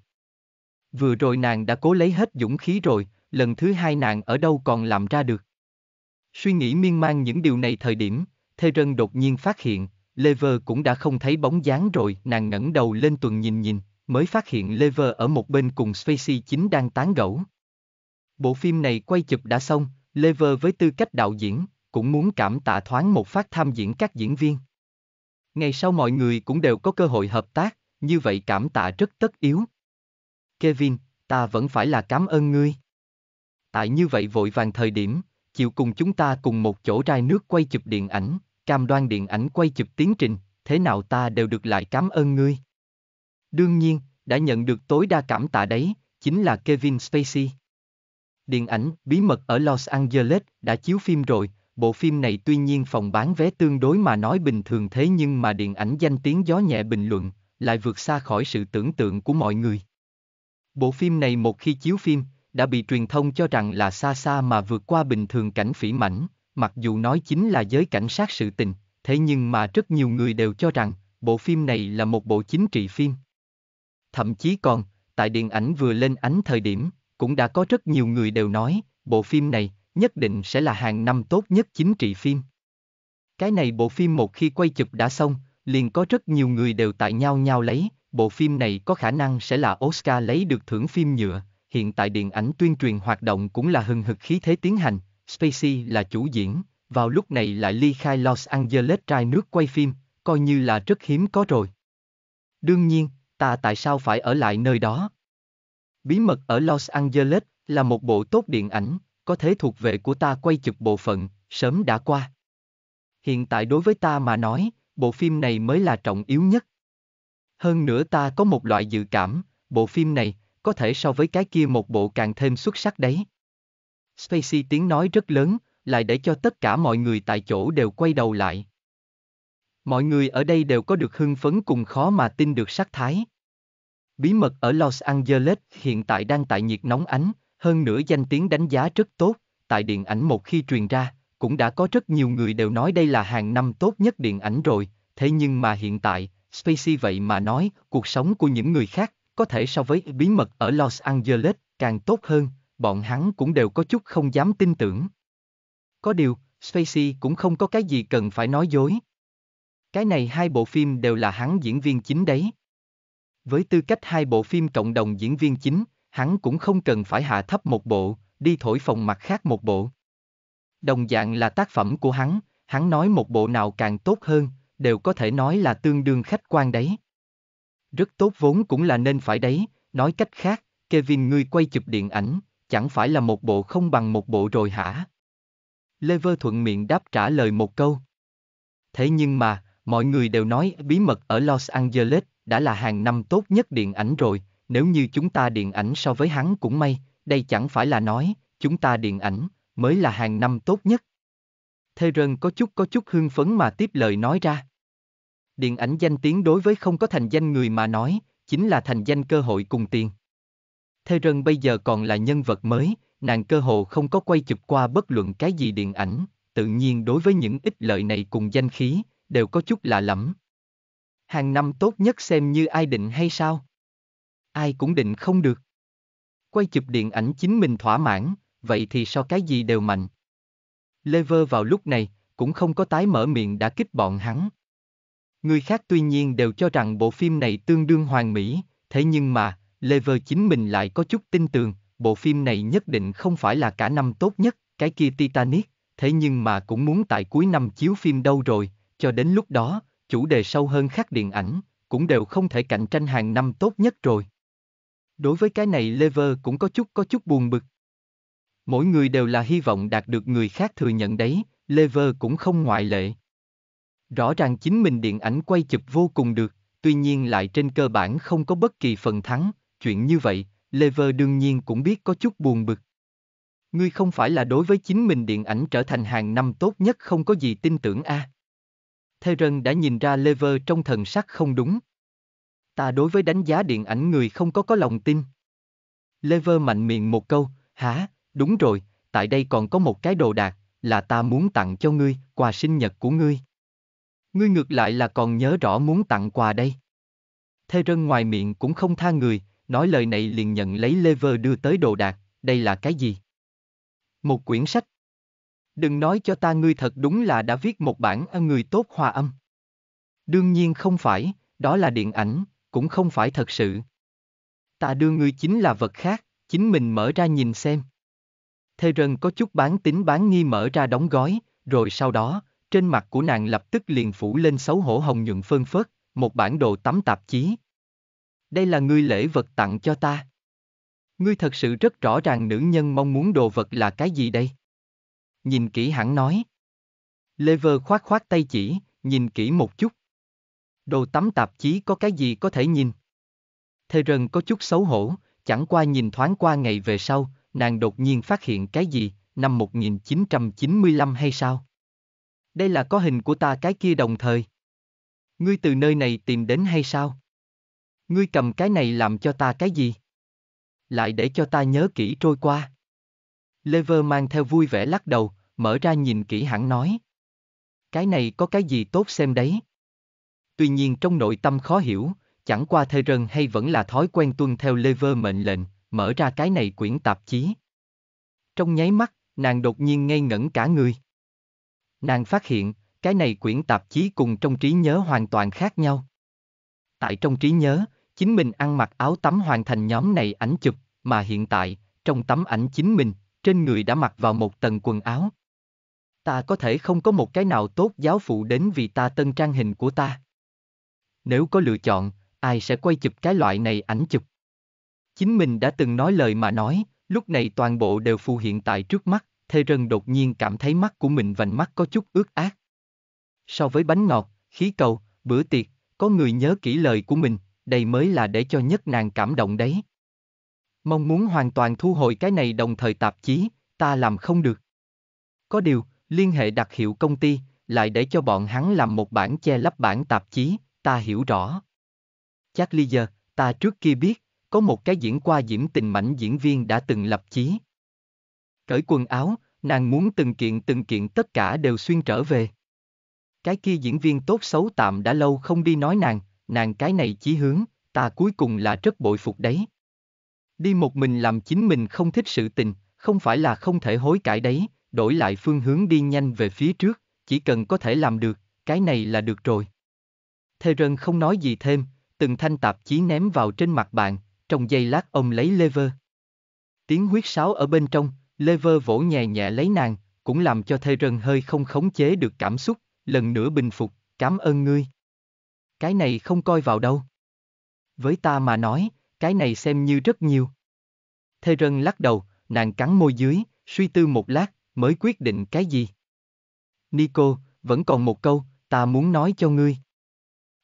Vừa rồi nàng đã cố lấy hết dũng khí rồi, lần thứ hai nàng ở đâu còn làm ra được. Suy nghĩ miên man những điều này thời điểm, Thê Rân đột nhiên phát hiện, Lever cũng đã không thấy bóng dáng rồi, nàng ngẩng đầu lên tuần nhìn nhìn, mới phát hiện Lever ở một bên cùng Spacey chính đang tán gẫu. Bộ phim này quay chụp đã xong, Lever với tư cách đạo diễn, cũng muốn cảm tạ thoáng một phát tham diễn các diễn viên. Ngày sau mọi người cũng đều có cơ hội hợp tác, như vậy cảm tạ rất tất yếu, Kevin, ta vẫn phải là cảm ơn ngươi. Tại như vậy vội vàng thời điểm, chịu cùng chúng ta cùng một chỗ trai nước quay chụp điện ảnh, cam đoan điện ảnh quay chụp tiến trình, thế nào ta đều được lại cảm ơn ngươi. Đương nhiên, đã nhận được tối đa cảm tạ đấy, chính là Kevin Spacey. Điện ảnh Bí mật ở Los Angeles đã chiếu phim rồi, bộ phim này tuy nhiên phòng bán vé tương đối mà nói bình thường thế nhưng mà điện ảnh danh tiếng gió nhẹ bình luận, lại vượt xa khỏi sự tưởng tượng của mọi người. Bộ phim này một khi chiếu phim, đã bị truyền thông cho rằng là xa xa mà vượt qua bình thường cảnh phỉ mảnh, mặc dù nói chính là giới cảnh sát sự tình, thế nhưng mà rất nhiều người đều cho rằng, bộ phim này là một bộ chính trị phim. Thậm chí còn, tại điện ảnh vừa lên ánh thời điểm, cũng đã có rất nhiều người đều nói, bộ phim này nhất định sẽ là hàng năm tốt nhất chính trị phim. Cái này bộ phim một khi quay chụp đã xong, liền có rất nhiều người đều tại nhau nhau lấy, bộ phim này có khả năng sẽ là Oscar lấy được thưởng phim nhựa, hiện tại điện ảnh tuyên truyền hoạt động cũng là hừng hực khí thế tiến hành, Spacey là chủ diễn, vào lúc này lại ly khai Los Angeles trai nước quay phim, coi như là rất hiếm có rồi. Đương nhiên, ta tại sao phải ở lại nơi đó? Bí mật ở Los Angeles là một bộ tốt điện ảnh, có thế thuộc về của ta quay chụp bộ phận, sớm đã qua. Hiện tại đối với ta mà nói, bộ phim này mới là trọng yếu nhất. Hơn nữa ta có một loại dự cảm, bộ phim này, có thể so với cái kia một bộ càng thêm xuất sắc đấy. Spacey tiếng nói rất lớn, lại để cho tất cả mọi người tại chỗ đều quay đầu lại. Mọi người ở đây đều có được hưng phấn cùng khó mà tin được sắc thái. Bí mật ở Los Angeles hiện tại đang tại nhiệt nóng ánh, hơn nữa danh tiếng đánh giá rất tốt, tại điện ảnh một khi truyền ra, cũng đã có rất nhiều người đều nói đây là hàng năm tốt nhất điện ảnh rồi, thế nhưng mà hiện tại, Spacey vậy mà nói, cuộc sống của những người khác, có thể so với bí mật ở Los Angeles, càng tốt hơn, bọn hắn cũng đều có chút không dám tin tưởng. Có điều, Spacey cũng không có cái gì cần phải nói dối. Cái này hai bộ phim đều là hắn diễn viên chính đấy. Với tư cách hai bộ phim cộng đồng diễn viên chính, hắn cũng không cần phải hạ thấp một bộ, đi thổi phòng mặt khác một bộ. Đồng dạng là tác phẩm của hắn, hắn nói một bộ nào càng tốt hơn, đều có thể nói là tương đương khách quan đấy. Rất tốt vốn cũng là nên phải đấy, nói cách khác, Kevin ngươi quay chụp điện ảnh, chẳng phải là một bộ không bằng một bộ rồi hả? Lê Vơ thuận miệng đáp trả lời một câu. Thế nhưng mà, mọi người đều nói bí mật ở Los Angeles đã là hàng năm tốt nhất điện ảnh rồi, nếu như chúng ta điện ảnh so với hắn cũng may, đây chẳng phải là nói, chúng ta điện ảnh mới là hàng năm tốt nhất. Thê Rơn có chút có chút hương phấn mà tiếp lời nói ra. Điện ảnh danh tiếng đối với không có thành danh người mà nói, chính là thành danh cơ hội cùng tiền. Thê Rân bây giờ còn là nhân vật mới, nàng cơ hồ không có quay chụp qua bất luận cái gì điện ảnh, tự nhiên đối với những ích lợi này cùng danh khí, đều có chút lạ lẫm. Hàng năm tốt nhất xem như ai định hay sao? Ai cũng định không được. Quay chụp điện ảnh chính mình thỏa mãn, vậy thì so cái gì đều mạnh. Lê Lever vào lúc này, cũng không có tái mở miệng đã kích bọn hắn. Người khác tuy nhiên đều cho rằng bộ phim này tương đương hoàn mỹ, thế nhưng mà, Lever chính mình lại có chút tin tưởng, bộ phim này nhất định không phải là cả năm tốt nhất, cái kia Titanic, thế nhưng mà cũng muốn tại cuối năm chiếu phim đâu rồi, cho đến lúc đó, chủ đề sâu hơn khác điện ảnh, cũng đều không thể cạnh tranh hàng năm tốt nhất rồi. Đối với cái này Lever cũng có chút có chút buồn bực. Mỗi người đều là hy vọng đạt được người khác thừa nhận đấy, Lever cũng không ngoại lệ, Rõ ràng chính mình điện ảnh quay chụp vô cùng được, tuy nhiên lại trên cơ bản không có bất kỳ phần thắng, chuyện như vậy, Lever đương nhiên cũng biết có chút buồn bực. Ngươi không phải là đối với chính mình điện ảnh trở thành hàng năm tốt nhất không có gì tin tưởng a. À. Rân đã nhìn ra Lever trong thần sắc không đúng. Ta đối với đánh giá điện ảnh người không có có lòng tin. Lever mạnh miệng một câu, hả, đúng rồi, tại đây còn có một cái đồ đạc, là ta muốn tặng cho ngươi, quà sinh nhật của ngươi. Ngươi ngược lại là còn nhớ rõ muốn tặng quà đây. Thê Rân ngoài miệng cũng không tha người, nói lời này liền nhận lấy lever đưa tới đồ đạc, đây là cái gì? Một quyển sách. Đừng nói cho ta ngươi thật đúng là đã viết một bản người tốt hòa âm. Đương nhiên không phải, đó là điện ảnh, cũng không phải thật sự. Ta đưa ngươi chính là vật khác, chính mình mở ra nhìn xem. Thê Rân có chút bán tính bán nghi mở ra đóng gói, rồi sau đó, trên mặt của nàng lập tức liền phủ lên xấu hổ hồng nhuận phơn phớt, một bản đồ tắm tạp chí. Đây là ngươi lễ vật tặng cho ta. Ngươi thật sự rất rõ ràng nữ nhân mong muốn đồ vật là cái gì đây? Nhìn kỹ hẳn nói. Lever khoát khoát tay chỉ, nhìn kỹ một chút. Đồ tắm tạp chí có cái gì có thể nhìn? Thê Rần có chút xấu hổ, chẳng qua nhìn thoáng qua ngày về sau, nàng đột nhiên phát hiện cái gì, năm 1995 hay sao? đây là có hình của ta cái kia đồng thời. Ngươi từ nơi này tìm đến hay sao? Ngươi cầm cái này làm cho ta cái gì? Lại để cho ta nhớ kỹ trôi qua. Lever mang theo vui vẻ lắc đầu, mở ra nhìn kỹ hẳn nói. Cái này có cái gì tốt xem đấy. Tuy nhiên trong nội tâm khó hiểu, chẳng qua thê rần hay vẫn là thói quen tuân theo Lever mệnh lệnh, mở ra cái này quyển tạp chí. Trong nháy mắt, nàng đột nhiên ngây ngẩn cả người. Nàng phát hiện, cái này quyển tạp chí cùng trong trí nhớ hoàn toàn khác nhau. Tại trong trí nhớ, chính mình ăn mặc áo tắm hoàn thành nhóm này ảnh chụp, mà hiện tại, trong tấm ảnh chính mình, trên người đã mặc vào một tầng quần áo. Ta có thể không có một cái nào tốt giáo phụ đến vì ta tân trang hình của ta. Nếu có lựa chọn, ai sẽ quay chụp cái loại này ảnh chụp? Chính mình đã từng nói lời mà nói, lúc này toàn bộ đều phù hiện tại trước mắt. Thê Rân đột nhiên cảm thấy mắt của mình vành mắt có chút ướt át. So với bánh ngọt, khí cầu, bữa tiệc, có người nhớ kỹ lời của mình, đây mới là để cho nhất nàng cảm động đấy. Mong muốn hoàn toàn thu hồi cái này đồng thời tạp chí, ta làm không được. Có điều, liên hệ đặc hiệu công ty, lại để cho bọn hắn làm một bản che lắp bản tạp chí, ta hiểu rõ. Chắc ly giờ, ta trước kia biết, có một cái diễn qua diễm tình mảnh diễn viên đã từng lập chí. Cởi quần áo, nàng muốn từng kiện từng kiện tất cả đều xuyên trở về. Cái kia diễn viên tốt xấu tạm đã lâu không đi nói nàng, nàng cái này chí hướng, ta cuối cùng là rất bội phục đấy. Đi một mình làm chính mình không thích sự tình, không phải là không thể hối cải đấy, đổi lại phương hướng đi nhanh về phía trước, chỉ cần có thể làm được, cái này là được rồi. Thê Rân không nói gì thêm, từng thanh tạp chí ném vào trên mặt bạn, trong giây lát ông lấy lever. Tiếng huyết sáo ở bên trong, Lever vỗ nhẹ nhẹ lấy nàng, cũng làm cho thê rần hơi không khống chế được cảm xúc, lần nữa bình phục, cảm ơn ngươi. Cái này không coi vào đâu. Với ta mà nói, cái này xem như rất nhiều. Thê rần lắc đầu, nàng cắn môi dưới, suy tư một lát, mới quyết định cái gì. Nico, vẫn còn một câu, ta muốn nói cho ngươi.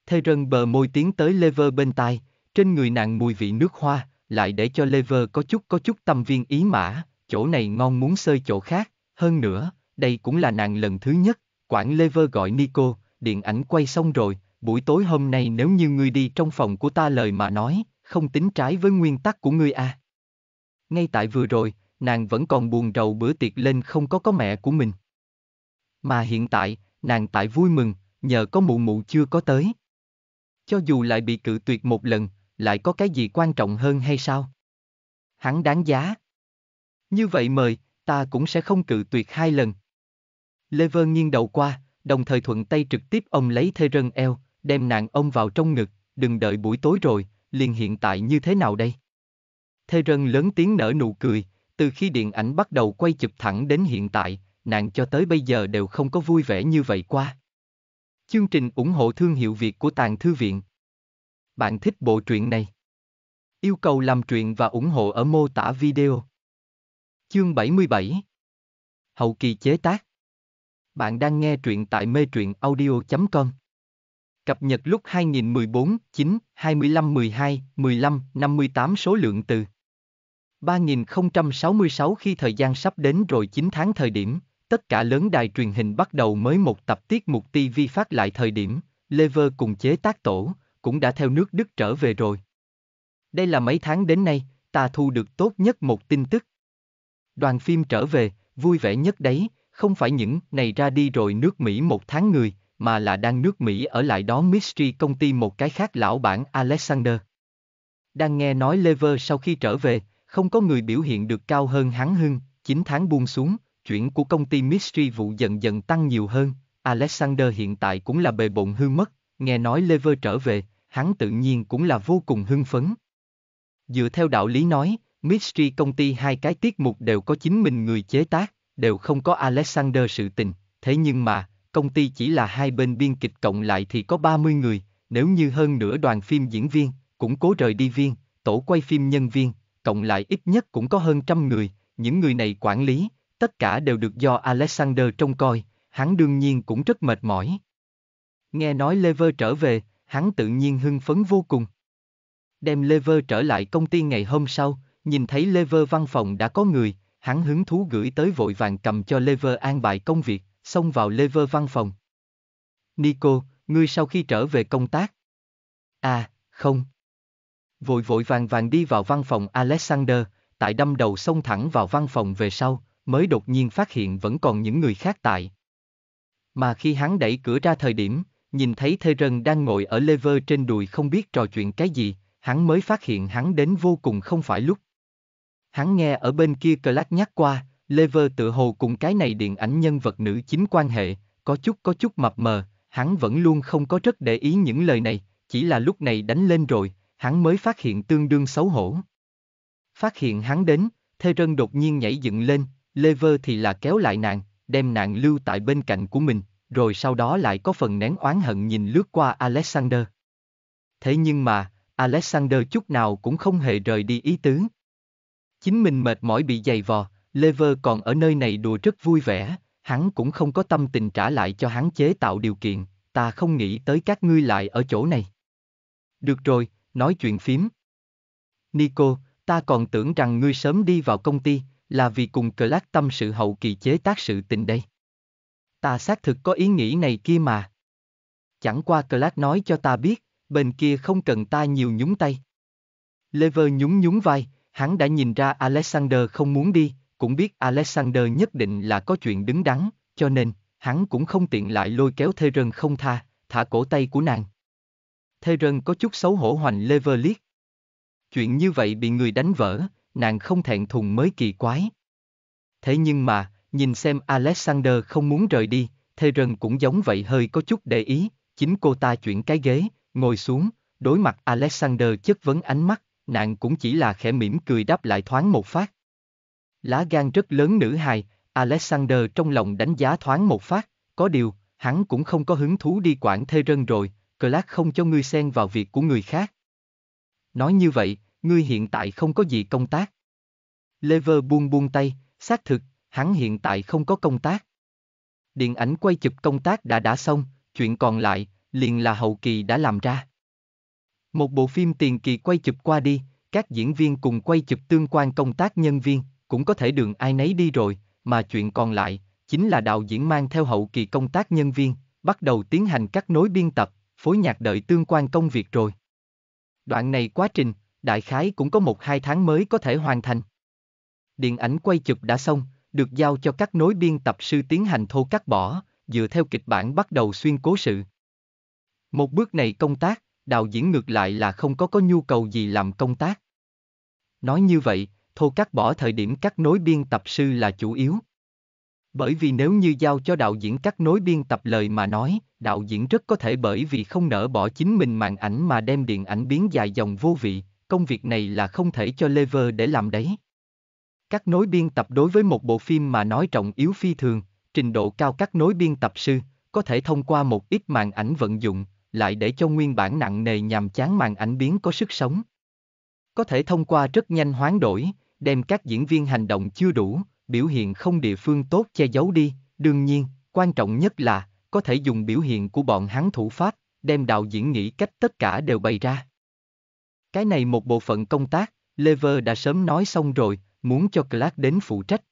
Thê rần bờ môi tiến tới Lever bên tai, trên người nàng mùi vị nước hoa, lại để cho Lever có chút có chút tâm viên ý mã, chỗ này ngon muốn xơi chỗ khác, hơn nữa, đây cũng là nàng lần thứ nhất, quản lê vơ gọi Nico, điện ảnh quay xong rồi, buổi tối hôm nay nếu như ngươi đi trong phòng của ta lời mà nói, không tính trái với nguyên tắc của ngươi à. Ngay tại vừa rồi, nàng vẫn còn buồn rầu bữa tiệc lên không có có mẹ của mình. Mà hiện tại, nàng tại vui mừng, nhờ có mụ mụ chưa có tới. Cho dù lại bị cự tuyệt một lần, lại có cái gì quan trọng hơn hay sao? Hắn đáng giá. Như vậy mời, ta cũng sẽ không cự tuyệt hai lần. Lê Vơ nghiêng đầu qua, đồng thời thuận tay trực tiếp ông lấy thê rân eo, đem nàng ông vào trong ngực, đừng đợi buổi tối rồi, liền hiện tại như thế nào đây? Thê rân lớn tiếng nở nụ cười, từ khi điện ảnh bắt đầu quay chụp thẳng đến hiện tại, nàng cho tới bây giờ đều không có vui vẻ như vậy qua. Chương trình ủng hộ thương hiệu Việt của Tàng Thư Viện Bạn thích bộ truyện này? Yêu cầu làm truyện và ủng hộ ở mô tả video Chương 77 Hậu kỳ chế tác Bạn đang nghe truyện tại mê truyện audio.com Cập nhật lúc 2014, 9, 25, 12, 15, 58 số lượng từ 3066 khi thời gian sắp đến rồi 9 tháng thời điểm, tất cả lớn đài truyền hình bắt đầu mới một tập tiết mục TV phát lại thời điểm, Lever cùng chế tác tổ, cũng đã theo nước Đức trở về rồi. Đây là mấy tháng đến nay, ta thu được tốt nhất một tin tức, Đoàn phim trở về, vui vẻ nhất đấy, không phải những này ra đi rồi nước Mỹ một tháng người, mà là đang nước Mỹ ở lại đó mystery công ty một cái khác lão bản Alexander. Đang nghe nói Lever sau khi trở về, không có người biểu hiện được cao hơn hắn hưng, 9 tháng buông xuống, chuyển của công ty mystery vụ dần dần tăng nhiều hơn, Alexander hiện tại cũng là bề bộn hư mất, nghe nói Lever trở về, hắn tự nhiên cũng là vô cùng hưng phấn. Dựa theo đạo lý nói, Mystery công ty hai cái tiết mục đều có chính mình người chế tác, đều không có Alexander sự tình, thế nhưng mà, công ty chỉ là hai bên biên kịch cộng lại thì có 30 người, nếu như hơn nửa đoàn phim diễn viên, cũng cố rời đi viên, tổ quay phim nhân viên, cộng lại ít nhất cũng có hơn trăm người, những người này quản lý, tất cả đều được do Alexander trông coi, hắn đương nhiên cũng rất mệt mỏi. Nghe nói Lever trở về, hắn tự nhiên hưng phấn vô cùng. Đem Lever trở lại công ty ngày hôm sau, nhìn thấy Lever văn phòng đã có người, hắn hứng thú gửi tới vội vàng cầm cho Lever an bài công việc, xông vào Lever văn phòng. Nico, ngươi sau khi trở về công tác? À, không. Vội vội vàng vàng đi vào văn phòng Alexander, tại đâm đầu xông thẳng vào văn phòng về sau, mới đột nhiên phát hiện vẫn còn những người khác tại. Mà khi hắn đẩy cửa ra thời điểm, nhìn thấy Thê Rân đang ngồi ở lever trên đùi không biết trò chuyện cái gì, hắn mới phát hiện hắn đến vô cùng không phải lúc. Hắn nghe ở bên kia cờ nhắc qua, Lever tự hồ cùng cái này điện ảnh nhân vật nữ chính quan hệ, có chút có chút mập mờ, hắn vẫn luôn không có rất để ý những lời này, chỉ là lúc này đánh lên rồi, hắn mới phát hiện tương đương xấu hổ. Phát hiện hắn đến, Thê Rân đột nhiên nhảy dựng lên, Lever thì là kéo lại nàng, đem nàng lưu tại bên cạnh của mình, rồi sau đó lại có phần nén oán hận nhìn lướt qua Alexander. Thế nhưng mà, Alexander chút nào cũng không hề rời đi ý tứ, Chính mình mệt mỏi bị dày vò, Lever còn ở nơi này đùa rất vui vẻ, hắn cũng không có tâm tình trả lại cho hắn chế tạo điều kiện, ta không nghĩ tới các ngươi lại ở chỗ này. Được rồi, nói chuyện phím. Nico, ta còn tưởng rằng ngươi sớm đi vào công ty, là vì cùng Clark tâm sự hậu kỳ chế tác sự tình đây. Ta xác thực có ý nghĩ này kia mà. Chẳng qua Clark nói cho ta biết, bên kia không cần ta nhiều nhúng tay. Lever nhún nhún vai, Hắn đã nhìn ra Alexander không muốn đi, cũng biết Alexander nhất định là có chuyện đứng đắn, cho nên, hắn cũng không tiện lại lôi kéo thê Rừng không tha, thả cổ tay của nàng. Thê Rừng có chút xấu hổ hoành lê vơ Chuyện như vậy bị người đánh vỡ, nàng không thẹn thùng mới kỳ quái. Thế nhưng mà, nhìn xem Alexander không muốn rời đi, thê Rừng cũng giống vậy hơi có chút để ý, chính cô ta chuyển cái ghế, ngồi xuống, đối mặt Alexander chất vấn ánh mắt nàng cũng chỉ là khẽ mỉm cười đáp lại thoáng một phát. Lá gan rất lớn nữ hài, Alexander trong lòng đánh giá thoáng một phát, có điều, hắn cũng không có hứng thú đi quản thê rân rồi, Clark không cho ngươi xen vào việc của người khác. Nói như vậy, ngươi hiện tại không có gì công tác. Lever buông buông tay, xác thực, hắn hiện tại không có công tác. Điện ảnh quay chụp công tác đã đã xong, chuyện còn lại, liền là hậu kỳ đã làm ra. Một bộ phim tiền kỳ quay chụp qua đi, các diễn viên cùng quay chụp tương quan công tác nhân viên, cũng có thể đường ai nấy đi rồi, mà chuyện còn lại, chính là đạo diễn mang theo hậu kỳ công tác nhân viên, bắt đầu tiến hành các nối biên tập, phối nhạc đợi tương quan công việc rồi. Đoạn này quá trình, đại khái cũng có một hai tháng mới có thể hoàn thành. Điện ảnh quay chụp đã xong, được giao cho các nối biên tập sư tiến hành thô cắt bỏ, dựa theo kịch bản bắt đầu xuyên cố sự. Một bước này công tác, đạo diễn ngược lại là không có có nhu cầu gì làm công tác. Nói như vậy, thô cắt bỏ thời điểm cắt nối biên tập sư là chủ yếu. Bởi vì nếu như giao cho đạo diễn cắt nối biên tập lời mà nói, đạo diễn rất có thể bởi vì không nỡ bỏ chính mình màn ảnh mà đem điện ảnh biến dài dòng vô vị, công việc này là không thể cho Lever để làm đấy. Cắt nối biên tập đối với một bộ phim mà nói trọng yếu phi thường, trình độ cao cắt nối biên tập sư, có thể thông qua một ít màn ảnh vận dụng, lại để cho nguyên bản nặng nề nhàm chán màn ảnh biến có sức sống. Có thể thông qua rất nhanh hoán đổi, đem các diễn viên hành động chưa đủ, biểu hiện không địa phương tốt che giấu đi, đương nhiên, quan trọng nhất là, có thể dùng biểu hiện của bọn hắn thủ pháp, đem đạo diễn nghĩ cách tất cả đều bày ra. Cái này một bộ phận công tác, Lever đã sớm nói xong rồi, muốn cho Clark đến phụ trách.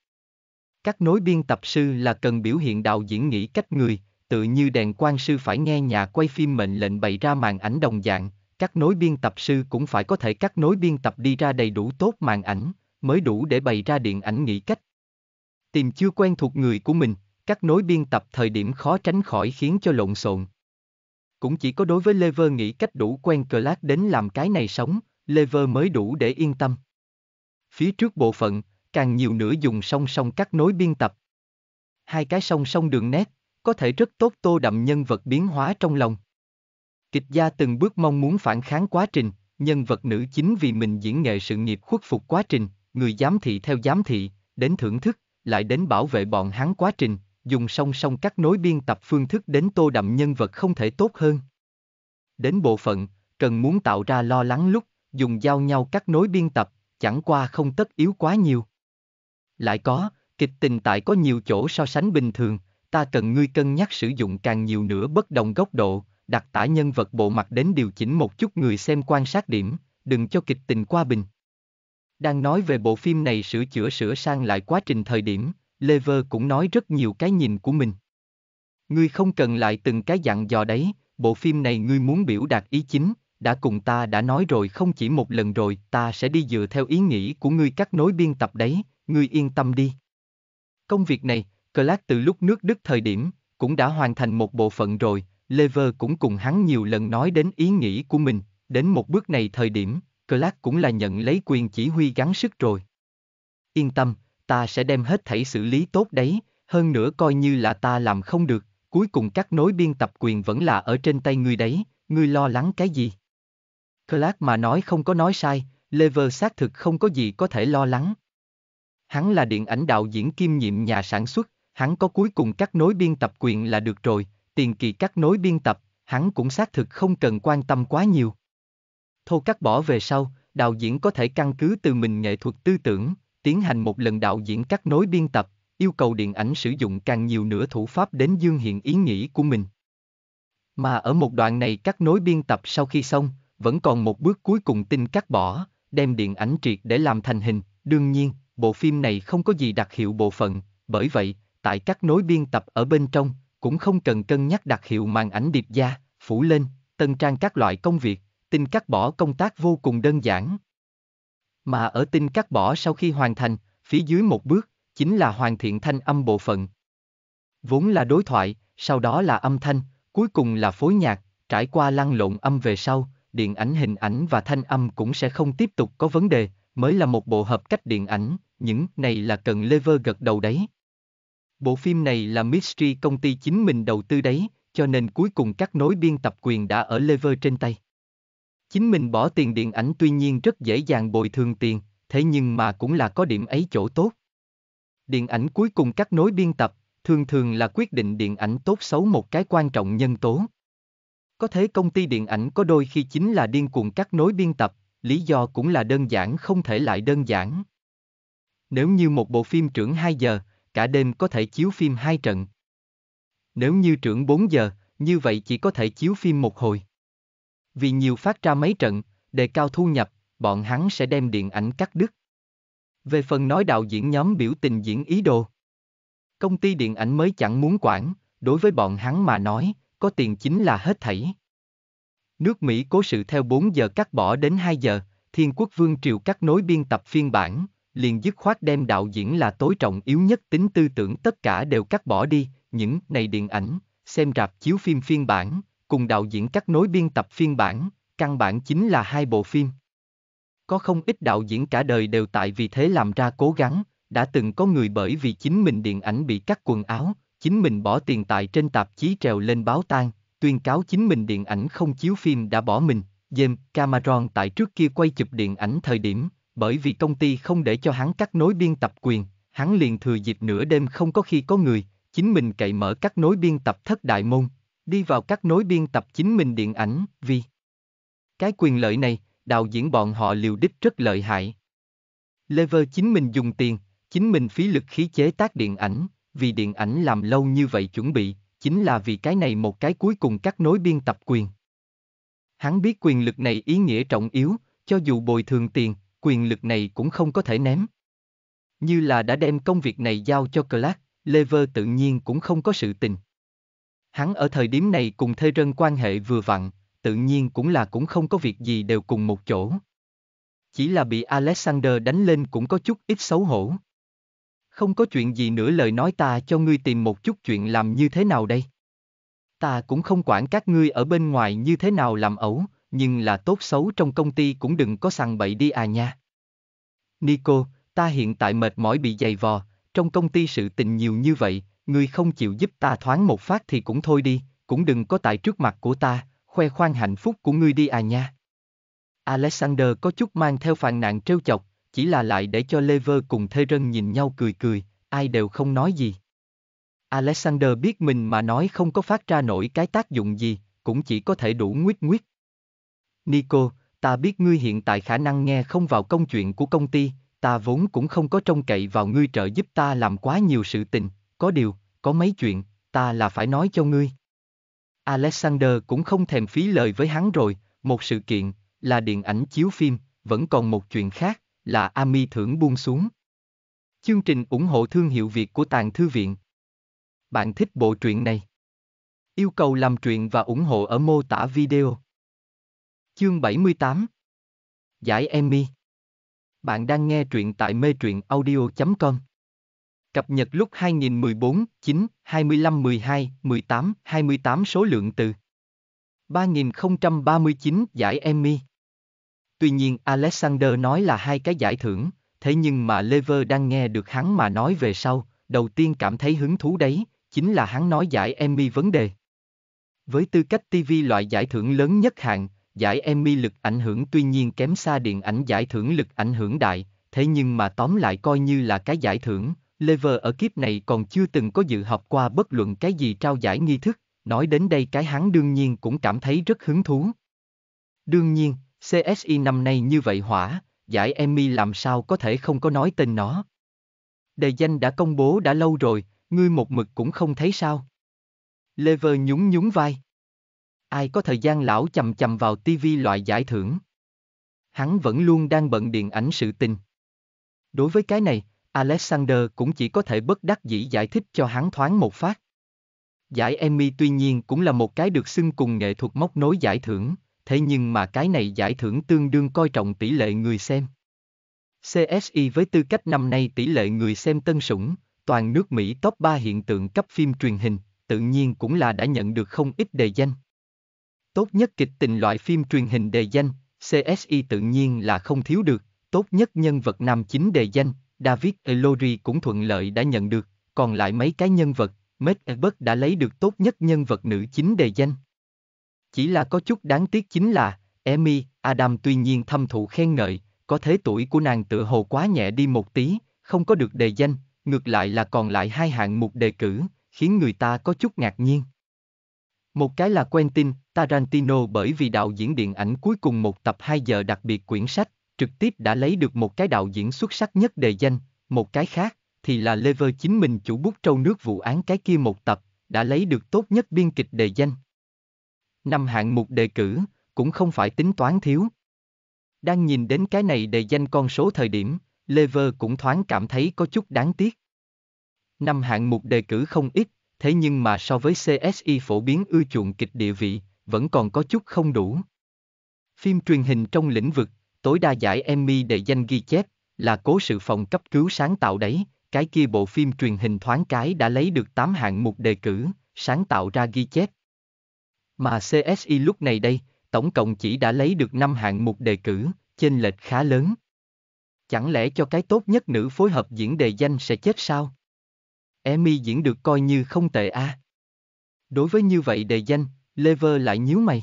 Các nối biên tập sư là cần biểu hiện đạo diễn nghĩ cách người, Tự như đèn quan sư phải nghe nhà quay phim mệnh lệnh bày ra màn ảnh đồng dạng, các nối biên tập sư cũng phải có thể các nối biên tập đi ra đầy đủ tốt màn ảnh, mới đủ để bày ra điện ảnh nghĩ cách. Tìm chưa quen thuộc người của mình, các nối biên tập thời điểm khó tránh khỏi khiến cho lộn xộn. Cũng chỉ có đối với Lever nghĩ cách đủ quen cờ lát đến làm cái này sống, Lever mới đủ để yên tâm. Phía trước bộ phận, càng nhiều nữa dùng song song các nối biên tập. Hai cái song song đường nét, có thể rất tốt tô đậm nhân vật biến hóa trong lòng. Kịch gia từng bước mong muốn phản kháng quá trình, nhân vật nữ chính vì mình diễn nghệ sự nghiệp khuất phục quá trình, người giám thị theo giám thị, đến thưởng thức, lại đến bảo vệ bọn hắn quá trình, dùng song song các nối biên tập phương thức đến tô đậm nhân vật không thể tốt hơn. Đến bộ phận, cần muốn tạo ra lo lắng lúc, dùng giao nhau các nối biên tập, chẳng qua không tất yếu quá nhiều. Lại có, kịch tình tại có nhiều chỗ so sánh bình thường ta cần ngươi cân nhắc sử dụng càng nhiều nữa bất đồng góc độ, đặt tả nhân vật bộ mặt đến điều chỉnh một chút người xem quan sát điểm, đừng cho kịch tình qua bình. Đang nói về bộ phim này sửa chữa sửa sang lại quá trình thời điểm, Lever cũng nói rất nhiều cái nhìn của mình. Ngươi không cần lại từng cái dặn dò đấy, bộ phim này ngươi muốn biểu đạt ý chính, đã cùng ta đã nói rồi không chỉ một lần rồi, ta sẽ đi dựa theo ý nghĩ của ngươi cắt nối biên tập đấy, ngươi yên tâm đi. Công việc này, Clark từ lúc nước Đức thời điểm, cũng đã hoàn thành một bộ phận rồi, Lever cũng cùng hắn nhiều lần nói đến ý nghĩ của mình, đến một bước này thời điểm, Clark cũng là nhận lấy quyền chỉ huy gắn sức rồi. Yên tâm, ta sẽ đem hết thảy xử lý tốt đấy, hơn nữa coi như là ta làm không được, cuối cùng các nối biên tập quyền vẫn là ở trên tay ngươi đấy, ngươi lo lắng cái gì? Clark mà nói không có nói sai, Lever xác thực không có gì có thể lo lắng. Hắn là điện ảnh đạo diễn kiêm nhiệm nhà sản xuất, hắn có cuối cùng cắt nối biên tập quyền là được rồi, tiền kỳ cắt nối biên tập, hắn cũng xác thực không cần quan tâm quá nhiều. Thô cắt bỏ về sau, đạo diễn có thể căn cứ từ mình nghệ thuật tư tưởng, tiến hành một lần đạo diễn cắt nối biên tập, yêu cầu điện ảnh sử dụng càng nhiều nửa thủ pháp đến dương hiện ý nghĩ của mình. Mà ở một đoạn này cắt nối biên tập sau khi xong, vẫn còn một bước cuối cùng tin cắt bỏ, đem điện ảnh triệt để làm thành hình, đương nhiên, bộ phim này không có gì đặc hiệu bộ phận, bởi vậy, tại các nối biên tập ở bên trong, cũng không cần cân nhắc đặc hiệu màn ảnh điệp gia, phủ lên, tân trang các loại công việc, tinh cắt bỏ công tác vô cùng đơn giản. Mà ở tinh cắt bỏ sau khi hoàn thành, phía dưới một bước, chính là hoàn thiện thanh âm bộ phận. Vốn là đối thoại, sau đó là âm thanh, cuối cùng là phối nhạc, trải qua lăn lộn âm về sau, điện ảnh hình ảnh và thanh âm cũng sẽ không tiếp tục có vấn đề, mới là một bộ hợp cách điện ảnh, những này là cần lever gật đầu đấy. Bộ phim này là Mystery công ty chính mình đầu tư đấy, cho nên cuối cùng các nối biên tập quyền đã ở lever trên tay. Chính mình bỏ tiền điện ảnh tuy nhiên rất dễ dàng bồi thường tiền, thế nhưng mà cũng là có điểm ấy chỗ tốt. Điện ảnh cuối cùng các nối biên tập, thường thường là quyết định điện ảnh tốt xấu một cái quan trọng nhân tố. Có thế công ty điện ảnh có đôi khi chính là điên cuồng các nối biên tập, lý do cũng là đơn giản không thể lại đơn giản. Nếu như một bộ phim trưởng 2 giờ, cả đêm có thể chiếu phim hai trận. Nếu như trưởng 4 giờ, như vậy chỉ có thể chiếu phim một hồi. Vì nhiều phát ra mấy trận, đề cao thu nhập, bọn hắn sẽ đem điện ảnh cắt đứt. Về phần nói đạo diễn nhóm biểu tình diễn ý đồ. Công ty điện ảnh mới chẳng muốn quản, đối với bọn hắn mà nói, có tiền chính là hết thảy. Nước Mỹ cố sự theo 4 giờ cắt bỏ đến 2 giờ, Thiên quốc vương triều cắt nối biên tập phiên bản, liền dứt khoát đem đạo diễn là tối trọng yếu nhất tính tư tưởng tất cả đều cắt bỏ đi, những này điện ảnh, xem rạp chiếu phim phiên bản, cùng đạo diễn cắt nối biên tập phiên bản, căn bản chính là hai bộ phim. Có không ít đạo diễn cả đời đều tại vì thế làm ra cố gắng, đã từng có người bởi vì chính mình điện ảnh bị cắt quần áo, chính mình bỏ tiền tại trên tạp chí trèo lên báo tan, tuyên cáo chính mình điện ảnh không chiếu phim đã bỏ mình, James Cameron tại trước kia quay chụp điện ảnh thời điểm, bởi vì công ty không để cho hắn cắt nối biên tập quyền, hắn liền thừa dịp nửa đêm không có khi có người, chính mình cậy mở cắt nối biên tập thất đại môn, đi vào cắt nối biên tập chính mình điện ảnh, vì cái quyền lợi này, đạo diễn bọn họ liều đích rất lợi hại. Lever chính mình dùng tiền, chính mình phí lực khí chế tác điện ảnh, vì điện ảnh làm lâu như vậy chuẩn bị, chính là vì cái này một cái cuối cùng cắt nối biên tập quyền. Hắn biết quyền lực này ý nghĩa trọng yếu, cho dù bồi thường tiền, quyền lực này cũng không có thể ném. Như là đã đem công việc này giao cho Clark, Lever tự nhiên cũng không có sự tình. Hắn ở thời điểm này cùng Thê Rân quan hệ vừa vặn, tự nhiên cũng là cũng không có việc gì đều cùng một chỗ. Chỉ là bị Alexander đánh lên cũng có chút ít xấu hổ. Không có chuyện gì nữa lời nói ta cho ngươi tìm một chút chuyện làm như thế nào đây. Ta cũng không quản các ngươi ở bên ngoài như thế nào làm ẩu, nhưng là tốt xấu trong công ty cũng đừng có sằng bậy đi à nha. Nico, ta hiện tại mệt mỏi bị dày vò, trong công ty sự tình nhiều như vậy, ngươi không chịu giúp ta thoáng một phát thì cũng thôi đi, cũng đừng có tại trước mặt của ta, khoe khoang hạnh phúc của ngươi đi à nha. Alexander có chút mang theo phàn nạn trêu chọc, chỉ là lại để cho Lever cùng Thê Rân nhìn nhau cười cười, ai đều không nói gì. Alexander biết mình mà nói không có phát ra nổi cái tác dụng gì, cũng chỉ có thể đủ nguyết nguyết. Nico, ta biết ngươi hiện tại khả năng nghe không vào công chuyện của công ty, ta vốn cũng không có trông cậy vào ngươi trợ giúp ta làm quá nhiều sự tình, có điều, có mấy chuyện, ta là phải nói cho ngươi. Alexander cũng không thèm phí lời với hắn rồi, một sự kiện, là điện ảnh chiếu phim, vẫn còn một chuyện khác, là Ami thưởng buông xuống. Chương trình ủng hộ thương hiệu Việt của Tàng Thư Viện. Bạn thích bộ truyện này? Yêu cầu làm truyện và ủng hộ ở mô tả video. Chương 78 Giải Emmy Bạn đang nghe truyện tại mê truyện audio.com Cập nhật lúc 2014, 9, 25, 12, 18, 28 số lượng từ 3039 giải Emmy Tuy nhiên Alexander nói là hai cái giải thưởng, thế nhưng mà Lever đang nghe được hắn mà nói về sau, đầu tiên cảm thấy hứng thú đấy, chính là hắn nói giải Emmy vấn đề. Với tư cách TV loại giải thưởng lớn nhất hạng, giải Emmy lực ảnh hưởng tuy nhiên kém xa điện ảnh giải thưởng lực ảnh hưởng đại, thế nhưng mà tóm lại coi như là cái giải thưởng, Lever ở kiếp này còn chưa từng có dự họp qua bất luận cái gì trao giải nghi thức, nói đến đây cái hắn đương nhiên cũng cảm thấy rất hứng thú. Đương nhiên, CSI năm nay như vậy hỏa, giải Emmy làm sao có thể không có nói tên nó. Đề danh đã công bố đã lâu rồi, ngươi một mực cũng không thấy sao. Lever nhún nhún vai. Ai có thời gian lão chầm chầm vào tivi loại giải thưởng. Hắn vẫn luôn đang bận điện ảnh sự tình. Đối với cái này, Alexander cũng chỉ có thể bất đắc dĩ giải thích cho hắn thoáng một phát. Giải Emmy tuy nhiên cũng là một cái được xưng cùng nghệ thuật móc nối giải thưởng, thế nhưng mà cái này giải thưởng tương đương coi trọng tỷ lệ người xem. CSI với tư cách năm nay tỷ lệ người xem tân sủng, toàn nước Mỹ top 3 hiện tượng cấp phim truyền hình, tự nhiên cũng là đã nhận được không ít đề danh tốt nhất kịch tình loại phim truyền hình đề danh, CSI tự nhiên là không thiếu được, tốt nhất nhân vật nam chính đề danh, David Elori cũng thuận lợi đã nhận được, còn lại mấy cái nhân vật, Matt Ebert đã lấy được tốt nhất nhân vật nữ chính đề danh. Chỉ là có chút đáng tiếc chính là, Emmy, Adam tuy nhiên thâm thụ khen ngợi, có thế tuổi của nàng tựa hồ quá nhẹ đi một tí, không có được đề danh, ngược lại là còn lại hai hạng mục đề cử, khiến người ta có chút ngạc nhiên. Một cái là Quentin Tarantino bởi vì đạo diễn điện ảnh cuối cùng một tập 2 giờ đặc biệt quyển sách, trực tiếp đã lấy được một cái đạo diễn xuất sắc nhất đề danh, một cái khác thì là Lever chính mình chủ bút trâu nước vụ án cái kia một tập, đã lấy được tốt nhất biên kịch đề danh. Năm hạng mục đề cử, cũng không phải tính toán thiếu. Đang nhìn đến cái này đề danh con số thời điểm, Lever cũng thoáng cảm thấy có chút đáng tiếc. Năm hạng mục đề cử không ít, thế nhưng mà so với CSI phổ biến ưa chuộng kịch địa vị, vẫn còn có chút không đủ. Phim truyền hình trong lĩnh vực, tối đa giải Emmy để danh ghi chép, là cố sự phòng cấp cứu sáng tạo đấy, cái kia bộ phim truyền hình thoáng cái đã lấy được 8 hạng mục đề cử, sáng tạo ra ghi chép. Mà CSI lúc này đây, tổng cộng chỉ đã lấy được 5 hạng mục đề cử, chênh lệch khá lớn. Chẳng lẽ cho cái tốt nhất nữ phối hợp diễn đề danh sẽ chết sao? Emmy diễn được coi như không tệ a. À. Đối với như vậy đề danh, Lever lại nhíu mày.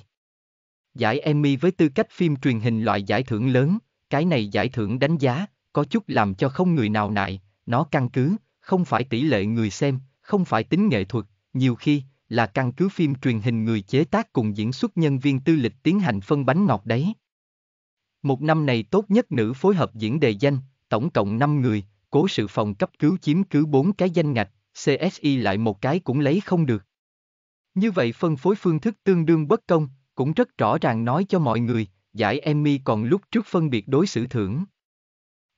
Giải Emmy với tư cách phim truyền hình loại giải thưởng lớn, cái này giải thưởng đánh giá, có chút làm cho không người nào nại, nó căn cứ, không phải tỷ lệ người xem, không phải tính nghệ thuật, nhiều khi, là căn cứ phim truyền hình người chế tác cùng diễn xuất nhân viên tư lịch tiến hành phân bánh ngọt đấy. Một năm này tốt nhất nữ phối hợp diễn đề danh, tổng cộng 5 người, cố sự phòng cấp cứu chiếm cứ bốn cái danh ngạch, CSI lại một cái cũng lấy không được. Như vậy phân phối phương thức tương đương bất công, cũng rất rõ ràng nói cho mọi người, giải Emmy còn lúc trước phân biệt đối xử thưởng.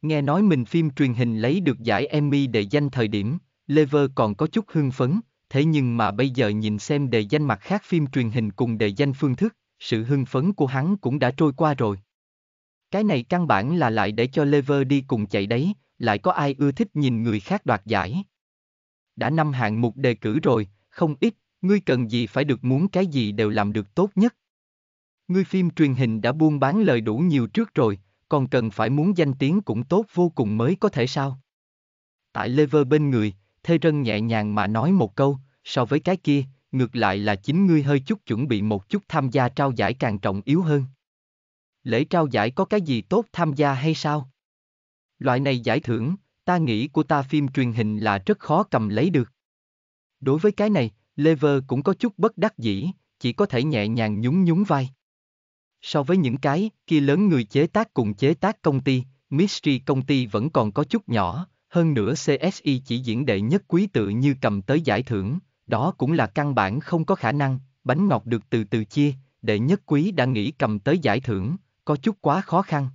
Nghe nói mình phim truyền hình lấy được giải Emmy đề danh thời điểm, Lever còn có chút hưng phấn, thế nhưng mà bây giờ nhìn xem đề danh mặt khác phim truyền hình cùng đề danh phương thức, sự hưng phấn của hắn cũng đã trôi qua rồi. Cái này căn bản là lại để cho Lever đi cùng chạy đấy, lại có ai ưa thích nhìn người khác đoạt giải. Đã năm hạng mục đề cử rồi, không ít, ngươi cần gì phải được muốn cái gì đều làm được tốt nhất. Ngươi phim truyền hình đã buôn bán lời đủ nhiều trước rồi, còn cần phải muốn danh tiếng cũng tốt vô cùng mới có thể sao. Tại Lever bên người, Thê Rân nhẹ nhàng mà nói một câu, so với cái kia, ngược lại là chính ngươi hơi chút chuẩn bị một chút tham gia trao giải càng trọng yếu hơn. Lễ trao giải có cái gì tốt tham gia hay sao? Loại này giải thưởng, ta nghĩ của ta phim truyền hình là rất khó cầm lấy được. Đối với cái này, Lever cũng có chút bất đắc dĩ, chỉ có thể nhẹ nhàng nhún nhún vai. So với những cái kia lớn người chế tác cùng chế tác công ty, Mystery công ty vẫn còn có chút nhỏ, hơn nữa CSI chỉ diễn đệ nhất quý tự như cầm tới giải thưởng, đó cũng là căn bản không có khả năng, bánh ngọt được từ từ chia, đệ nhất quý đã nghĩ cầm tới giải thưởng, có chút quá khó khăn.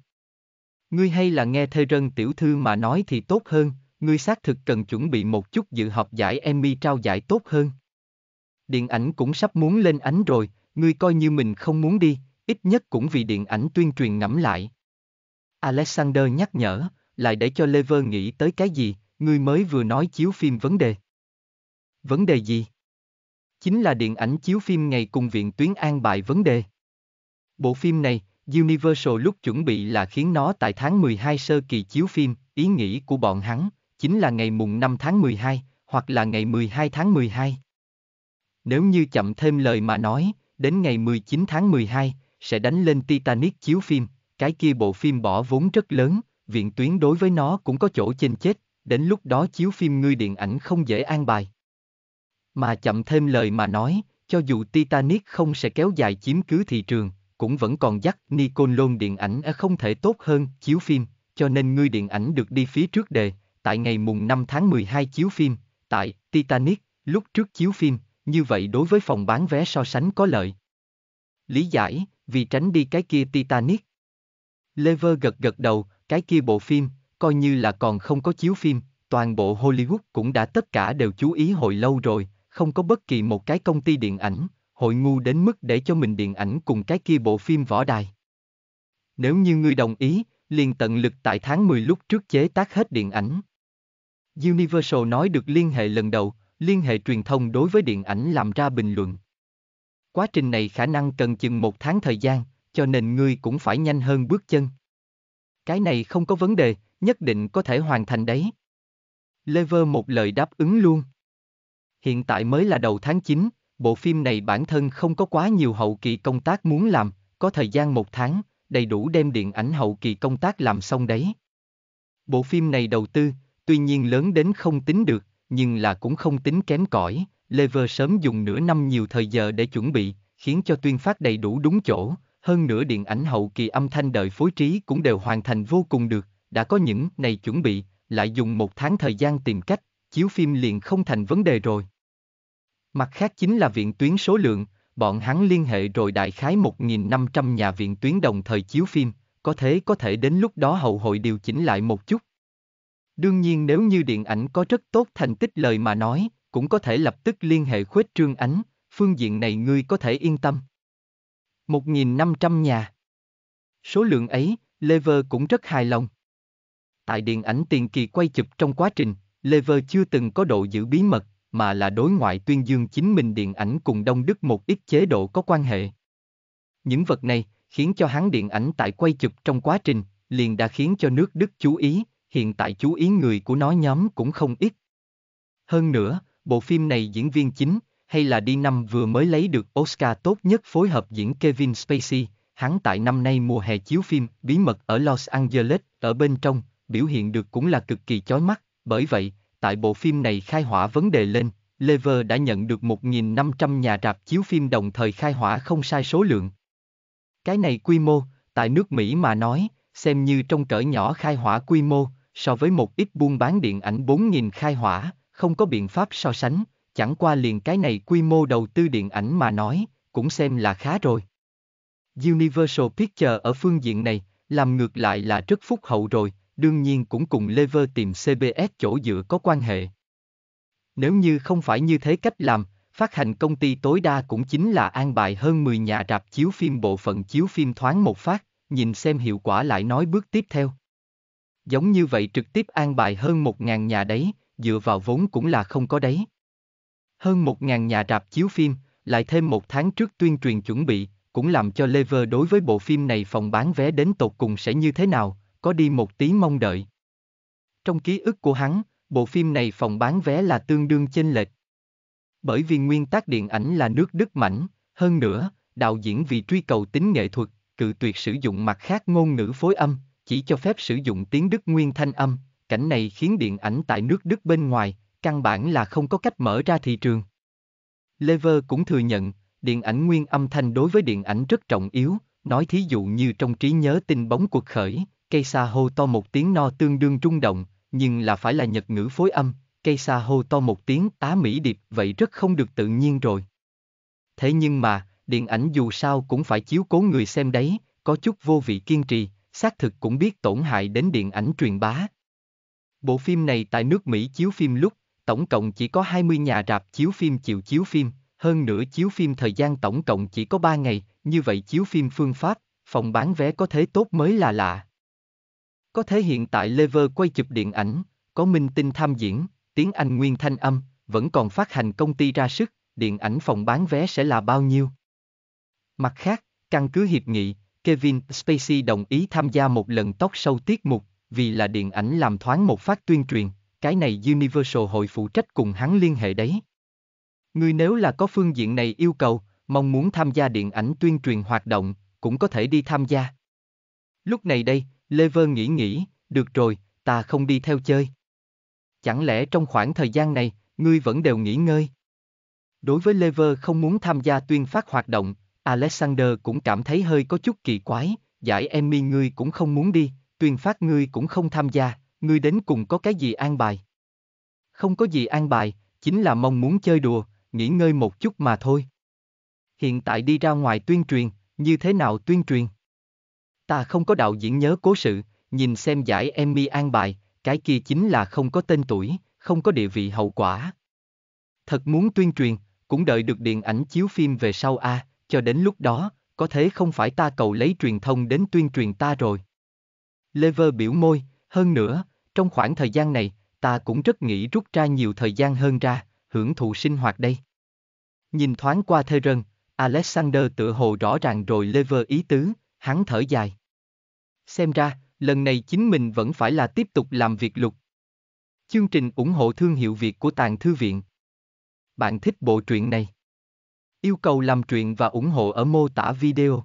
Ngươi hay là nghe thê rân tiểu thư mà nói thì tốt hơn, ngươi xác thực cần chuẩn bị một chút dự họp giải Emmy trao giải tốt hơn. Điện ảnh cũng sắp muốn lên ánh rồi, ngươi coi như mình không muốn đi, ít nhất cũng vì điện ảnh tuyên truyền ngẫm lại. Alexander nhắc nhở, lại để cho Lever nghĩ tới cái gì, ngươi mới vừa nói chiếu phim vấn đề. Vấn đề gì? Chính là điện ảnh chiếu phim ngày cùng viện tuyến an bài vấn đề. Bộ phim này, Universal lúc chuẩn bị là khiến nó tại tháng 12 sơ kỳ chiếu phim, ý nghĩ của bọn hắn, chính là ngày mùng 5 tháng 12, hoặc là ngày 12 tháng 12. Nếu như chậm thêm lời mà nói, đến ngày 19 tháng 12, sẽ đánh lên Titanic chiếu phim, cái kia bộ phim bỏ vốn rất lớn, viện tuyến đối với nó cũng có chỗ chênh chết, đến lúc đó chiếu phim ngươi điện ảnh không dễ an bài. Mà chậm thêm lời mà nói, cho dù Titanic không sẽ kéo dài chiếm cứ thị trường, cũng vẫn còn dắt Nikon lôn điện ảnh không thể tốt hơn chiếu phim, cho nên ngươi điện ảnh được đi phía trước đề, tại ngày mùng 5 tháng 12 chiếu phim, tại Titanic, lúc trước chiếu phim, như vậy đối với phòng bán vé so sánh có lợi. Lý giải, vì tránh đi cái kia Titanic. Lever gật gật đầu, cái kia bộ phim, coi như là còn không có chiếu phim, toàn bộ Hollywood cũng đã tất cả đều chú ý hồi lâu rồi, không có bất kỳ một cái công ty điện ảnh, hội ngu đến mức để cho mình điện ảnh cùng cái kia bộ phim võ đài. Nếu như ngươi đồng ý, liền tận lực tại tháng 10 lúc trước chế tác hết điện ảnh. Universal nói được liên hệ lần đầu, liên hệ truyền thông đối với điện ảnh làm ra bình luận. Quá trình này khả năng cần chừng một tháng thời gian, cho nên ngươi cũng phải nhanh hơn bước chân. Cái này không có vấn đề, nhất định có thể hoàn thành đấy. Lever một lời đáp ứng luôn. Hiện tại mới là đầu tháng 9, bộ phim này bản thân không có quá nhiều hậu kỳ công tác muốn làm, có thời gian một tháng, đầy đủ đem điện ảnh hậu kỳ công tác làm xong đấy. Bộ phim này đầu tư, tuy nhiên lớn đến không tính được, nhưng là cũng không tính kém cỏi. Lever sớm dùng nửa năm nhiều thời giờ để chuẩn bị, khiến cho tuyên phát đầy đủ đúng chỗ, hơn nữa điện ảnh hậu kỳ âm thanh đợi phối trí cũng đều hoàn thành vô cùng được, đã có những này chuẩn bị, lại dùng một tháng thời gian tìm cách, chiếu phim liền không thành vấn đề rồi. Mặt khác chính là viện tuyến số lượng, bọn hắn liên hệ rồi đại khái 1.500 nhà viện tuyến đồng thời chiếu phim, có thế có thể đến lúc đó hậu hội điều chỉnh lại một chút. Đương nhiên nếu như điện ảnh có rất tốt thành tích lời mà nói, cũng có thể lập tức liên hệ khuếch trương ánh, phương diện này ngươi có thể yên tâm. 1.500 nhà Số lượng ấy, Lever cũng rất hài lòng. Tại điện ảnh tiền kỳ quay chụp trong quá trình, Lever chưa từng có độ giữ bí mật, mà là đối ngoại tuyên dương chính mình điện ảnh cùng Đông Đức một ít chế độ có quan hệ. Những vật này khiến cho hắn điện ảnh tại quay chụp trong quá trình liền đã khiến cho nước Đức chú ý, hiện tại chú ý người của nó nhóm cũng không ít. Hơn nữa, bộ phim này diễn viên chính hay là đi năm vừa mới lấy được Oscar tốt nhất phối hợp diễn Kevin Spacey, hắn tại năm nay mùa hè chiếu phim Bí mật ở Los Angeles, ở bên trong, biểu hiện được cũng là cực kỳ chói mắt, bởi vậy, tại bộ phim này khai hỏa vấn đề lên, Lever đã nhận được 1.500 nhà rạp chiếu phim đồng thời khai hỏa không sai số lượng. Cái này quy mô, tại nước Mỹ mà nói, xem như trong cỡ nhỏ khai hỏa quy mô, so với một ít buôn bán điện ảnh 4.000 khai hỏa, không có biện pháp so sánh, chẳng qua liền cái này quy mô đầu tư điện ảnh mà nói, cũng xem là khá rồi. Universal Pictures ở phương diện này, làm ngược lại là rất phúc hậu rồi, đương nhiên cũng cùng Lever tìm CBS chỗ dựa có quan hệ. Nếu như không phải như thế cách làm, phát hành công ty tối đa cũng chính là an bài hơn 10 nhà rạp chiếu phim bộ phận chiếu phim thoáng một phát, nhìn xem hiệu quả lại nói bước tiếp theo. Giống như vậy trực tiếp an bài hơn 1.000 nhà đấy, dựa vào vốn cũng là không có đấy. Hơn 1.000 nhà rạp chiếu phim, lại thêm một tháng trước tuyên truyền chuẩn bị, cũng làm cho Lever đối với bộ phim này phòng bán vé đến tột cùng sẽ như thế nào, có đi một tí mong đợi. Trong ký ức của hắn, bộ phim này phòng bán vé là tương đương chênh lệch. Bởi vì nguyên tác điện ảnh là nước Đức mảnh, hơn nữa, đạo diễn vì truy cầu tính nghệ thuật, cự tuyệt sử dụng mặt khác ngôn ngữ phối âm, chỉ cho phép sử dụng tiếng Đức nguyên thanh âm, cảnh này khiến điện ảnh tại nước Đức bên ngoài, căn bản là không có cách mở ra thị trường. Lever cũng thừa nhận, điện ảnh nguyên âm thanh đối với điện ảnh rất trọng yếu, nói thí dụ như trong trí nhớ tin bóng cuộc khởi, cây sa hô to một tiếng no tương đương rung động, nhưng là phải là nhật ngữ phối âm, cây sa hô to một tiếng á Mỹ điệp vậy rất không được tự nhiên rồi. Thế nhưng mà, điện ảnh dù sao cũng phải chiếu cố người xem đấy, có chút vô vị kiên trì, xác thực cũng biết tổn hại đến điện ảnh truyền bá. Bộ phim này tại nước Mỹ chiếu phim lúc, tổng cộng chỉ có 20 nhà rạp chiếu phim chịu chiếu phim, hơn nữa chiếu phim thời gian tổng cộng chỉ có 3 ngày, như vậy chiếu phim phương pháp, phòng bán vé có thế tốt mới là lạ. Có thể hiện tại Lever quay chụp điện ảnh, có minh tinh tham diễn, tiếng Anh nguyên thanh âm, vẫn còn phát hành công ty ra sức, điện ảnh phòng bán vé sẽ là bao nhiêu? Mặt khác, căn cứ hiệp nghị, Kevin Spacey đồng ý tham gia một lần tóc sâu tiết mục, vì là điện ảnh làm thoáng một phát tuyên truyền, cái này Universal hội phụ trách cùng hắn liên hệ đấy. Người nếu là có phương diện này yêu cầu, mong muốn tham gia điện ảnh tuyên truyền hoạt động, cũng có thể đi tham gia. Lúc này đây, Lê Vơ nghĩ nghĩ, được rồi, ta không đi theo chơi. Chẳng lẽ trong khoảng thời gian này, ngươi vẫn đều nghỉ ngơi? Đối với Lê Lever không muốn tham gia tuyên phát hoạt động, Alexander cũng cảm thấy hơi có chút kỳ quái, giải Emmy ngươi cũng không muốn đi, tuyên phát ngươi cũng không tham gia, ngươi đến cùng có cái gì an bài? Không có gì an bài, chính là mong muốn chơi đùa, nghỉ ngơi một chút mà thôi. Hiện tại đi ra ngoài tuyên truyền, như thế nào tuyên truyền? Ta không có đạo diễn nhớ cố sự, nhìn xem giải Emmy an bài, cái kia chính là không có tên tuổi, không có địa vị hậu quả. Thật muốn tuyên truyền, cũng đợi được điện ảnh chiếu phim về sau a, à, cho đến lúc đó, có thế không phải ta cầu lấy truyền thông đến tuyên truyền ta rồi. Lever biểu môi, hơn nữa, trong khoảng thời gian này, ta cũng rất nghĩ rút ra nhiều thời gian hơn ra, hưởng thụ sinh hoạt đây. Nhìn thoáng qua thê rân, Alexander tự hồ rõ ràng rồi Lever ý tứ, hắn thở dài. Xem ra, lần này chính mình vẫn phải là tiếp tục làm việc lục. Chương trình ủng hộ thương hiệu Việt của Tàng Thư Viện. Bạn thích bộ truyện này? Yêu cầu làm truyện và ủng hộ ở mô tả video.